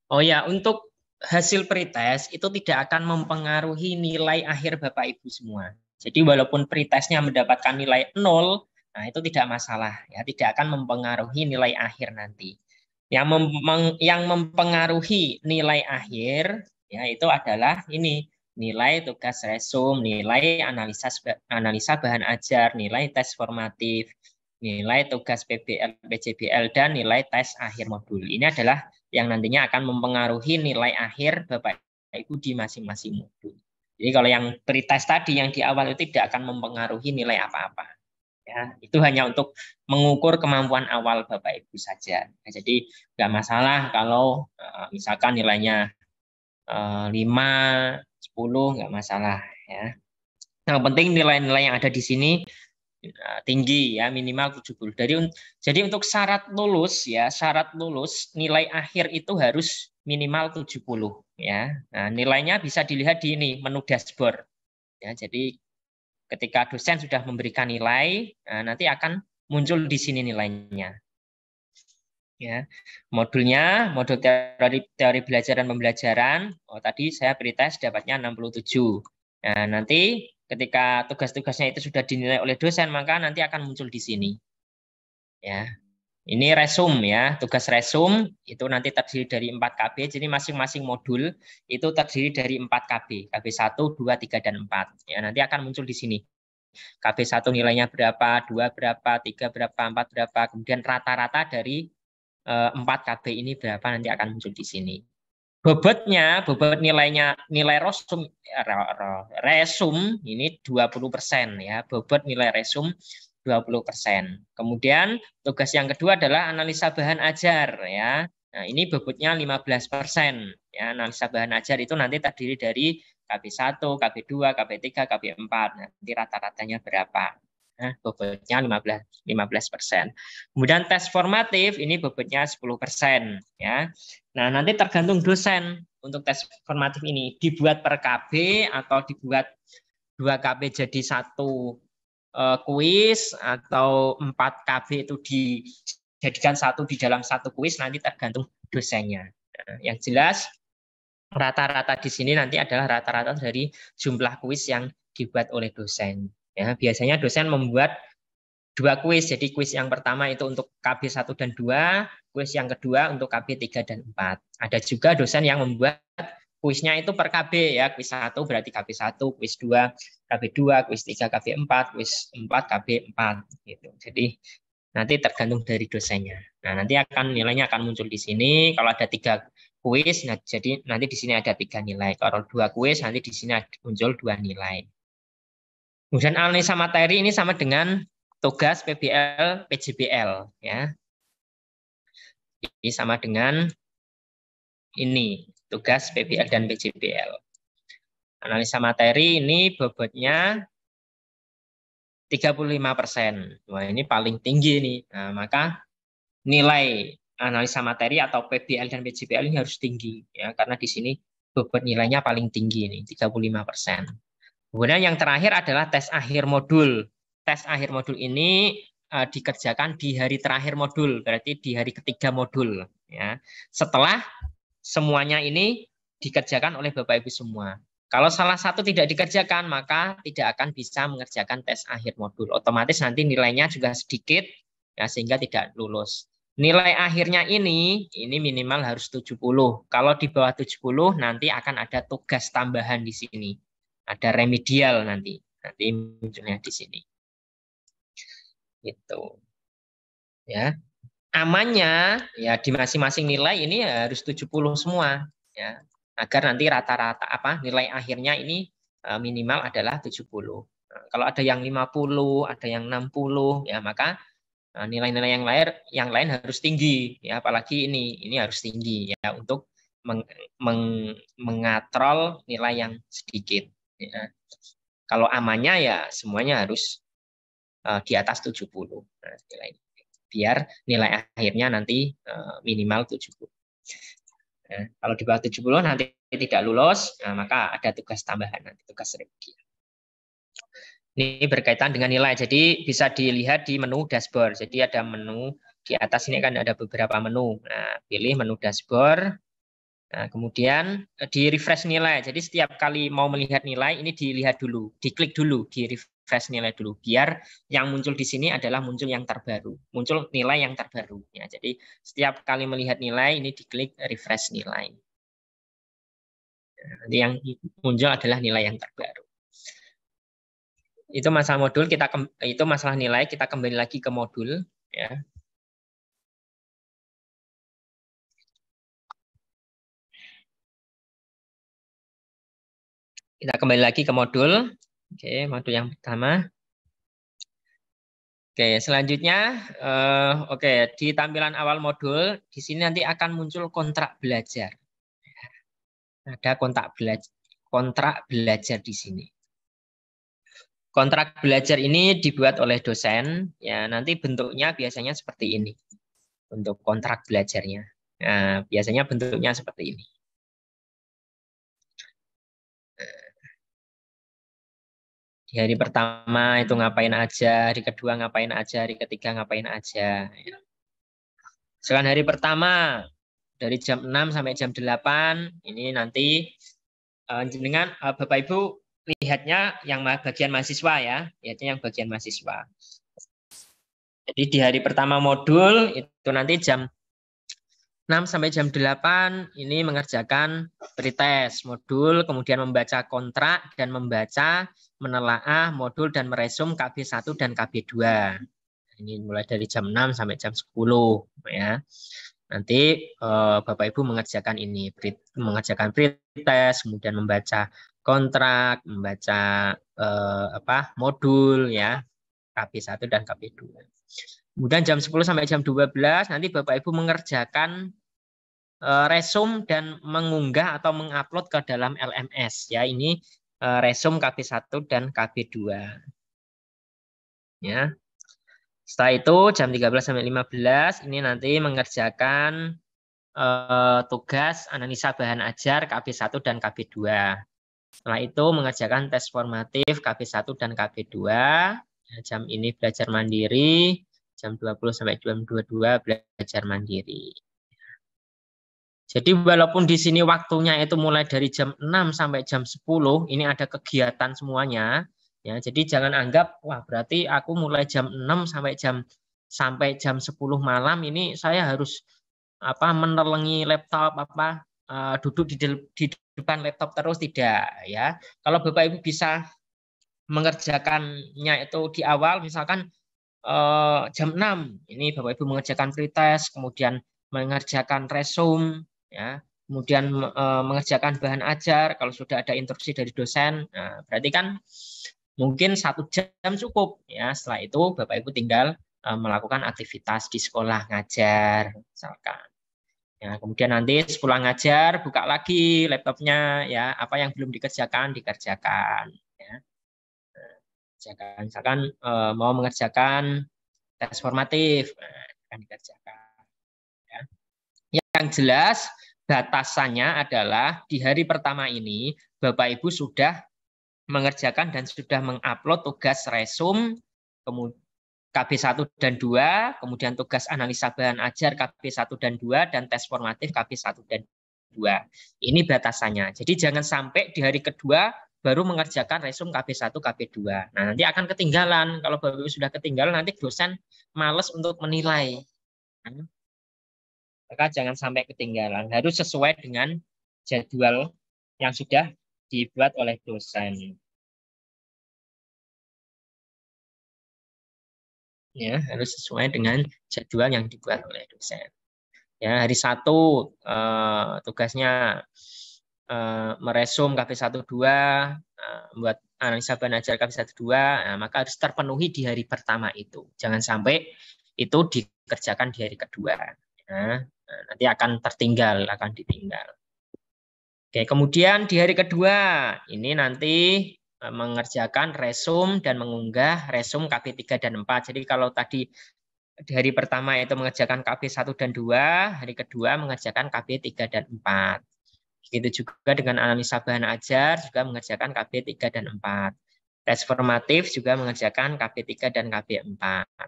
Oh ya, untuk hasil pretest itu tidak akan mempengaruhi nilai akhir Bapak Ibu semua. Jadi walaupun pretestnya mendapatkan nilai nol, nah itu tidak masalah ya, tidak akan mempengaruhi nilai akhir nanti. Yang mem yang mempengaruhi nilai akhir ya itu adalah ini nilai tugas resum, nilai analisa analisa bahan ajar, nilai tes formatif, nilai tugas PBL, PJBL dan nilai tes akhir modul. Ini adalah yang nantinya akan mempengaruhi nilai akhir Bapak Ibu di masing-masing modul. Jadi kalau yang pretest tadi yang di awal itu tidak akan mempengaruhi nilai apa-apa. Ya, itu hanya untuk mengukur kemampuan awal Bapak Ibu saja. Nah, jadi nggak masalah kalau eh, misalkan nilainya 5, eh, 10 nggak masalah ya. Yang penting nilai-nilai yang ada di sini Eh, tinggi ya minimal 70. Jadi jadi untuk syarat lulus ya, syarat lulus nilai akhir itu harus minimal 70 ya. Nah, nilainya bisa dilihat di ini menu dashboard. Ya, jadi ketika dosen sudah memberikan nilai, nah, nanti akan muncul di sini nilainya. Ya. Modulnya, modul teori teori belajar dan pembelajaran. Oh, tadi saya pretest dapatnya 67. Nah, nanti ketika tugas-tugasnya itu sudah dinilai oleh dosen maka nanti akan muncul di sini ya ini resum ya tugas resum itu nanti terdiri dari 4 KB jadi masing-masing modul itu terdiri dari 4 KB KB 1 2 3 dan 4 ya nanti akan muncul di sini KB 1 nilainya berapa 2 berapa 3 berapa 4 berapa kemudian rata-rata dari 4 eh, KB ini berapa nanti akan muncul di sini bobotnya bobot nilainya nilai resum resum ini 20% ya bobot nilai resum 20%. Kemudian tugas yang kedua adalah analisa bahan ajar ya. Nah, ini bobotnya 15%. Ya, analisa bahan ajar itu nanti terdiri dari KB1, KB2, KB3, KB4. Nanti rata-ratanya berapa? Nah, bobotnya 15 15%. Kemudian tes formatif ini bobotnya 10% ya. Nah, nanti tergantung dosen untuk tes formatif ini dibuat per KB atau dibuat dua KB jadi satu eh, kuis atau empat KB itu dijadikan satu di dalam satu kuis nanti tergantung dosennya. Nah, yang jelas rata-rata di sini nanti adalah rata-rata dari jumlah kuis yang dibuat oleh dosen. Ya, biasanya dosen membuat dua kuis. Jadi kuis yang pertama itu untuk KB 1 dan 2, kuis yang kedua untuk KB 3 dan 4. Ada juga dosen yang membuat kuisnya itu per KB ya, kuis 1 berarti KB 1, kuis 2, KB 2, kuis 3, KB 4, kuis 4, KB 4 gitu. Jadi nanti tergantung dari dosennya. Nah, nanti akan nilainya akan muncul di sini kalau ada tiga kuis nah jadi nanti di sini ada tiga nilai kalau dua kuis nanti di sini muncul dua nilai kemudian analisa materi ini sama dengan tugas PBL PJBL ya. Ini sama dengan ini tugas PBL dan PJBL. Analisa materi ini bobotnya 35 persen. Wah ini paling tinggi nih. Nah, maka nilai analisa materi atau PBL dan PJBL ini harus tinggi ya karena di sini bobot nilainya paling tinggi nih, 35 persen. Kemudian yang terakhir adalah tes akhir modul tes akhir modul ini uh, dikerjakan di hari terakhir modul, berarti di hari ketiga modul. Ya. Setelah semuanya ini dikerjakan oleh Bapak Ibu semua. Kalau salah satu tidak dikerjakan, maka tidak akan bisa mengerjakan tes akhir modul. Otomatis nanti nilainya juga sedikit, ya, sehingga tidak lulus. Nilai akhirnya ini, ini minimal harus 70. Kalau di bawah 70, nanti akan ada tugas tambahan di sini. Ada remedial nanti. Nanti munculnya di sini. Itu. Ya. Amannya ya di masing-masing nilai ini ya harus 70 semua ya. Agar nanti rata-rata apa nilai akhirnya ini eh, minimal adalah 70. Nah, kalau ada yang 50, ada yang 60 ya maka eh, nilai-nilai yang lain yang lain harus tinggi ya apalagi ini ini harus tinggi ya untuk meng, meng, mengatrol nilai yang sedikit ya. kalau amannya ya semuanya harus Eh, di atas 70. Nah, biar nilai akhirnya nanti eh, minimal 70. Nah, kalau di bawah 70 nanti tidak lulus, nah, maka ada tugas tambahan nanti tugas remedial. Ini berkaitan dengan nilai. Jadi bisa dilihat di menu dashboard. Jadi ada menu di atas ini kan ada beberapa menu. Nah, pilih menu dashboard. Nah, kemudian eh, di refresh nilai. Jadi setiap kali mau melihat nilai ini dilihat dulu, diklik dulu, di refresh nilai dulu. Biar yang muncul di sini adalah muncul yang terbaru, muncul nilai yang terbaru. Ya, jadi setiap kali melihat nilai ini diklik refresh nilai. Nah, nanti yang muncul adalah nilai yang terbaru. Itu masalah modul kita itu masalah nilai kita kembali lagi ke modul ya. Kita kembali lagi ke modul. Oke, modul yang pertama. Oke, selanjutnya eh, oke, di tampilan awal modul di sini nanti akan muncul kontrak belajar. Ada kontrak belajar kontrak belajar di sini. Kontrak belajar ini dibuat oleh dosen, ya nanti bentuknya biasanya seperti ini untuk kontrak belajarnya. Nah, biasanya bentuknya seperti ini. di hari pertama itu ngapain aja, hari kedua ngapain aja, hari ketiga ngapain aja. Ya. Sekarang hari pertama dari jam 6 sampai jam 8, ini nanti uh, Bapak Ibu lihatnya yang bagian mahasiswa ya, lihatnya yang bagian mahasiswa. Jadi di hari pertama modul itu nanti jam 6 sampai jam 8 ini mengerjakan pretest modul, kemudian membaca kontrak dan membaca, menelaah modul dan meresum KB1 dan KB2. Ini mulai dari jam 6 sampai jam 10 ya. Nanti eh, Bapak Ibu mengerjakan ini, mengerjakan pretest, kemudian membaca kontrak, membaca eh, apa modul ya, KB1 dan KB2. Kemudian jam 10 sampai jam 12 nanti Bapak Ibu mengerjakan E, resume dan mengunggah atau mengupload ke dalam LMS ya ini e, resume KB1 dan KB2 ya setelah itu jam 13 sampai 15 ini nanti mengerjakan uh, tugas analisa bahan ajar KB1 dan KB2 setelah itu mengerjakan tes formatif KB1 dan KB2 ya, jam ini belajar mandiri jam 20 sampai jam 22 belajar mandiri jadi walaupun di sini waktunya itu mulai dari jam 6 sampai jam 10, ini ada kegiatan semuanya. Ya, jadi jangan anggap wah berarti aku mulai jam 6 sampai jam sampai jam 10 malam ini saya harus apa menelengi laptop apa uh, duduk di, di depan laptop terus tidak ya. Kalau Bapak Ibu bisa mengerjakannya itu di awal misalkan uh, jam 6 ini Bapak Ibu mengerjakan pretest kemudian mengerjakan resume ya kemudian e, mengerjakan bahan ajar kalau sudah ada instruksi dari dosen nah, berarti kan mungkin satu jam cukup ya setelah itu bapak ibu tinggal e, melakukan aktivitas di sekolah ngajar misalkan ya kemudian nanti sepulang ngajar buka lagi laptopnya ya apa yang belum dikerjakan dikerjakan ya misalkan misalkan eh, e, mau mengerjakan tes formatif akan nah, dikerjakan yang jelas batasannya adalah di hari pertama ini Bapak Ibu sudah mengerjakan dan sudah mengupload tugas resum KB1 dan 2, kemudian tugas analisa bahan ajar KB1 dan 2 dan tes formatif KB1 dan 2. Ini batasannya. Jadi jangan sampai di hari kedua baru mengerjakan resum KB1, KB2. Nah, nanti akan ketinggalan. Kalau Bapak Ibu sudah ketinggalan nanti dosen males untuk menilai. Hmm maka jangan sampai ketinggalan. Harus sesuai dengan jadwal yang sudah dibuat oleh dosen. Ya, harus sesuai dengan jadwal yang dibuat oleh dosen. Ya, hari satu eh, tugasnya eh, meresum KP12, eh, buat analisa bahan ajar KP12, nah, maka harus terpenuhi di hari pertama itu. Jangan sampai itu dikerjakan di hari kedua. Nah, nanti akan tertinggal, akan ditinggal. Oke, kemudian di hari kedua, ini nanti e, mengerjakan resum dan mengunggah resum KP 3 dan 4. Jadi kalau tadi di hari pertama itu mengerjakan KP 1 dan 2, hari kedua mengerjakan KP 3 dan 4. Begitu juga dengan analisa bahan ajar juga mengerjakan KP 3 dan 4. Tes formatif juga mengerjakan KP 3 dan KP 4.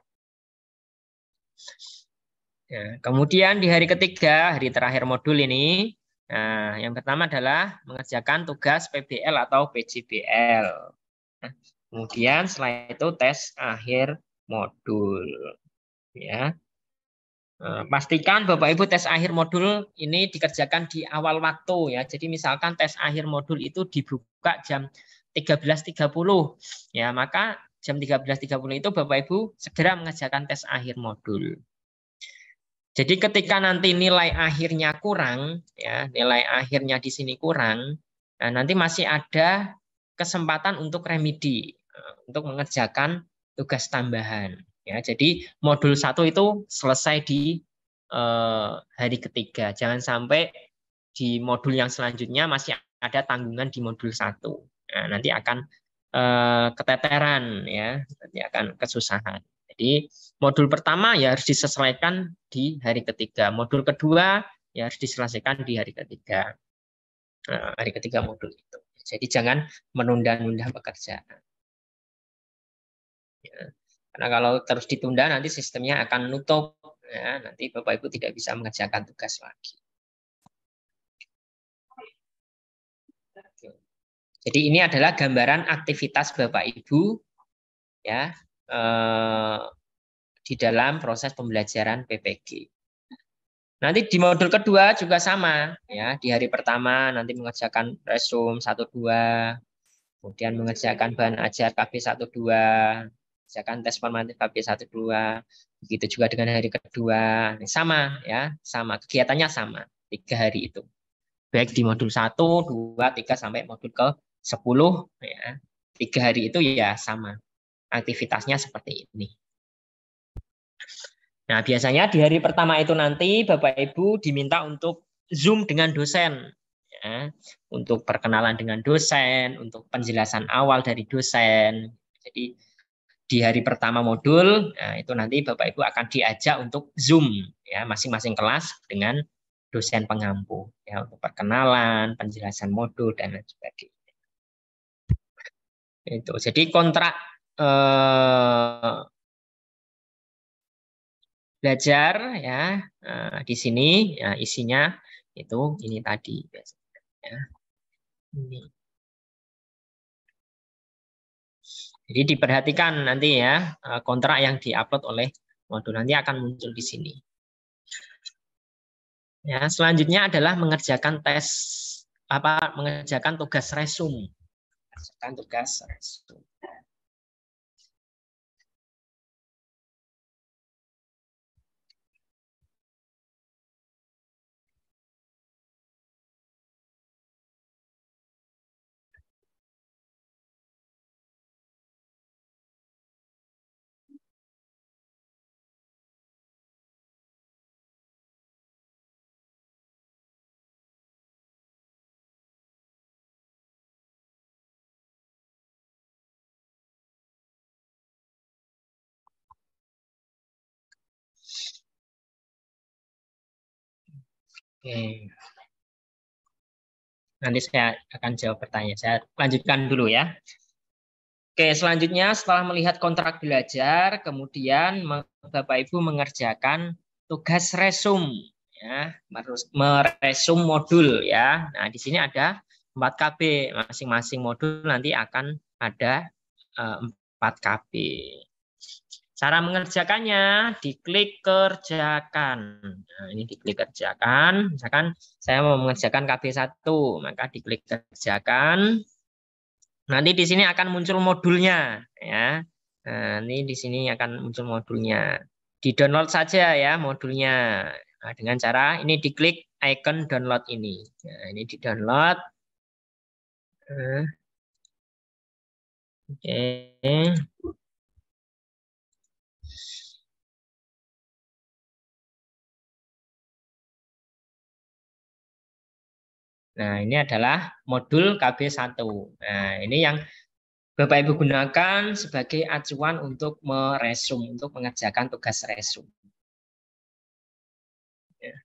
Ya. kemudian di hari ketiga, hari terakhir modul ini, nah, yang pertama adalah mengerjakan tugas PBL atau PJBL. Nah, kemudian setelah itu tes akhir modul. Ya, eh, pastikan Bapak Ibu tes akhir modul ini dikerjakan di awal waktu ya. Jadi misalkan tes akhir modul itu dibuka jam 13.30 ya maka jam 13.30 itu Bapak Ibu segera mengerjakan tes akhir modul. Jadi ketika nanti nilai akhirnya kurang, ya nilai akhirnya di sini kurang, nah nanti masih ada kesempatan untuk remedi, eh, untuk mengerjakan tugas tambahan. Ya, jadi modul satu itu selesai di eh, hari ketiga. Jangan sampai di modul yang selanjutnya masih ada tanggungan di modul satu. Nah, nanti akan eh, keteteran, ya, nanti akan kesusahan. Jadi modul pertama ya harus diselesaikan di hari ketiga. Modul kedua ya harus diselesaikan di hari ketiga. Nah, hari ketiga modul itu. Jadi jangan menunda-nunda pekerjaan. Ya. Karena kalau terus ditunda nanti sistemnya akan nutup. Ya, nanti Bapak Ibu tidak bisa mengerjakan tugas lagi. Jadi ini adalah gambaran aktivitas Bapak Ibu ya Eh, di dalam proses pembelajaran PPG. Nanti di modul kedua juga sama ya. Di hari pertama nanti mengerjakan resum 1 2, kemudian mengerjakan bahan ajar KB 1 2, mengerjakan tes formatif KB 1 2. Begitu juga dengan hari kedua. Sama ya, sama kegiatannya sama tiga hari itu. Baik di modul 1, 2, 3 sampai modul ke 10 ya. Tiga hari itu ya sama aktivitasnya seperti ini. Nah, biasanya di hari pertama itu nanti Bapak Ibu diminta untuk Zoom dengan dosen. Ya, untuk perkenalan dengan dosen, untuk penjelasan awal dari dosen. Jadi di hari pertama modul, nah itu nanti Bapak Ibu akan diajak untuk Zoom ya masing-masing kelas dengan dosen pengampu ya untuk perkenalan, penjelasan modul dan lain sebagainya. Itu. Jadi kontrak uh, belajar ya uh, di sini ya, isinya itu ini tadi ya. ini jadi diperhatikan nanti ya eh, kontrak yang diupload oleh modul nanti akan muncul di sini ya selanjutnya adalah mengerjakan tes apa mengerjakan tugas resume mengerjakan tugas resum Oke. Nanti saya akan jawab pertanyaan. Saya lanjutkan dulu ya. Oke, selanjutnya setelah melihat kontrak belajar, kemudian Bapak Ibu mengerjakan tugas resum ya, meresum modul ya. Nah, di sini ada 4 KB. Masing-masing modul nanti akan ada eh, empat 4 KB. Cara mengerjakannya, diklik kerjakan. Nah, ini diklik kerjakan. Misalkan saya mau mengerjakan KB1, maka diklik kerjakan. Nanti di sini akan muncul modulnya, ya. Nah, ini di sini akan muncul modulnya. Di download saja ya modulnya. Nah, dengan cara ini diklik icon download ini. Nah, ini di download. Nah, oke. Okay. Nah, ini adalah modul KB1. Nah, ini yang Bapak Ibu gunakan sebagai acuan untuk meresum, untuk mengerjakan tugas resum. Ya.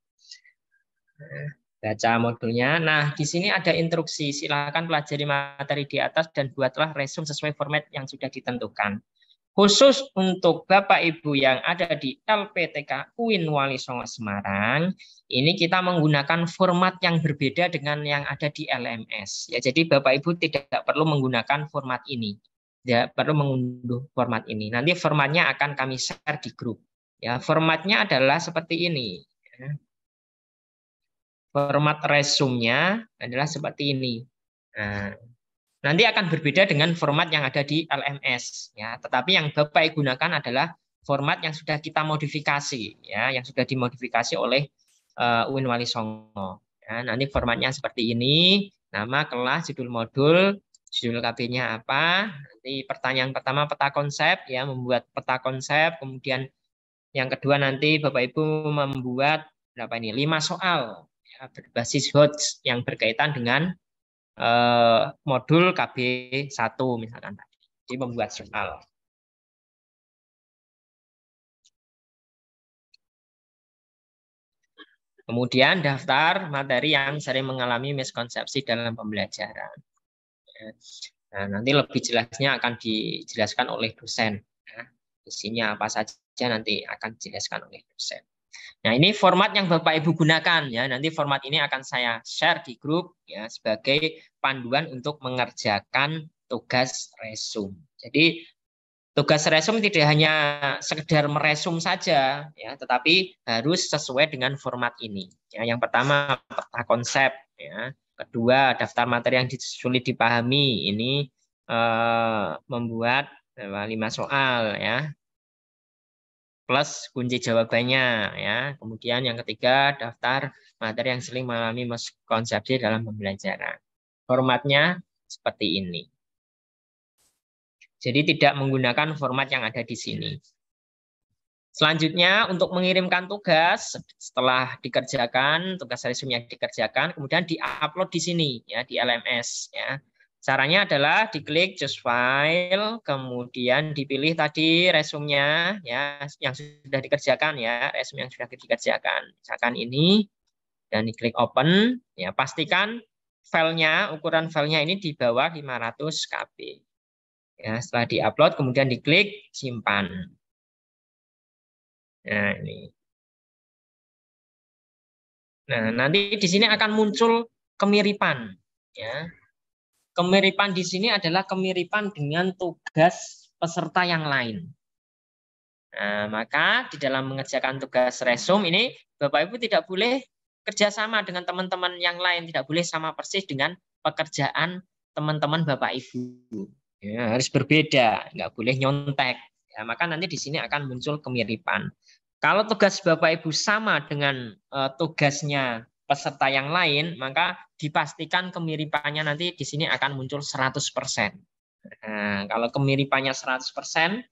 Baca modulnya. Nah, di sini ada instruksi. Silakan pelajari materi di atas dan buatlah resum sesuai format yang sudah ditentukan. Khusus untuk Bapak Ibu yang ada di LPTK UIN Wali Songo Semarang, ini kita menggunakan format yang berbeda dengan yang ada di LMS. Ya, jadi Bapak Ibu tidak perlu menggunakan format ini. Tidak perlu mengunduh format ini. Nanti formatnya akan kami share di grup. Ya, formatnya adalah seperti ini. Ya. Format resume-nya adalah seperti ini. Nah, Nanti akan berbeda dengan format yang ada di LMS ya, tetapi yang Bapak gunakan adalah format yang sudah kita modifikasi ya, yang sudah dimodifikasi oleh uh, Uin Wali Songo. Ya, nanti formatnya seperti ini, nama, kelas, judul modul, judul KB-nya apa, nanti pertanyaan pertama peta konsep ya, membuat peta konsep, kemudian yang kedua nanti Bapak Ibu membuat berapa ini? lima soal ya, berbasis HOTS yang berkaitan dengan Eh, modul KB1 misalkan tadi. Jadi membuat soal. Kemudian daftar materi yang sering mengalami miskonsepsi dalam pembelajaran. Nah, nanti lebih jelasnya akan dijelaskan oleh dosen. Nah, isinya apa saja nanti akan dijelaskan oleh dosen. Nah, ini format yang Bapak Ibu gunakan ya. Nanti format ini akan saya share di grup ya sebagai panduan untuk mengerjakan tugas resum. Jadi tugas resum tidak hanya sekedar meresum saja ya, tetapi harus sesuai dengan format ini. Ya, yang pertama peta konsep ya. Kedua, daftar materi yang sulit dipahami. Ini eh, membuat eh, lima soal ya plus kunci jawabannya ya. Kemudian yang ketiga daftar materi yang sering mengalami miskonsepsi dalam pembelajaran. Formatnya seperti ini. Jadi tidak menggunakan format yang ada di sini. Selanjutnya untuk mengirimkan tugas setelah dikerjakan tugas resume yang dikerjakan kemudian diupload di sini ya di LMS ya. Caranya adalah diklik just file, kemudian dipilih tadi resumnya ya yang sudah dikerjakan ya, resume yang sudah dikerjakan. Misalkan ini dan diklik open ya, pastikan filenya ukuran filenya ini di bawah 500 KB. Ya, setelah diupload kemudian diklik simpan. Nah, ini. Nah, nanti di sini akan muncul kemiripan ya Kemiripan di sini adalah kemiripan dengan tugas peserta yang lain. Nah, maka di dalam mengerjakan tugas resum ini, Bapak Ibu tidak boleh kerjasama dengan teman-teman yang lain, tidak boleh sama persis dengan pekerjaan teman-teman Bapak Ibu. Ya, harus berbeda, nggak boleh nyontek. Ya, maka nanti di sini akan muncul kemiripan. Kalau tugas Bapak Ibu sama dengan uh, tugasnya peserta yang lain, maka dipastikan kemiripannya nanti di sini akan muncul 100%. Nah, kalau kemiripannya 100%,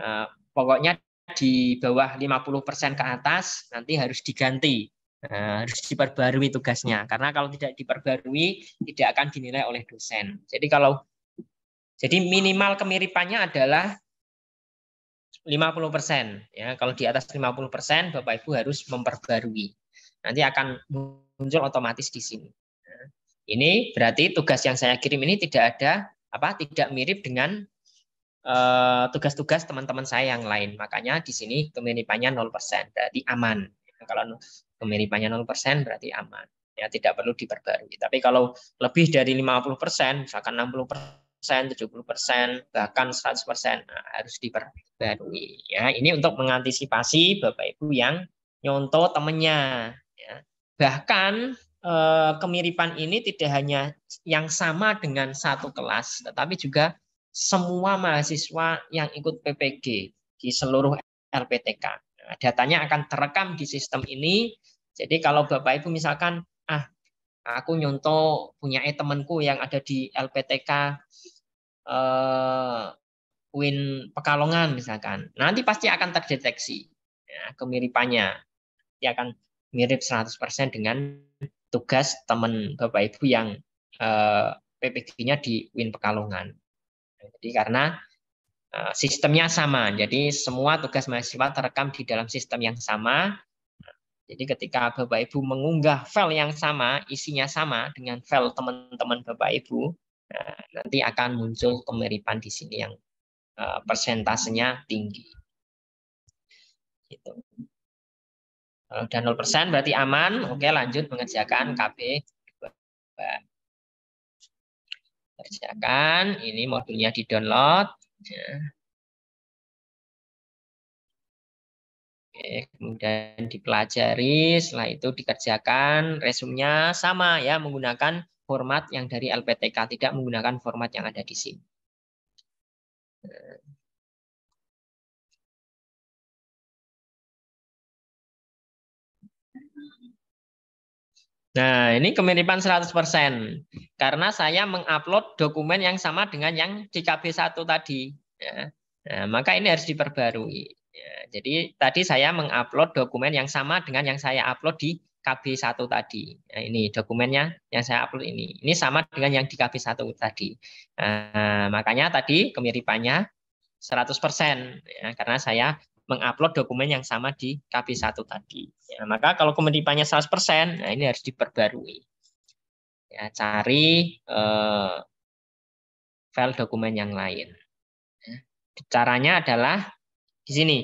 eh, pokoknya di bawah 50% ke atas nanti harus diganti. Nah, harus diperbarui tugasnya karena kalau tidak diperbarui tidak akan dinilai oleh dosen. Jadi kalau jadi minimal kemiripannya adalah 50%. Ya, kalau di atas 50% Bapak Ibu harus memperbarui nanti akan muncul otomatis di sini. ini berarti tugas yang saya kirim ini tidak ada apa tidak mirip dengan tugas eh, tugas-tugas teman-teman saya yang lain. Makanya di sini kemiripannya 0%, berarti aman. Kalau kemiripannya 0% berarti aman. Ya, tidak perlu diperbarui. Tapi kalau lebih dari 50%, misalkan 60 70 bahkan 100 nah, harus diperbarui. Ya, ini untuk mengantisipasi bapak ibu yang nyontoh temennya. Bahkan eh, kemiripan ini tidak hanya yang sama dengan satu kelas, tetapi juga semua mahasiswa yang ikut PPG di seluruh LPTK. Nah, datanya akan terekam di sistem ini. Jadi kalau Bapak Ibu misalkan, ah aku nyontoh punya e temanku yang ada di LPTK eh, Win Pekalongan misalkan, nanti pasti akan terdeteksi ya, kemiripannya. Dia akan mirip 100% dengan tugas teman Bapak Ibu yang eh, PPG-nya di Win Pekalongan. Jadi karena eh, sistemnya sama, jadi semua tugas mahasiswa terekam di dalam sistem yang sama. Jadi ketika Bapak Ibu mengunggah file yang sama, isinya sama dengan file teman-teman Bapak Ibu, eh, nanti akan muncul kemiripan di sini yang eh, persentasenya tinggi. Gitu. Kalau udah 0% berarti aman. Oke, lanjut mengerjakan KB. Kerjakan, ini modulnya di-download. Ya. Oke, kemudian dipelajari, setelah itu dikerjakan. Resumnya sama ya, menggunakan format yang dari LPTK, tidak menggunakan format yang ada di sini. Nah, ini kemiripan 100%. Karena saya mengupload dokumen yang sama dengan yang di KB1 tadi. Ya. Nah, maka ini harus diperbarui. Ya, jadi tadi saya mengupload dokumen yang sama dengan yang saya upload di KB1 tadi. Nah, ini dokumennya yang saya upload ini. Ini sama dengan yang di KB1 tadi. Nah, makanya tadi kemiripannya 100%. Ya, karena saya mengupload dokumen yang sama di KB1 tadi. Ya, maka kalau kemiripannya 100%, nah ini harus diperbarui. Ya, cari eh, file dokumen yang lain. Ya. Caranya adalah di sini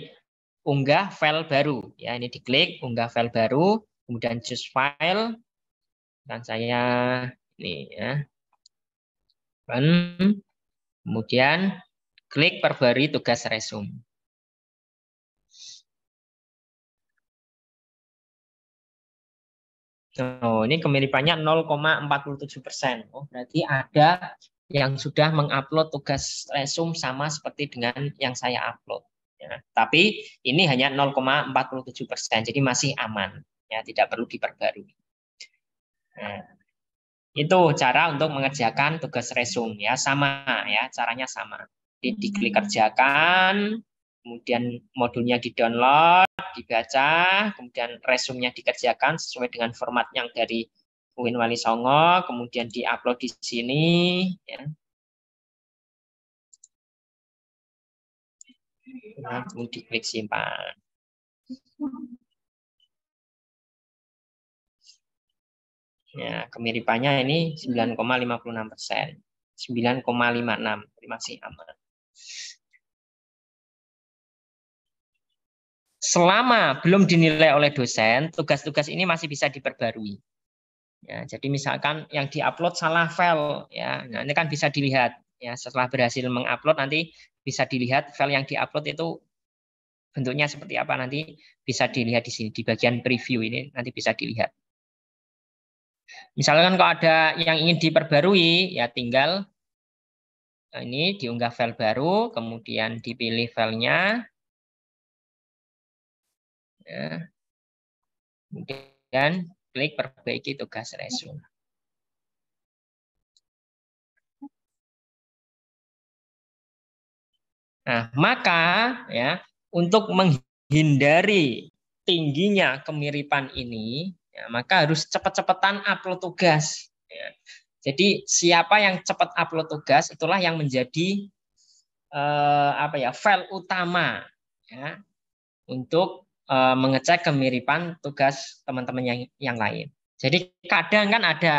unggah file baru. Ya, ini diklik unggah file baru, kemudian choose file dan saya ini ya. Kemudian klik perbarui tugas resume. Oh, ini kemiripannya 0,47 persen. Oh, berarti ada yang sudah mengupload tugas resum sama seperti dengan yang saya upload. Ya, tapi ini hanya 0,47 persen, jadi masih aman. Ya, tidak perlu diperbarui. Nah, itu cara untuk mengerjakan tugas resum ya sama ya caranya sama. Jadi diklik hmm. kerjakan, kemudian modulnya di-download, dibaca, kemudian resumenya dikerjakan sesuai dengan format yang dari UIN Wali Songo, kemudian diupload di sini. Ya. Nah, kemudian diklik simpan. Ya, kemiripannya ini 9,56 persen. 9,56, masih aman. selama belum dinilai oleh dosen, tugas-tugas ini masih bisa diperbarui. Ya, jadi misalkan yang diupload salah file, ya, nah ini kan bisa dilihat. Ya, setelah berhasil mengupload nanti bisa dilihat file yang diupload itu bentuknya seperti apa nanti bisa dilihat di sini di bagian preview ini nanti bisa dilihat. Misalkan kalau ada yang ingin diperbarui, ya tinggal nah, ini diunggah file baru, kemudian dipilih filenya, Ya. Kemudian klik perbaiki tugas resume. Nah, maka ya untuk menghindari tingginya kemiripan ini, ya, maka harus cepat-cepatan upload tugas. Ya. Jadi siapa yang cepat upload tugas itulah yang menjadi eh, apa ya file utama ya, untuk Eh, mengecek kemiripan tugas teman-teman yang yang lain. Jadi kadang kan ada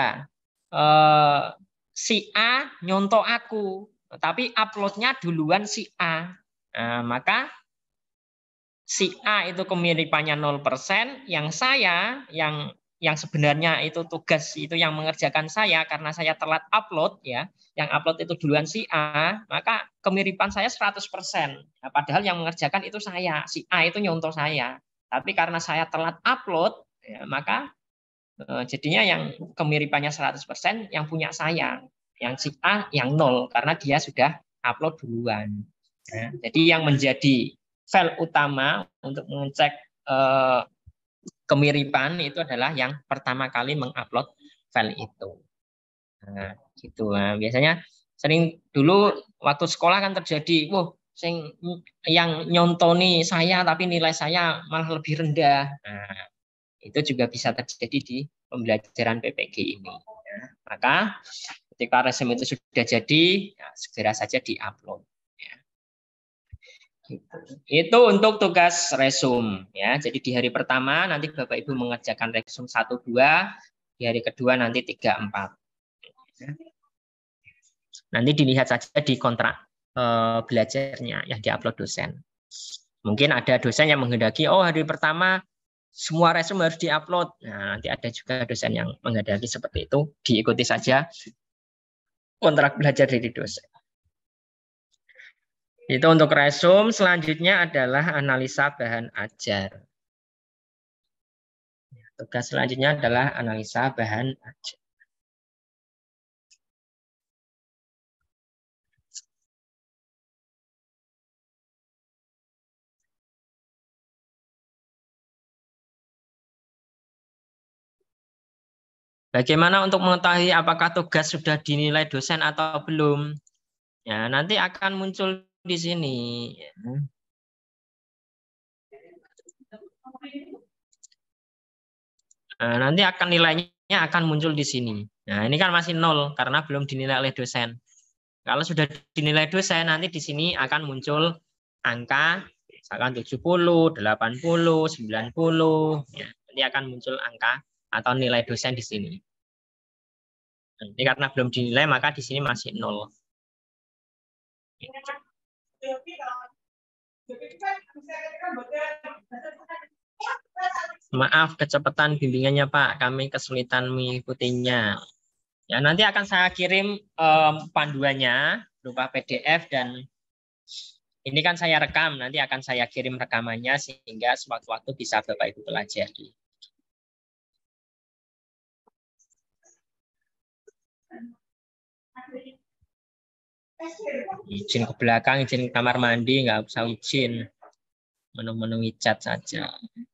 uh, si A nyontoh aku, tapi uploadnya duluan si A. Nah, maka si A itu kemiripannya 0%, yang saya yang yang sebenarnya itu tugas itu yang mengerjakan saya karena saya telat upload ya, yang upload itu duluan si A, maka kemiripan saya 100%. Nah, padahal yang mengerjakan itu saya, si A itu nyontoh saya. Tapi karena saya telat upload, ya, maka eh, jadinya yang kemiripannya 100% yang punya saya, yang si A yang nol karena dia sudah upload duluan. Ya. Jadi yang menjadi file utama untuk mengecek eh, kemiripan itu adalah yang pertama kali mengupload file itu. Nah, gitu. Nah, biasanya sering dulu waktu sekolah kan terjadi, wah, sing yang nyontoni saya tapi nilai saya malah lebih rendah. Nah, itu juga bisa terjadi di pembelajaran PPG ini. maka ketika resume itu sudah jadi, ya, segera saja diupload. Itu untuk tugas resum ya. Jadi di hari pertama nanti Bapak Ibu mengerjakan resum 1 2, di hari kedua nanti 3 4. Nanti dilihat saja di kontrak eh, belajarnya yang diupload dosen. Mungkin ada dosen yang menghendaki oh hari pertama semua resume harus diupload. Nah, nanti ada juga dosen yang menghendaki seperti itu, diikuti saja kontrak belajar dari dosen. Itu untuk resum. Selanjutnya adalah analisa bahan ajar. Ya, tugas selanjutnya adalah analisa bahan ajar. Bagaimana untuk mengetahui apakah tugas sudah dinilai dosen atau belum? Ya, nanti akan muncul di sini. Hmm. Nah, nanti akan nilainya akan muncul di sini. Nah, ini kan masih nol karena belum dinilai oleh dosen. Kalau sudah dinilai dosen, nanti di sini akan muncul angka misalkan 70, 80, 90. Ya, nanti akan muncul angka atau nilai dosen di sini. Nanti karena belum dinilai, maka di sini masih nol. Kan Maaf kecepatan bimbingannya Pak, kami kesulitan mengikutinya. Ya nanti akan saya kirim um, panduannya berupa PDF dan ini kan saya rekam, nanti akan saya kirim rekamannya sehingga sewaktu-waktu bisa Bapak Ibu pelajari. izin ke belakang, izin ke kamar mandi, nggak usah izin. Menu-menu chat saja.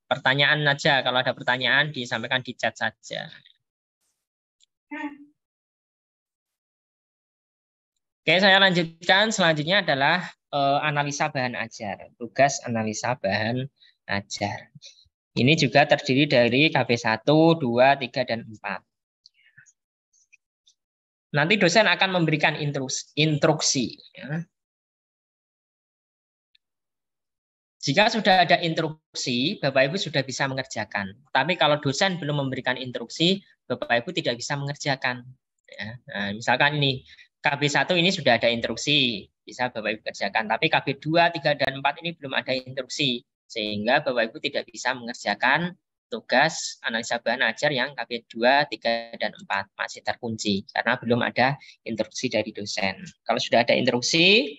Pertanyaan aja, kalau ada pertanyaan disampaikan di chat saja. Oke, saya lanjutkan. Selanjutnya adalah e, analisa bahan ajar. Tugas analisa bahan ajar. Ini juga terdiri dari KB1, 2, 3, dan 4. Nanti dosen akan memberikan instruksi. Ya. Jika sudah ada instruksi, Bapak Ibu sudah bisa mengerjakan. Tapi kalau dosen belum memberikan instruksi, Bapak Ibu tidak bisa mengerjakan. Ya. Nah, misalkan ini KB1 ini sudah ada instruksi, bisa Bapak Ibu kerjakan. Tapi KB2, 3, dan 4 ini belum ada instruksi, sehingga Bapak Ibu tidak bisa mengerjakan tugas analisa bahan ajar yang KP2, 3, dan 4 masih terkunci karena belum ada instruksi dari dosen. Kalau sudah ada instruksi,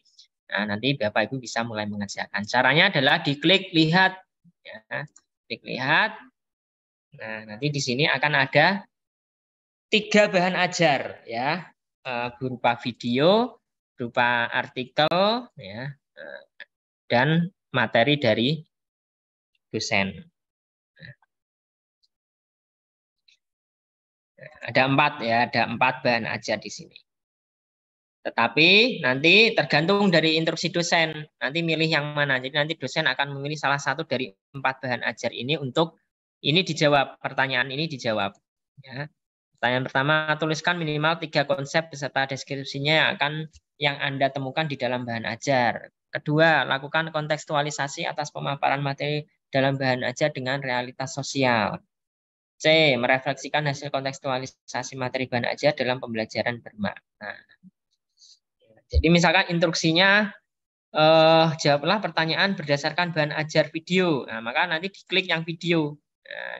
nah nanti Bapak Ibu bisa mulai mengerjakan. Caranya adalah diklik lihat ya, klik lihat. Nah, nanti di sini akan ada tiga bahan ajar ya, eh, berupa video, berupa artikel ya, eh, dan materi dari dosen. Ada empat ya, ada empat bahan ajar di sini. Tetapi nanti tergantung dari instruksi dosen, nanti milih yang mana. Jadi nanti dosen akan memilih salah satu dari empat bahan ajar ini untuk ini dijawab, pertanyaan ini dijawab. Ya. Pertanyaan pertama, tuliskan minimal tiga konsep beserta deskripsinya yang akan yang Anda temukan di dalam bahan ajar. Kedua, lakukan kontekstualisasi atas pemaparan materi dalam bahan ajar dengan realitas sosial. C. Merefleksikan hasil kontekstualisasi materi bahan ajar dalam pembelajaran bermakna. Jadi misalkan instruksinya eh, jawablah pertanyaan berdasarkan bahan ajar video. Nah, maka nanti diklik yang video.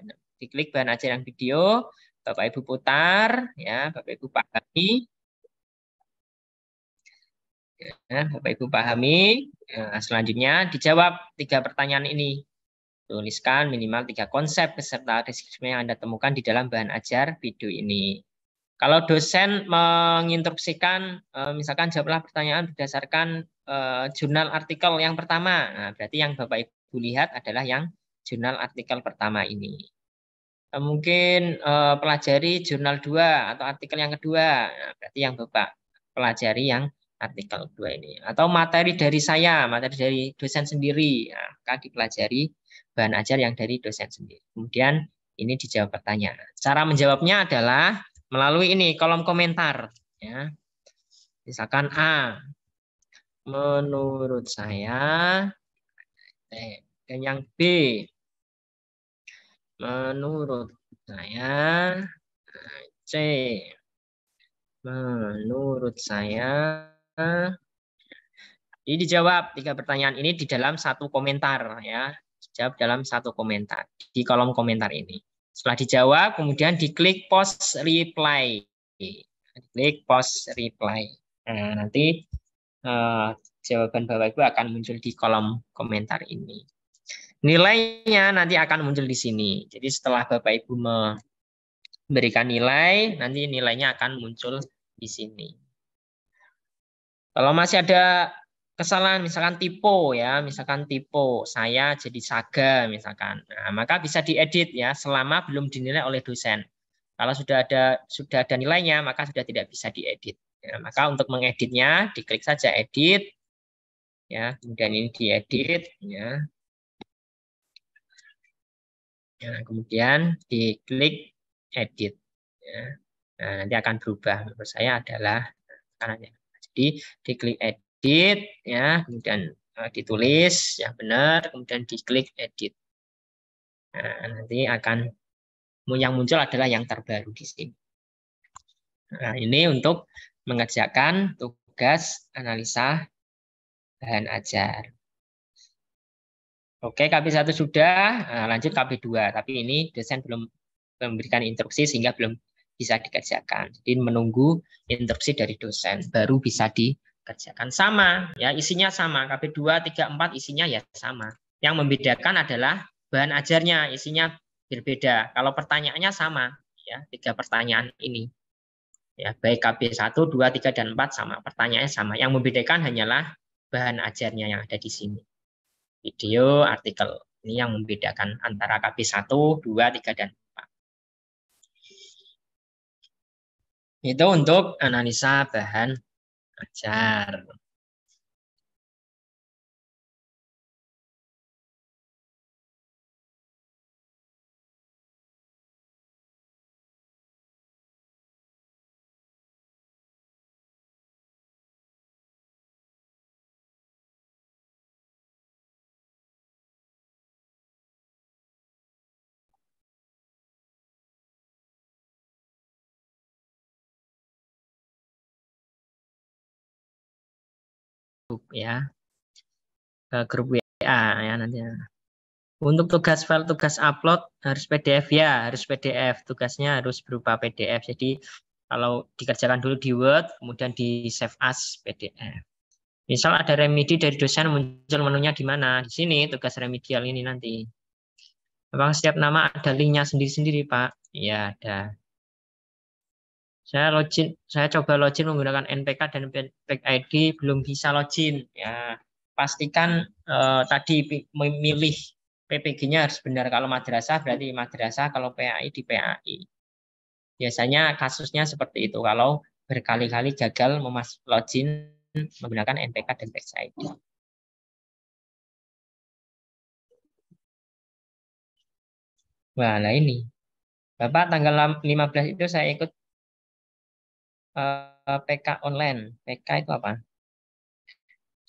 Nah, diklik bahan ajar yang video, Bapak Ibu putar, ya Bapak Ibu pahami. Ya, Bapak Ibu pahami. Nah, selanjutnya dijawab tiga pertanyaan ini. Tuliskan minimal tiga konsep beserta deskripsi yang Anda temukan di dalam bahan ajar video ini. Kalau dosen menginstruksikan, eh, misalkan jawablah pertanyaan berdasarkan eh, jurnal artikel yang pertama. Nah, berarti yang Bapak Ibu lihat adalah yang jurnal artikel pertama ini. Eh, mungkin pelajari jurnal 2 atau artikel yang kedua. Nah, berarti yang Bapak pelajari yang artikel 2 ini. Atau materi dari saya, materi dari dosen sendiri. Nah, maka dipelajari bahan ajar yang dari dosen sendiri. Kemudian ini dijawab pertanyaan. Cara menjawabnya adalah melalui ini kolom komentar. Ya. Misalkan A, menurut saya, eh, dan yang B, menurut saya, C, menurut saya, ini dijawab tiga pertanyaan ini di dalam satu komentar ya Jawab dalam satu komentar di kolom komentar ini. Setelah dijawab, kemudian diklik post reply. Klik post reply. Nah, nanti uh, jawaban Bapak Ibu akan muncul di kolom komentar ini. Nilainya nanti akan muncul di sini. Jadi setelah Bapak Ibu memberikan nilai, nanti nilainya akan muncul di sini. Kalau masih ada kesalahan misalkan typo ya misalkan typo saya jadi saga misalkan nah, maka bisa diedit ya selama belum dinilai oleh dosen kalau sudah ada sudah ada nilainya maka sudah tidak bisa diedit ya, maka untuk mengeditnya diklik saja edit ya kemudian ini diedit ya, ya kemudian diklik edit ya. nah, nanti akan berubah menurut saya adalah nah, kanannya jadi diklik edit edit ya, kemudian uh, ditulis ya benar, kemudian diklik edit. Nah, nanti akan yang muncul adalah yang terbaru di sini. Nah, ini untuk mengerjakan tugas analisa bahan ajar. Oke, kb satu sudah, nah, lanjut KB2. Tapi ini desain belum memberikan instruksi sehingga belum bisa dikerjakan. Jadi menunggu instruksi dari dosen baru bisa di kerjakan sama ya isinya sama KB2 3 4 isinya ya sama yang membedakan adalah bahan ajarnya isinya berbeda kalau pertanyaannya sama ya tiga pertanyaan ini ya baik KB1 2 3 dan 4 sama pertanyaannya sama yang membedakan hanyalah bahan ajarnya yang ada di sini video artikel ini yang membedakan antara KB1 2 3 dan 4 itu untuk analisa bahan pacar. grup ya ke eh, grup WA ya nantinya untuk tugas file tugas upload harus PDF ya harus PDF tugasnya harus berupa PDF jadi kalau dikerjakan dulu di Word kemudian di save as PDF misal ada remedi dari dosen muncul menunya di mana di sini tugas remedial ini nanti Apakah setiap nama ada linknya sendiri-sendiri Pak? Ya ada saya login saya coba login menggunakan npk dan back id belum bisa login ya pastikan eh, tadi memilih PPG-nya harus benar kalau madrasah berarti madrasah kalau PAI di PAI biasanya kasusnya seperti itu kalau berkali-kali gagal memasuk login menggunakan npk dan back Wah, nah ini. Bapak tanggal 15 itu saya ikut Eh, PK online. PK itu apa?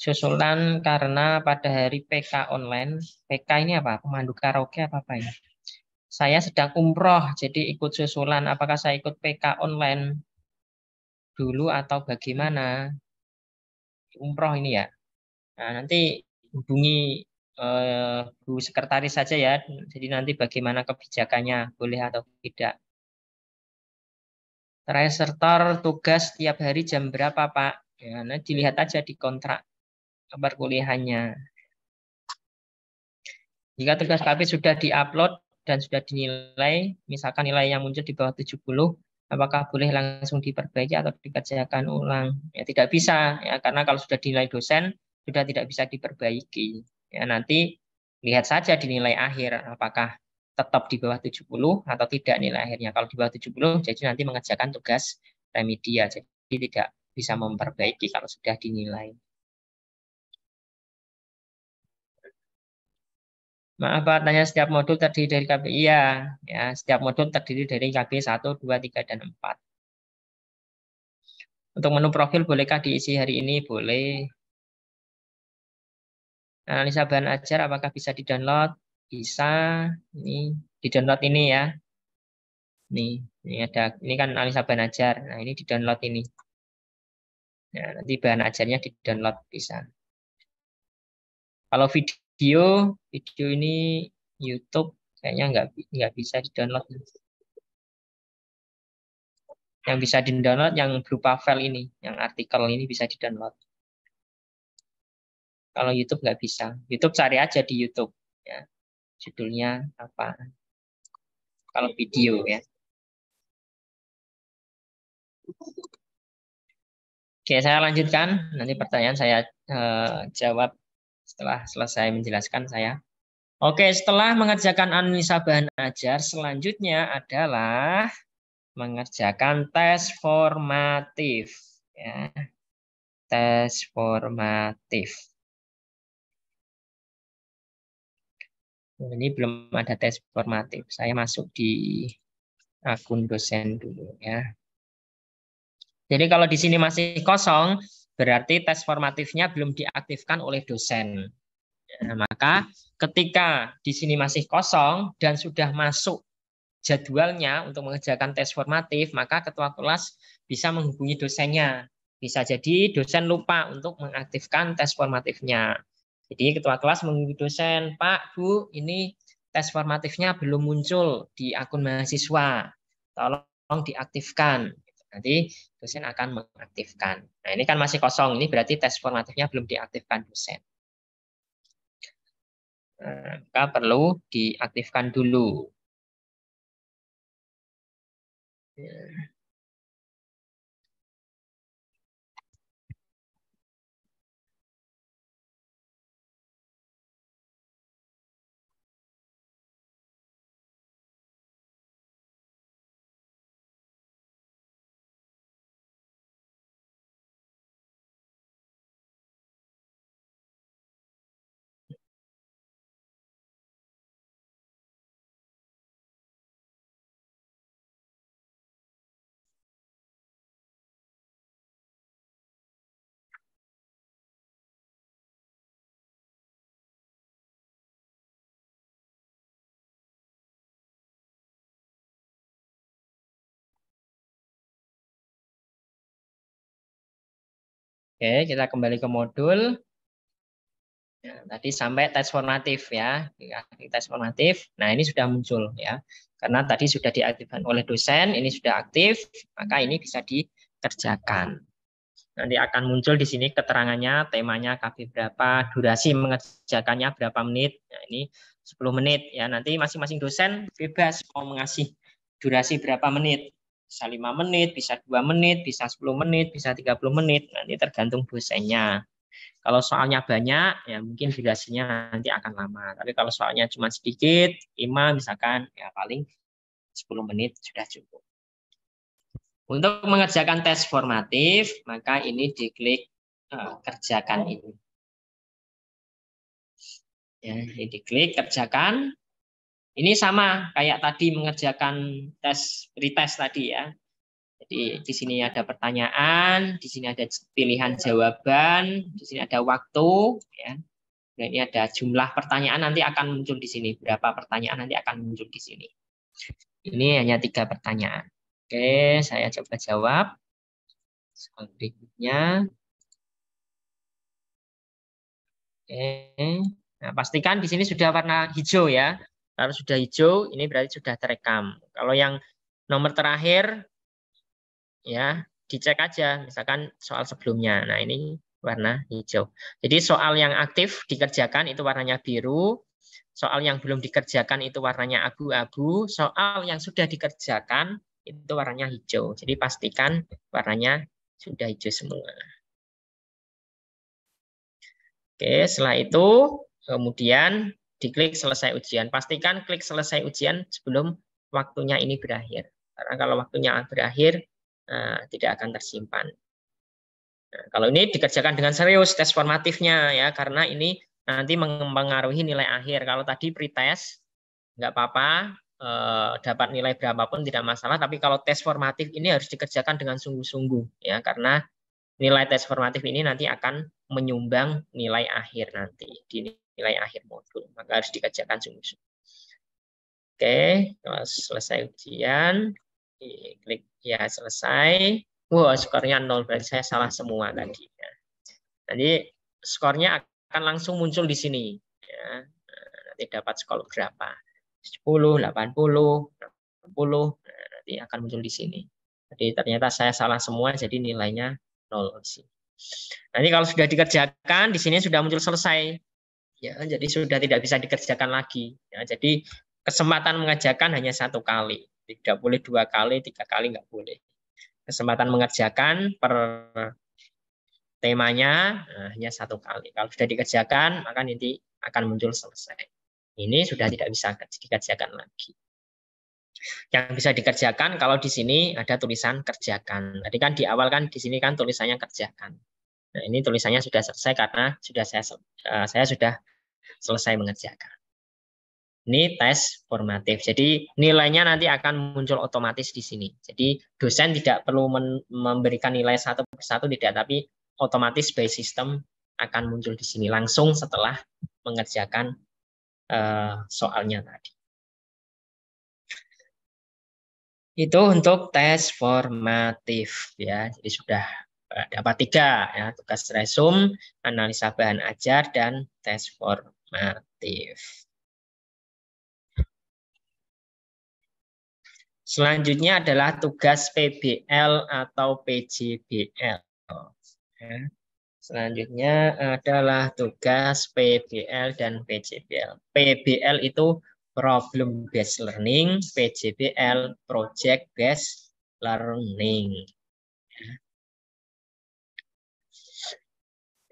Susulan karena pada hari PK online, PK ini apa? Pemandu karaoke apa apa ini? Saya sedang umroh, jadi ikut susulan. Apakah saya ikut PK online dulu atau bagaimana? Umroh ini ya. Nah, nanti hubungi eh, Bu Sekretaris saja ya. Jadi nanti bagaimana kebijakannya, boleh atau tidak. Resertor tugas tiap hari jam berapa Pak? Ya, nah, dilihat aja di kontrak perkuliahannya. Jika tugas KB sudah diupload dan sudah dinilai, misalkan nilai yang muncul di bawah 70, apakah boleh langsung diperbaiki atau dikerjakan ulang? Ya, tidak bisa, ya, karena kalau sudah dinilai dosen, sudah tidak bisa diperbaiki. Ya, nanti lihat saja dinilai akhir, apakah tetap di bawah 70 atau tidak nilai akhirnya. Kalau di bawah 70 jadi nanti mengerjakan tugas remedial. Jadi tidak bisa memperbaiki kalau sudah dinilai. Maaf Pak, tanya setiap modul terdiri dari KB. Iya, ya, setiap modul terdiri dari KB 1, 2, 3, dan 4. Untuk menu profil bolehkah diisi hari ini? Boleh. Analisa bahan ajar apakah bisa di-download? bisa ini di download ini ya nih ini ada ini kan alis bahan ajar nah ini di download ini nah, nanti bahan ajarnya di download bisa kalau video video ini YouTube kayaknya nggak nggak bisa di download yang bisa di download yang berupa file ini yang artikel ini bisa di download kalau YouTube nggak bisa YouTube cari aja di YouTube ya judulnya apa kalau video ya Oke, saya lanjutkan. Nanti pertanyaan saya eh, jawab setelah selesai menjelaskan saya. Oke, setelah mengerjakan analisa bahan ajar, selanjutnya adalah mengerjakan tes formatif. Ya. Tes formatif. Oh, ini belum ada tes formatif. Saya masuk di akun dosen dulu ya. Jadi kalau di sini masih kosong, berarti tes formatifnya belum diaktifkan oleh dosen. Nah, maka ketika di sini masih kosong dan sudah masuk jadwalnya untuk mengerjakan tes formatif, maka ketua kelas bisa menghubungi dosennya. Bisa jadi dosen lupa untuk mengaktifkan tes formatifnya. Jadi ketua kelas menghubungi dosen, Pak, Bu, ini tes formatifnya belum muncul di akun mahasiswa. Tolong diaktifkan. Nanti dosen akan mengaktifkan. Nah, ini kan masih kosong. Ini berarti tes formatifnya belum diaktifkan dosen. Kita maka perlu diaktifkan dulu. Ya. Oke, kita kembali ke modul. Ya, tadi sampai tes formatif ya, tes formatif. Nah ini sudah muncul ya, karena tadi sudah diaktifkan oleh dosen, ini sudah aktif, maka ini bisa dikerjakan. Nanti akan muncul di sini keterangannya, temanya KB berapa, durasi mengerjakannya berapa menit. Nah, ini 10 menit ya. Nanti masing-masing dosen bebas mau mengasih durasi berapa menit bisa 5 menit, bisa dua menit, bisa 10 menit, bisa 30 menit. Nanti tergantung dosennya. Kalau soalnya banyak, ya mungkin durasinya nanti akan lama. Tapi kalau soalnya cuma sedikit, 5 misalkan, ya paling 10 menit sudah cukup. Untuk mengerjakan tes formatif, maka ini diklik uh, kerjakan ini. Ya, ini diklik kerjakan. Ini sama kayak tadi mengerjakan tes pretest tadi ya. Jadi di sini ada pertanyaan, di sini ada pilihan jawaban, di sini ada waktu, ya. Dan ini ada jumlah pertanyaan nanti akan muncul di sini. Berapa pertanyaan nanti akan muncul di sini. Ini hanya tiga pertanyaan. Oke, saya coba jawab. Soal berikutnya. Oke. Nah, pastikan di sini sudah warna hijau ya. Kalau sudah hijau, ini berarti sudah terekam. Kalau yang nomor terakhir, ya dicek aja. Misalkan soal sebelumnya. Nah ini warna hijau. Jadi soal yang aktif dikerjakan itu warnanya biru. Soal yang belum dikerjakan itu warnanya abu-abu. Soal yang sudah dikerjakan itu warnanya hijau. Jadi pastikan warnanya sudah hijau semua. Oke, setelah itu kemudian diklik selesai ujian. Pastikan klik selesai ujian sebelum waktunya ini berakhir. Karena kalau waktunya berakhir, eh, tidak akan tersimpan. Nah, kalau ini dikerjakan dengan serius tes formatifnya ya, karena ini nanti mempengaruhi nilai akhir. Kalau tadi pretest nggak apa-apa, e, dapat nilai berapapun tidak masalah. Tapi kalau tes formatif ini harus dikerjakan dengan sungguh-sungguh ya, karena nilai tes formatif ini nanti akan menyumbang nilai akhir nanti di nilai akhir modul. Maka harus dikerjakan sungguh-sungguh. Oke, kalau selesai ujian, klik ya selesai. wow, skornya 0, berarti saya salah semua tadi. Nanti ya. skornya akan langsung muncul di sini. Ya. Nah, nanti dapat skor berapa. 10, 80, 60, nah, nanti akan muncul di sini. Jadi ternyata saya salah semua, jadi nilainya 0 Nanti kalau sudah dikerjakan, di sini sudah muncul selesai ya jadi sudah tidak bisa dikerjakan lagi ya, jadi kesempatan mengerjakan hanya satu kali tidak boleh dua kali tiga kali nggak boleh kesempatan mengerjakan per temanya nah, hanya satu kali kalau sudah dikerjakan maka nanti akan muncul selesai ini sudah tidak bisa dikerjakan lagi yang bisa dikerjakan kalau di sini ada tulisan kerjakan tadi kan di awal kan di sini kan tulisannya kerjakan Nah, ini tulisannya sudah selesai karena sudah saya eh, saya sudah selesai mengerjakan. Ini tes formatif. Jadi nilainya nanti akan muncul otomatis di sini. Jadi dosen tidak perlu memberikan nilai satu persatu tidak, tapi otomatis by system akan muncul di sini langsung setelah mengerjakan uh, soalnya tadi. Itu untuk tes formatif ya. Jadi sudah eh, dapat tiga ya tugas resum, analisa bahan ajar dan tes formatif motif. Selanjutnya adalah tugas PBL atau PJBL. Ya. Selanjutnya adalah tugas PBL dan PJBL. PBL itu problem based learning, PJBL project based learning.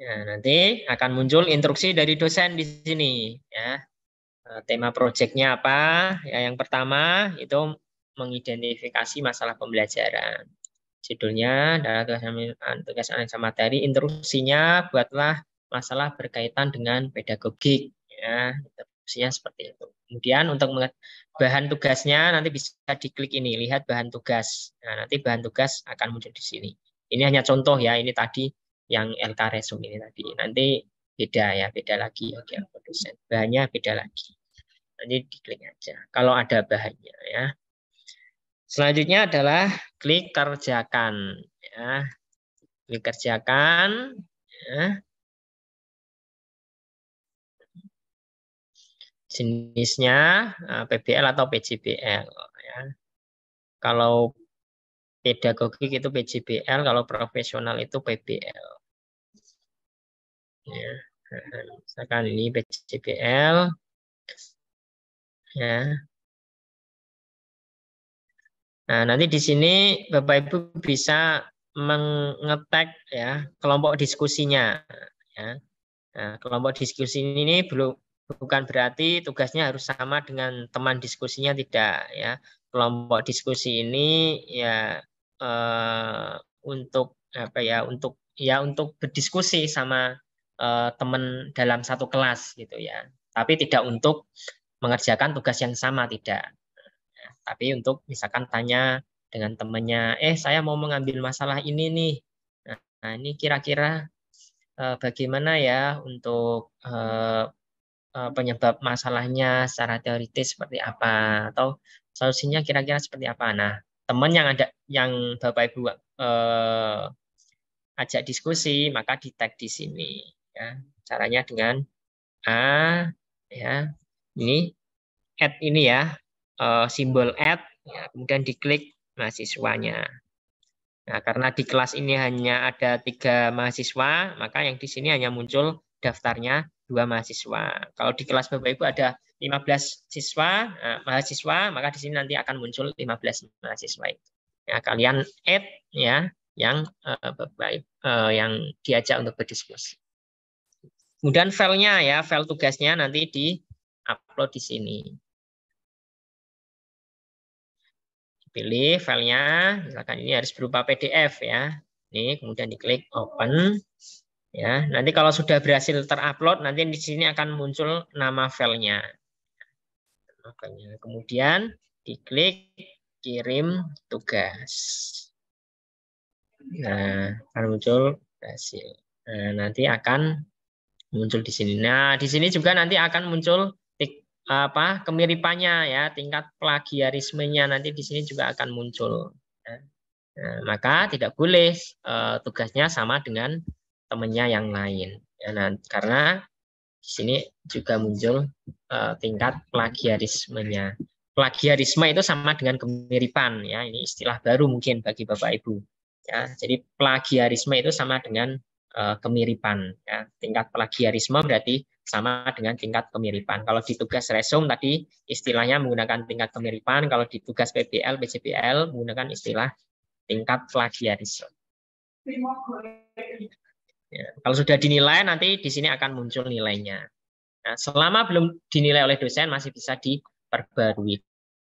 Ya, nanti akan muncul instruksi dari dosen di sini. Ya. Eh, tema proyeknya apa? Ya, yang pertama itu mengidentifikasi masalah pembelajaran. Judulnya adalah tugas analisa materi. Instruksinya buatlah masalah berkaitan dengan pedagogik. Ya, instruksinya seperti itu. Kemudian untuk bahan tugasnya nanti bisa diklik ini, lihat bahan tugas. Nah, nanti bahan tugas akan muncul di sini. Ini hanya contoh ya, ini tadi yang LK Resum ini tadi. Nanti beda ya, beda lagi ya okay, produsen. Bahannya beda lagi. Nanti diklik aja. Kalau ada bahannya ya. Selanjutnya adalah klik kerjakan ya. Klik kerjakan ya. Jenisnya eh, PBL atau PJBL ya. Kalau pedagogik itu PJBL, kalau profesional itu PBL. Ya, misalkan ini PJBL. Ya. Nah, nanti di sini Bapak Ibu bisa mengetek ya kelompok diskusinya. Ya. Nah, kelompok diskusi ini belum bukan berarti tugasnya harus sama dengan teman diskusinya tidak ya. Kelompok diskusi ini ya uh, untuk apa ya untuk ya untuk berdiskusi sama uh, teman dalam satu kelas gitu ya tapi tidak untuk mengerjakan tugas yang sama tidak tapi untuk misalkan tanya dengan temannya eh saya mau mengambil masalah ini nih nah, ini kira-kira uh, bagaimana ya untuk penyebab masalahnya secara teoritis seperti apa atau solusinya kira-kira seperti apa nah teman yang ada yang Bapak Ibu eh, ajak diskusi, maka di tag di sini ya. Caranya dengan a ya. Ini add ini ya, eh, simbol add ya, kemudian diklik mahasiswanya. Nah, karena di kelas ini hanya ada tiga mahasiswa, maka yang di sini hanya muncul daftarnya dua mahasiswa. Kalau di kelas Bapak Ibu ada 15 siswa, eh, mahasiswa, maka di sini nanti akan muncul 15 mahasiswa itu. Ya, kalian add ya yang eh, Bapak Ibu, eh, yang diajak untuk berdiskusi. Kemudian filenya ya, file tugasnya nanti di upload di sini. Pilih filenya, misalkan ini harus berupa PDF ya. Ini kemudian diklik open. Ya, nanti kalau sudah berhasil terupload, nanti di sini akan muncul nama filenya. Makanya kemudian diklik kirim tugas. Nah, akan muncul hasil. Nah, nanti akan muncul di sini. Nah, di sini juga nanti akan muncul apa kemiripannya ya tingkat plagiarismenya nanti di sini juga akan muncul nah, maka tidak boleh eh, tugasnya sama dengan temennya yang lain. Ya, nah, karena di sini juga muncul uh, tingkat plagiarismenya. Plagiarisme itu sama dengan kemiripan, ya. Ini istilah baru mungkin bagi Bapak Ibu. Ya, jadi plagiarisme itu sama dengan uh, kemiripan. Ya. Tingkat plagiarisme berarti sama dengan tingkat kemiripan. Kalau di tugas resum tadi istilahnya menggunakan tingkat kemiripan, kalau di tugas PBL, PCBL menggunakan istilah tingkat plagiarisme. Ya, kalau sudah dinilai nanti di sini akan muncul nilainya. Nah, selama belum dinilai oleh dosen masih bisa diperbarui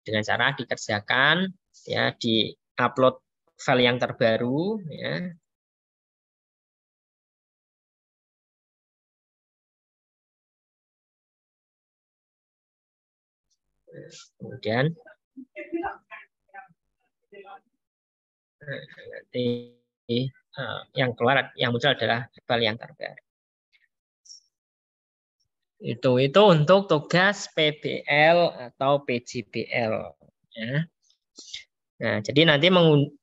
dengan cara dikerjakan ya di upload file yang terbaru ya kemudian nah, nanti Eh, yang keluar yang muncul adalah verbal yang terbaru. Itu itu untuk tugas PBL atau PGBL ya. Nah, jadi nanti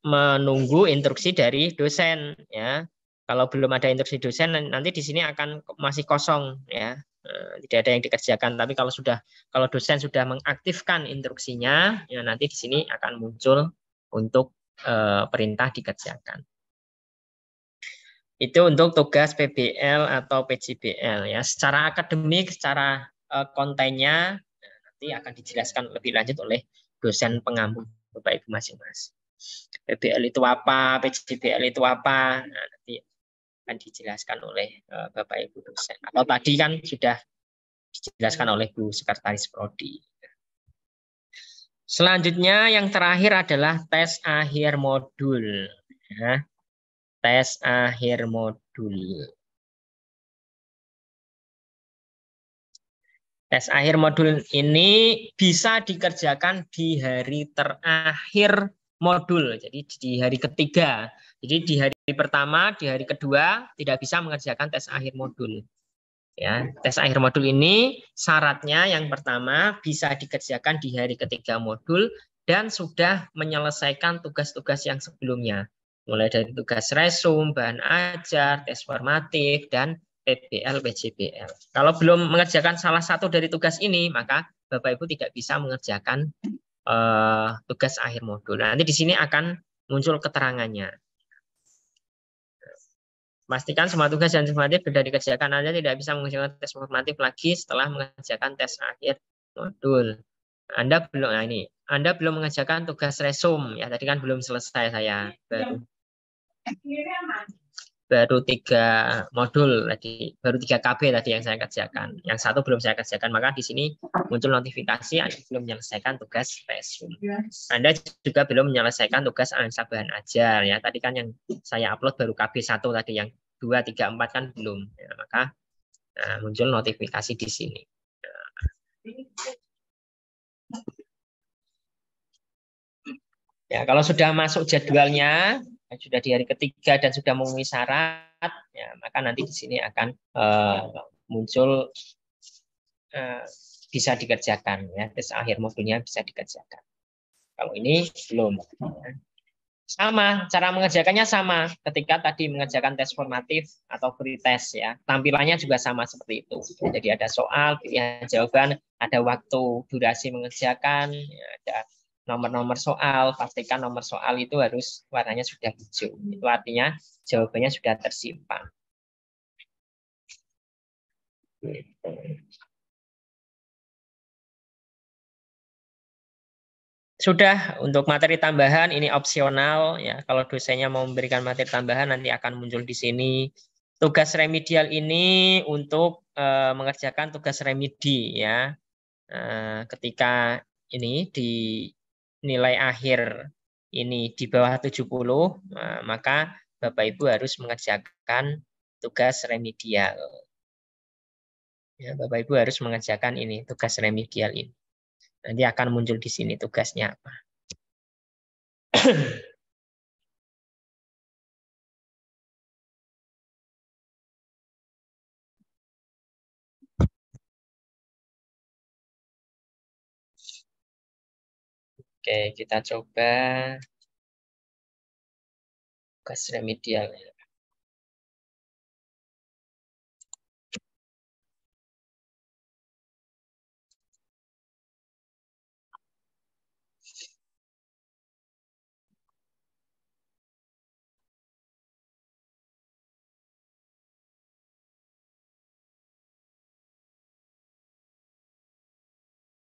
menunggu instruksi dari dosen ya. Kalau belum ada instruksi dosen nanti di sini akan masih kosong ya. Eh, tidak ada yang dikerjakan, tapi kalau sudah kalau dosen sudah mengaktifkan instruksinya, ya nanti di sini akan muncul untuk uh, perintah dikerjakan itu untuk tugas PBL atau PGBL ya secara akademik secara uh, kontennya nanti akan dijelaskan lebih lanjut oleh dosen pengampu Bapak Ibu masing-masing PBL itu apa PGBL itu apa nah, nanti akan dijelaskan oleh uh, Bapak Ibu dosen atau tadi kan sudah dijelaskan oleh Bu Sekretaris Prodi Selanjutnya yang terakhir adalah tes akhir modul. Ya tes akhir modul. Tes akhir modul ini bisa dikerjakan di hari terakhir modul, jadi di hari ketiga. Jadi di hari pertama, di hari kedua tidak bisa mengerjakan tes akhir modul. Ya, tes akhir modul ini syaratnya yang pertama bisa dikerjakan di hari ketiga modul dan sudah menyelesaikan tugas-tugas yang sebelumnya mulai dari tugas resum, bahan ajar, tes formatif, dan PBL, PJBL. Kalau belum mengerjakan salah satu dari tugas ini, maka Bapak-Ibu tidak bisa mengerjakan uh, tugas akhir modul. Nah, nanti di sini akan muncul keterangannya. Pastikan semua tugas dan formatif sudah dikerjakan. Anda tidak bisa mengerjakan tes formatif lagi setelah mengerjakan tes akhir modul. Anda belum nah ini, Anda belum mengerjakan tugas resum ya. Tadi kan belum selesai saya. Iya. Baru baru tiga modul tadi, baru tiga KB tadi yang saya kerjakan. Yang satu belum saya kerjakan, maka di sini muncul notifikasi Anda belum menyelesaikan tugas resume. Iya. Anda juga belum menyelesaikan tugas analisa bahan ajar ya. Tadi kan yang saya upload baru KB satu tadi yang dua tiga empat kan belum. Ya, maka nah, muncul notifikasi di sini. Ya, kalau sudah masuk jadwalnya, ya, sudah di hari ketiga dan sudah memenuhi syarat, ya, maka nanti di sini akan uh, muncul uh, bisa dikerjakan, ya, tes akhir modulnya bisa dikerjakan. Kalau ini belum. Sama, cara mengerjakannya sama. Ketika tadi mengerjakan tes formatif atau free test ya, tampilannya juga sama seperti itu. Jadi ada soal, pilihan jawaban, ada waktu durasi mengerjakan, ya, ada nomor-nomor soal, pastikan nomor soal itu harus warnanya sudah hijau. Itu artinya jawabannya sudah tersimpan. Sudah untuk materi tambahan ini opsional ya. Kalau dosennya mau memberikan materi tambahan nanti akan muncul di sini. Tugas remedial ini untuk e, mengerjakan tugas remedi ya. E, ketika ini di nilai akhir ini di bawah 70, eh, maka Bapak Ibu harus mengerjakan tugas remedial. Ya, Bapak Ibu harus mengerjakan ini tugas remedial ini. Nanti akan muncul di sini tugasnya apa. Oke, kita coba gas remedial.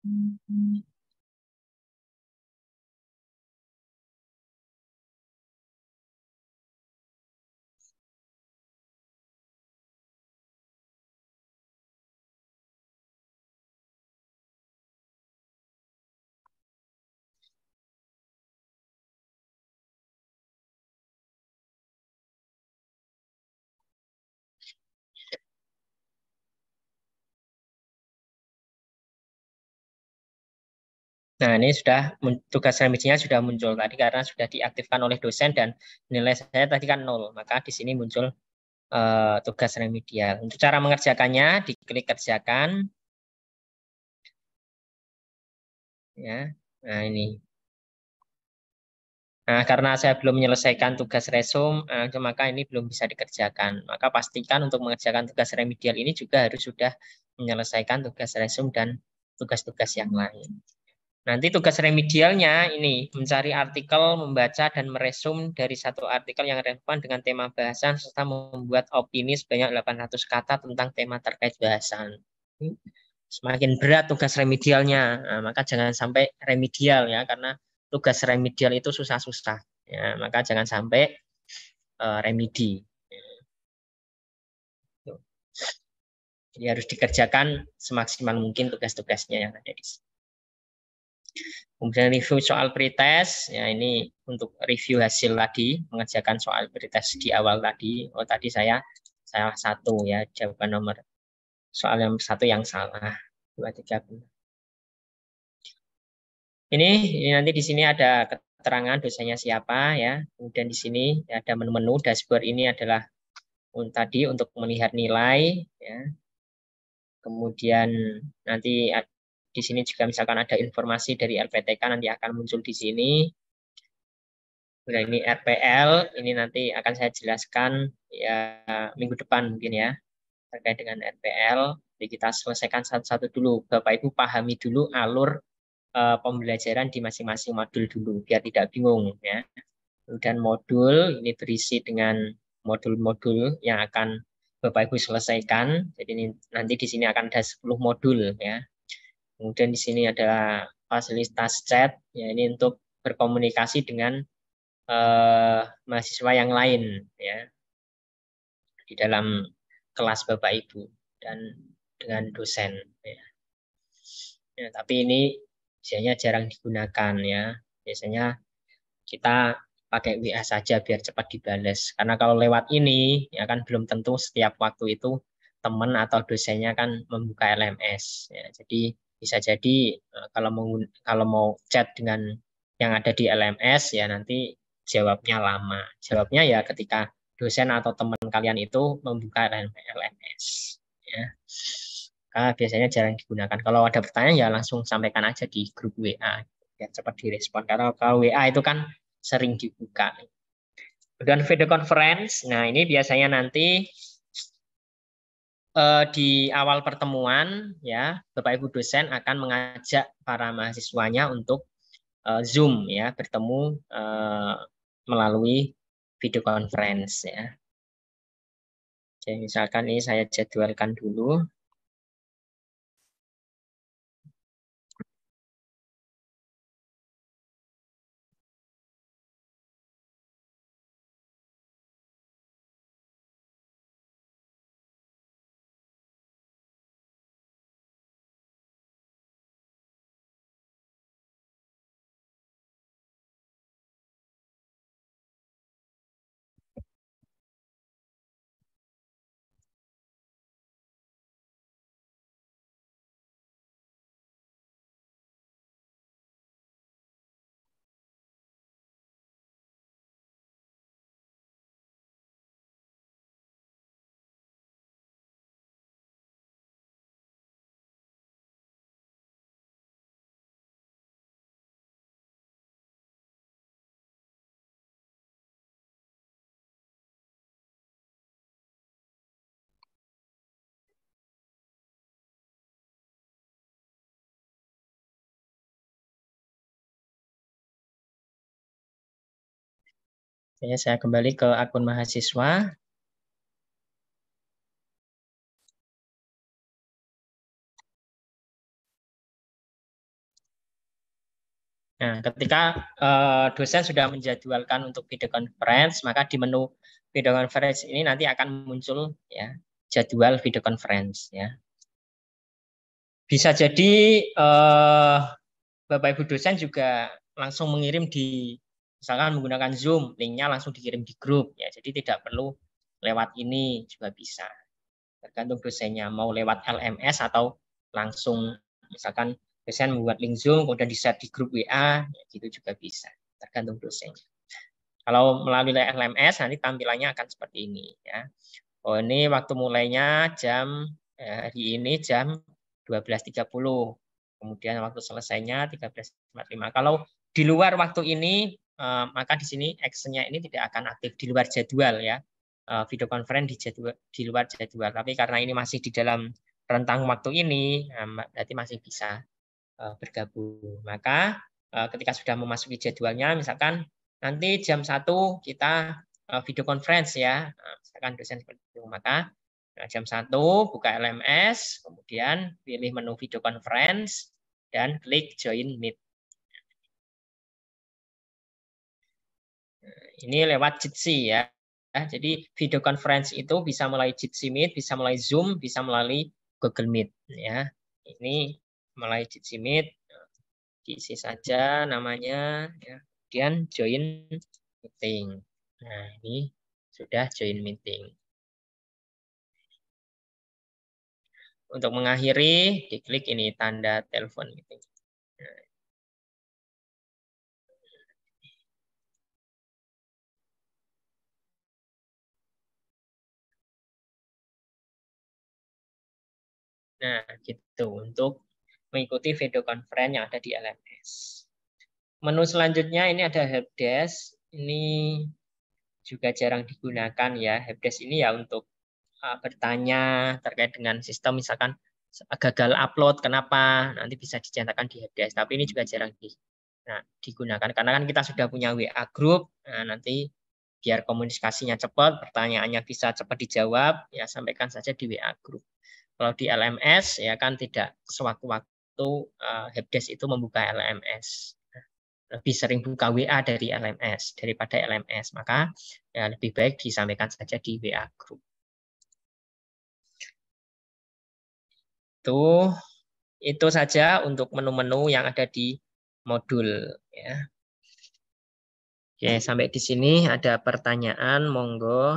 Mm-hmm. Nah, ini sudah tugas remisinya sudah muncul tadi karena sudah diaktifkan oleh dosen dan nilai saya tadi kan nol, maka di sini muncul uh, tugas remedial. Untuk cara mengerjakannya, diklik kerjakan. Ya, nah ini. Nah, karena saya belum menyelesaikan tugas resum, eh, maka ini belum bisa dikerjakan. Maka pastikan untuk mengerjakan tugas remedial ini juga harus sudah menyelesaikan tugas resum dan tugas-tugas yang lain. Nanti tugas remedialnya ini mencari artikel, membaca dan meresum dari satu artikel yang relevan dengan tema bahasan serta membuat opini sebanyak 800 kata tentang tema terkait bahasan. Hmm, semakin berat tugas remedialnya, nah, maka jangan sampai remedial ya karena tugas remedial itu susah-susah. Ya, maka jangan sampai uh, remedi. Jadi harus dikerjakan semaksimal mungkin tugas-tugasnya yang ada di sini. Kemudian review soal pretest, ya ini untuk review hasil tadi, mengerjakan soal pretest di awal tadi. Oh tadi saya salah satu ya jawaban nomor soal yang satu yang salah dua tiga Ini, ini nanti di sini ada keterangan dosanya siapa ya. Kemudian di sini ada menu-menu dashboard ini adalah tadi untuk melihat nilai ya. Kemudian nanti di sini juga misalkan ada informasi dari LPTK nanti akan muncul di sini. Nah, ini RPL, ini nanti akan saya jelaskan ya minggu depan mungkin ya terkait dengan RPL. Jadi kita selesaikan satu-satu dulu. Bapak Ibu pahami dulu alur uh, pembelajaran di masing-masing modul dulu biar tidak bingung ya. Kemudian modul ini berisi dengan modul-modul yang akan Bapak Ibu selesaikan. Jadi ini, nanti di sini akan ada 10 modul ya. Kemudian di sini ada fasilitas chat, ya ini untuk berkomunikasi dengan eh, mahasiswa yang lain, ya di dalam kelas bapak ibu dan dengan dosen. Ya. Ya, tapi ini biasanya jarang digunakan ya. Biasanya kita pakai WA saja biar cepat dibalas. Karena kalau lewat ini ya kan belum tentu setiap waktu itu teman atau dosennya kan membuka LMS. Ya. Jadi bisa jadi eh, kalau mau kalau mau chat dengan yang ada di LMS ya nanti jawabnya lama. Jawabnya ya ketika dosen atau teman kalian itu membuka LMS ya. Nah, biasanya jarang digunakan. Kalau ada pertanyaan ya langsung sampaikan aja di grup WA biar cepat direspon. Karena kalau WA itu kan sering dibuka. Kemudian video conference. Nah, ini biasanya nanti eh, di awal pertemuan ya Bapak Ibu dosen akan mengajak para mahasiswanya untuk eh, Zoom ya bertemu eh, melalui video conference ya. Jadi misalkan ini saya jadwalkan dulu Oke, ya, saya kembali ke akun mahasiswa. Nah, ketika uh, dosen sudah menjadwalkan untuk video conference, maka di menu video conference ini nanti akan muncul ya jadwal video conference ya. Bisa jadi uh, Bapak Ibu dosen juga langsung mengirim di misalkan menggunakan Zoom, linknya langsung dikirim di grup ya. Jadi tidak perlu lewat ini juga bisa. Tergantung dosennya mau lewat LMS atau langsung misalkan dosen membuat link Zoom kemudian di share di grup WA ya, gitu juga bisa. Tergantung dosennya. Kalau melalui LMS nanti tampilannya akan seperti ini ya. Oh ini waktu mulainya jam eh, hari ini jam 12.30. Kemudian waktu selesainya 13.45. Kalau di luar waktu ini Ehm, maka di sini action-nya ini tidak akan aktif di luar jadwal ya. Ehm, video conference di jadwal di luar jadwal. Tapi karena ini masih di dalam rentang waktu ini, ehm, berarti masih bisa bergabung. Maka ketika sudah memasuki jadwalnya, misalkan nanti jam satu kita video conference ya, misalkan dosen seperti itu, maka nah, jam satu buka LMS, kemudian pilih menu video conference dan klik join meet. Ini lewat Jitsi ya. Jadi video conference itu bisa melalui Jitsi Meet, bisa melalui Zoom, bisa melalui Google Meet ya. Ini melalui Jitsi Meet diisi saja namanya ya. Kemudian join meeting. Nah, ini sudah join meeting. Untuk mengakhiri, diklik ini tanda telepon meeting. Nah, gitu untuk mengikuti video conference yang ada di LMS. Menu selanjutnya ini ada helpdesk. Ini juga jarang digunakan ya. Helpdesk ini ya untuk uh, bertanya terkait dengan sistem misalkan gagal upload kenapa nanti bisa dicetakan di helpdesk tapi ini juga jarang di, nah, digunakan karena kan kita sudah punya WA group nah, nanti biar komunikasinya cepat pertanyaannya bisa cepat dijawab ya sampaikan saja di WA group kalau di LMS ya kan tidak sewaktu-waktu uh, eh, helpdesk itu membuka LMS. Lebih sering buka WA dari LMS daripada LMS, maka ya lebih baik disampaikan saja di WA group. Itu itu saja untuk menu-menu yang ada di modul ya. Oke, sampai di sini ada pertanyaan, monggo.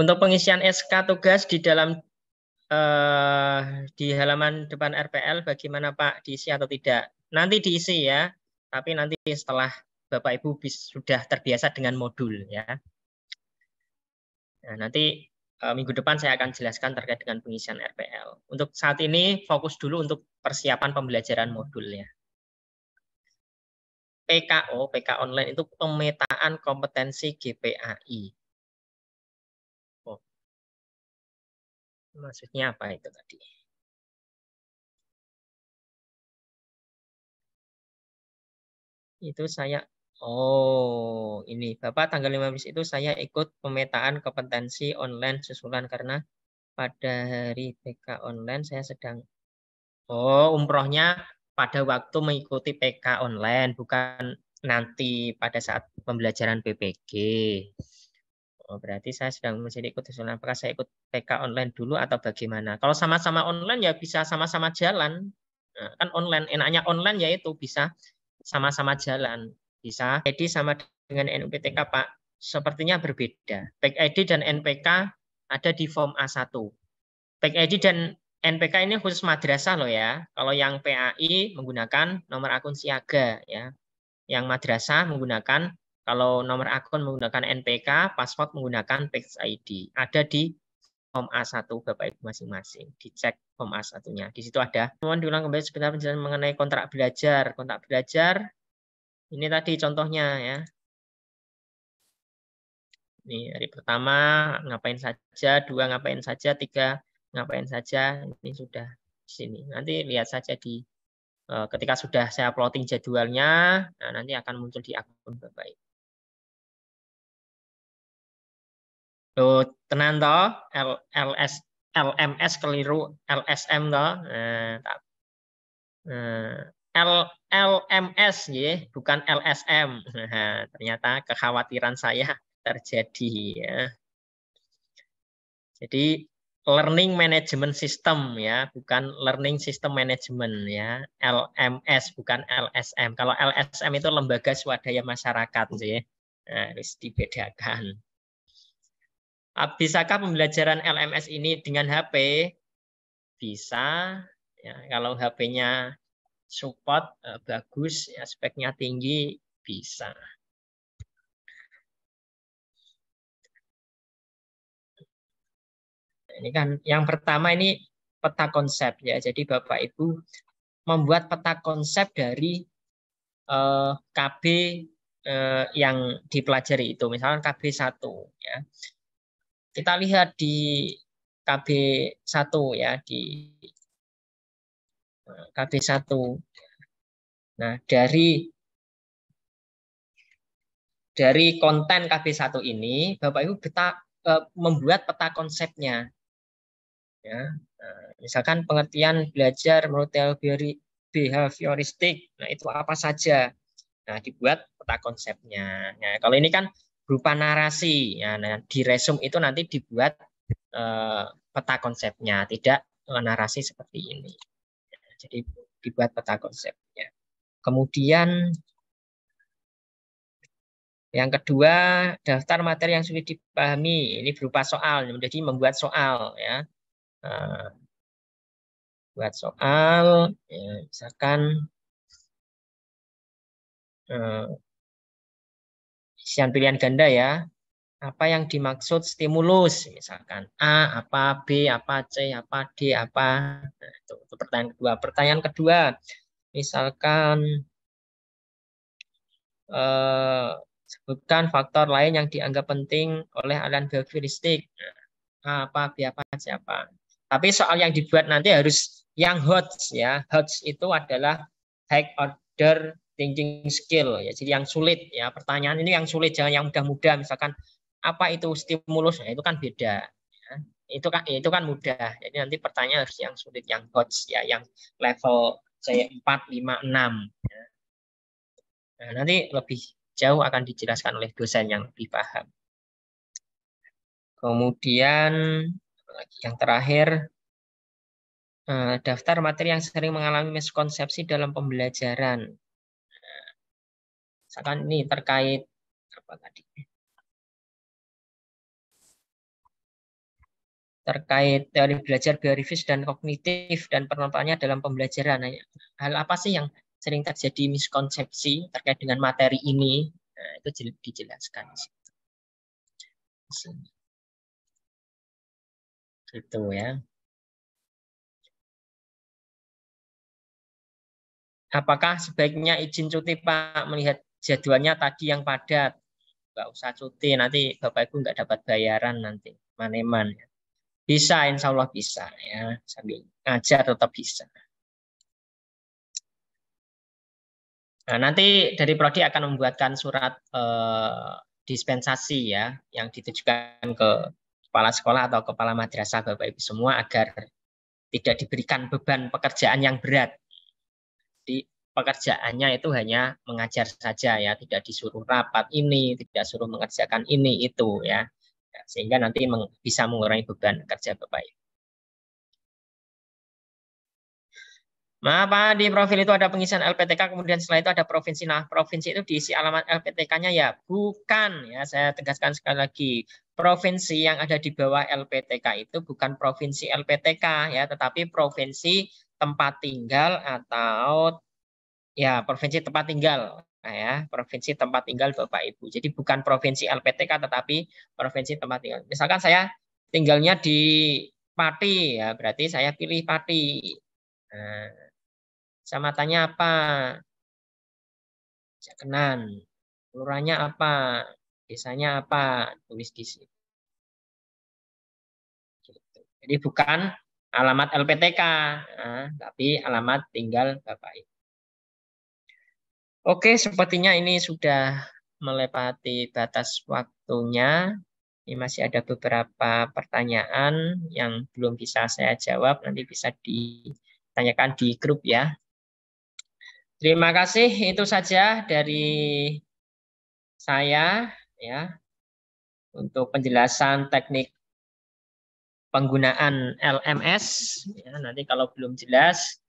Untuk pengisian SK tugas di dalam eh, di halaman depan RPL bagaimana Pak diisi atau tidak? Nanti diisi ya, tapi nanti setelah Bapak Ibu sudah terbiasa dengan modul ya. Nah, nanti eh, minggu depan saya akan jelaskan terkait dengan pengisian RPL. Untuk saat ini fokus dulu untuk persiapan pembelajaran modul ya. PKO, PK online itu pemetaan kompetensi GPAI. Maksudnya apa itu tadi? Itu saya Oh, ini Bapak tanggal 15 itu saya ikut pemetaan kompetensi online susulan karena pada hari PK online saya sedang Oh, umrohnya pada waktu mengikuti PK online bukan nanti pada saat pembelajaran PPG. Oh, berarti saya sedang mesti ikut tes Apakah saya ikut TK online dulu atau bagaimana? Kalau sama-sama online ya bisa sama-sama jalan. Nah, kan online, enaknya online yaitu bisa sama-sama jalan. Bisa ID sama dengan NUPTK, Pak. Sepertinya berbeda. Pack ID dan NPK ada di form A1. Pack ID dan NPK ini khusus madrasah loh ya. Kalau yang PAI menggunakan nomor akun siaga ya. Yang madrasah menggunakan kalau nomor akun menggunakan NPK, password menggunakan text ID. Ada di form A1 Bapak Ibu masing-masing. Dicek form A1-nya. Di situ ada. Mohon diulang kembali sebentar penjelasan mengenai kontrak belajar. Kontrak belajar ini tadi contohnya ya. Ini hari pertama ngapain saja, dua ngapain saja, tiga ngapain saja. Ini sudah di sini. Nanti lihat saja di eh, ketika sudah saya plotting jadwalnya, nah nanti akan muncul di akun Bapak Ibu. Lo tenan to L, LS LMS keliru LSM to. eh, nah, tak. Nah, L, LMS ya, bukan LSM. Nah, ternyata kekhawatiran saya terjadi ya. Jadi learning management system ya, bukan learning system management ya. LMS bukan LSM. Kalau LSM itu lembaga swadaya masyarakat sih. Nah, harus dibedakan. Ah, bisakah pembelajaran LMS ini dengan HP? Bisa. Ya, kalau HP-nya support eh, bagus, ya, speknya tinggi, bisa. Ini kan yang pertama ini peta konsep ya. Jadi Bapak Ibu membuat peta konsep dari eh, KB eh, yang dipelajari itu. Misalnya KB 1 ya kita lihat di KB1 ya di eh, KB1. Nah, dari dari konten KB1 ini Bapak Ibu kita eh, membuat peta konsepnya. Ya. Eh, misalkan pengertian belajar menurut teori behavioristik. Nah, itu apa saja? Nah, dibuat peta konsepnya. Nah, kalau ini kan berupa narasi. Ya, nah, di resume itu nanti dibuat uh, peta konsepnya, tidak eh, narasi seperti ini. Jadi dibuat peta konsepnya. Kemudian yang kedua, daftar materi yang sudah dipahami. Ini berupa soal, jadi membuat soal ya. uh, buat soal, ya, misalkan isian pilihan ganda ya. Apa yang dimaksud stimulus misalkan A apa, B apa, C apa, D apa. Nah, itu, itu pertanyaan kedua. Pertanyaan kedua misalkan eh, sebutkan faktor lain yang dianggap penting oleh Alan behavioristik. Nah, A apa, B apa, C apa. Tapi soal yang dibuat nanti harus yang hot ya. Hot itu adalah high order thinking skill ya. Jadi yang sulit ya, pertanyaan ini yang sulit jangan yang mudah-mudah misalkan apa itu stimulus? ya, itu kan beda. Ya. Itu kan ya, itu kan mudah. Jadi nanti pertanyaan harus yang sulit, yang coach ya, yang level saya 4 5 6 ya. Nah, nanti lebih jauh akan dijelaskan oleh dosen yang lebih paham. Kemudian yang terakhir eh, daftar materi yang sering mengalami miskonsepsi dalam pembelajaran misalkan ini terkait apa tadi terkait teori belajar biorifis dan kognitif dan penerapannya dalam pembelajaran. Nah, hal apa sih yang sering terjadi miskonsepsi terkait dengan materi ini? Nah, itu dijelaskan. Gitu ya. Apakah sebaiknya izin cuti Pak melihat jadwalnya tadi yang padat nggak usah cuti nanti bapak ibu nggak dapat bayaran nanti maneman ya. bisa insya Allah bisa ya sambil ngajar tetap bisa nah nanti dari prodi akan membuatkan surat eh, dispensasi ya yang ditujukan ke kepala sekolah atau kepala madrasah bapak ibu semua agar tidak diberikan beban pekerjaan yang berat di pekerjaannya itu hanya mengajar saja ya, tidak disuruh rapat ini, tidak suruh mengerjakan ini itu ya. Sehingga nanti bisa mengurangi beban kerja Bapak Ibu. Maaf Pak, di profil itu ada pengisian LPTK, kemudian setelah itu ada provinsi. Nah, provinsi itu diisi alamat LPTK-nya ya? Bukan, ya saya tegaskan sekali lagi. Provinsi yang ada di bawah LPTK itu bukan provinsi LPTK, ya, tetapi provinsi tempat tinggal atau ya provinsi tempat tinggal nah, ya provinsi tempat tinggal bapak ibu jadi bukan provinsi LPTK tetapi provinsi tempat tinggal misalkan saya tinggalnya di Pati ya berarti saya pilih Pati nah, tanya apa Jakenan lurahnya apa desanya apa tulis di sini jadi bukan alamat LPTK, nah, tapi alamat tinggal Bapak Ibu. Oke, sepertinya ini sudah melewati batas waktunya. Ini masih ada beberapa pertanyaan yang belum bisa saya jawab, nanti bisa ditanyakan di grup ya. Terima kasih, itu saja dari saya ya untuk penjelasan teknik penggunaan LMS. Ya, nanti kalau belum jelas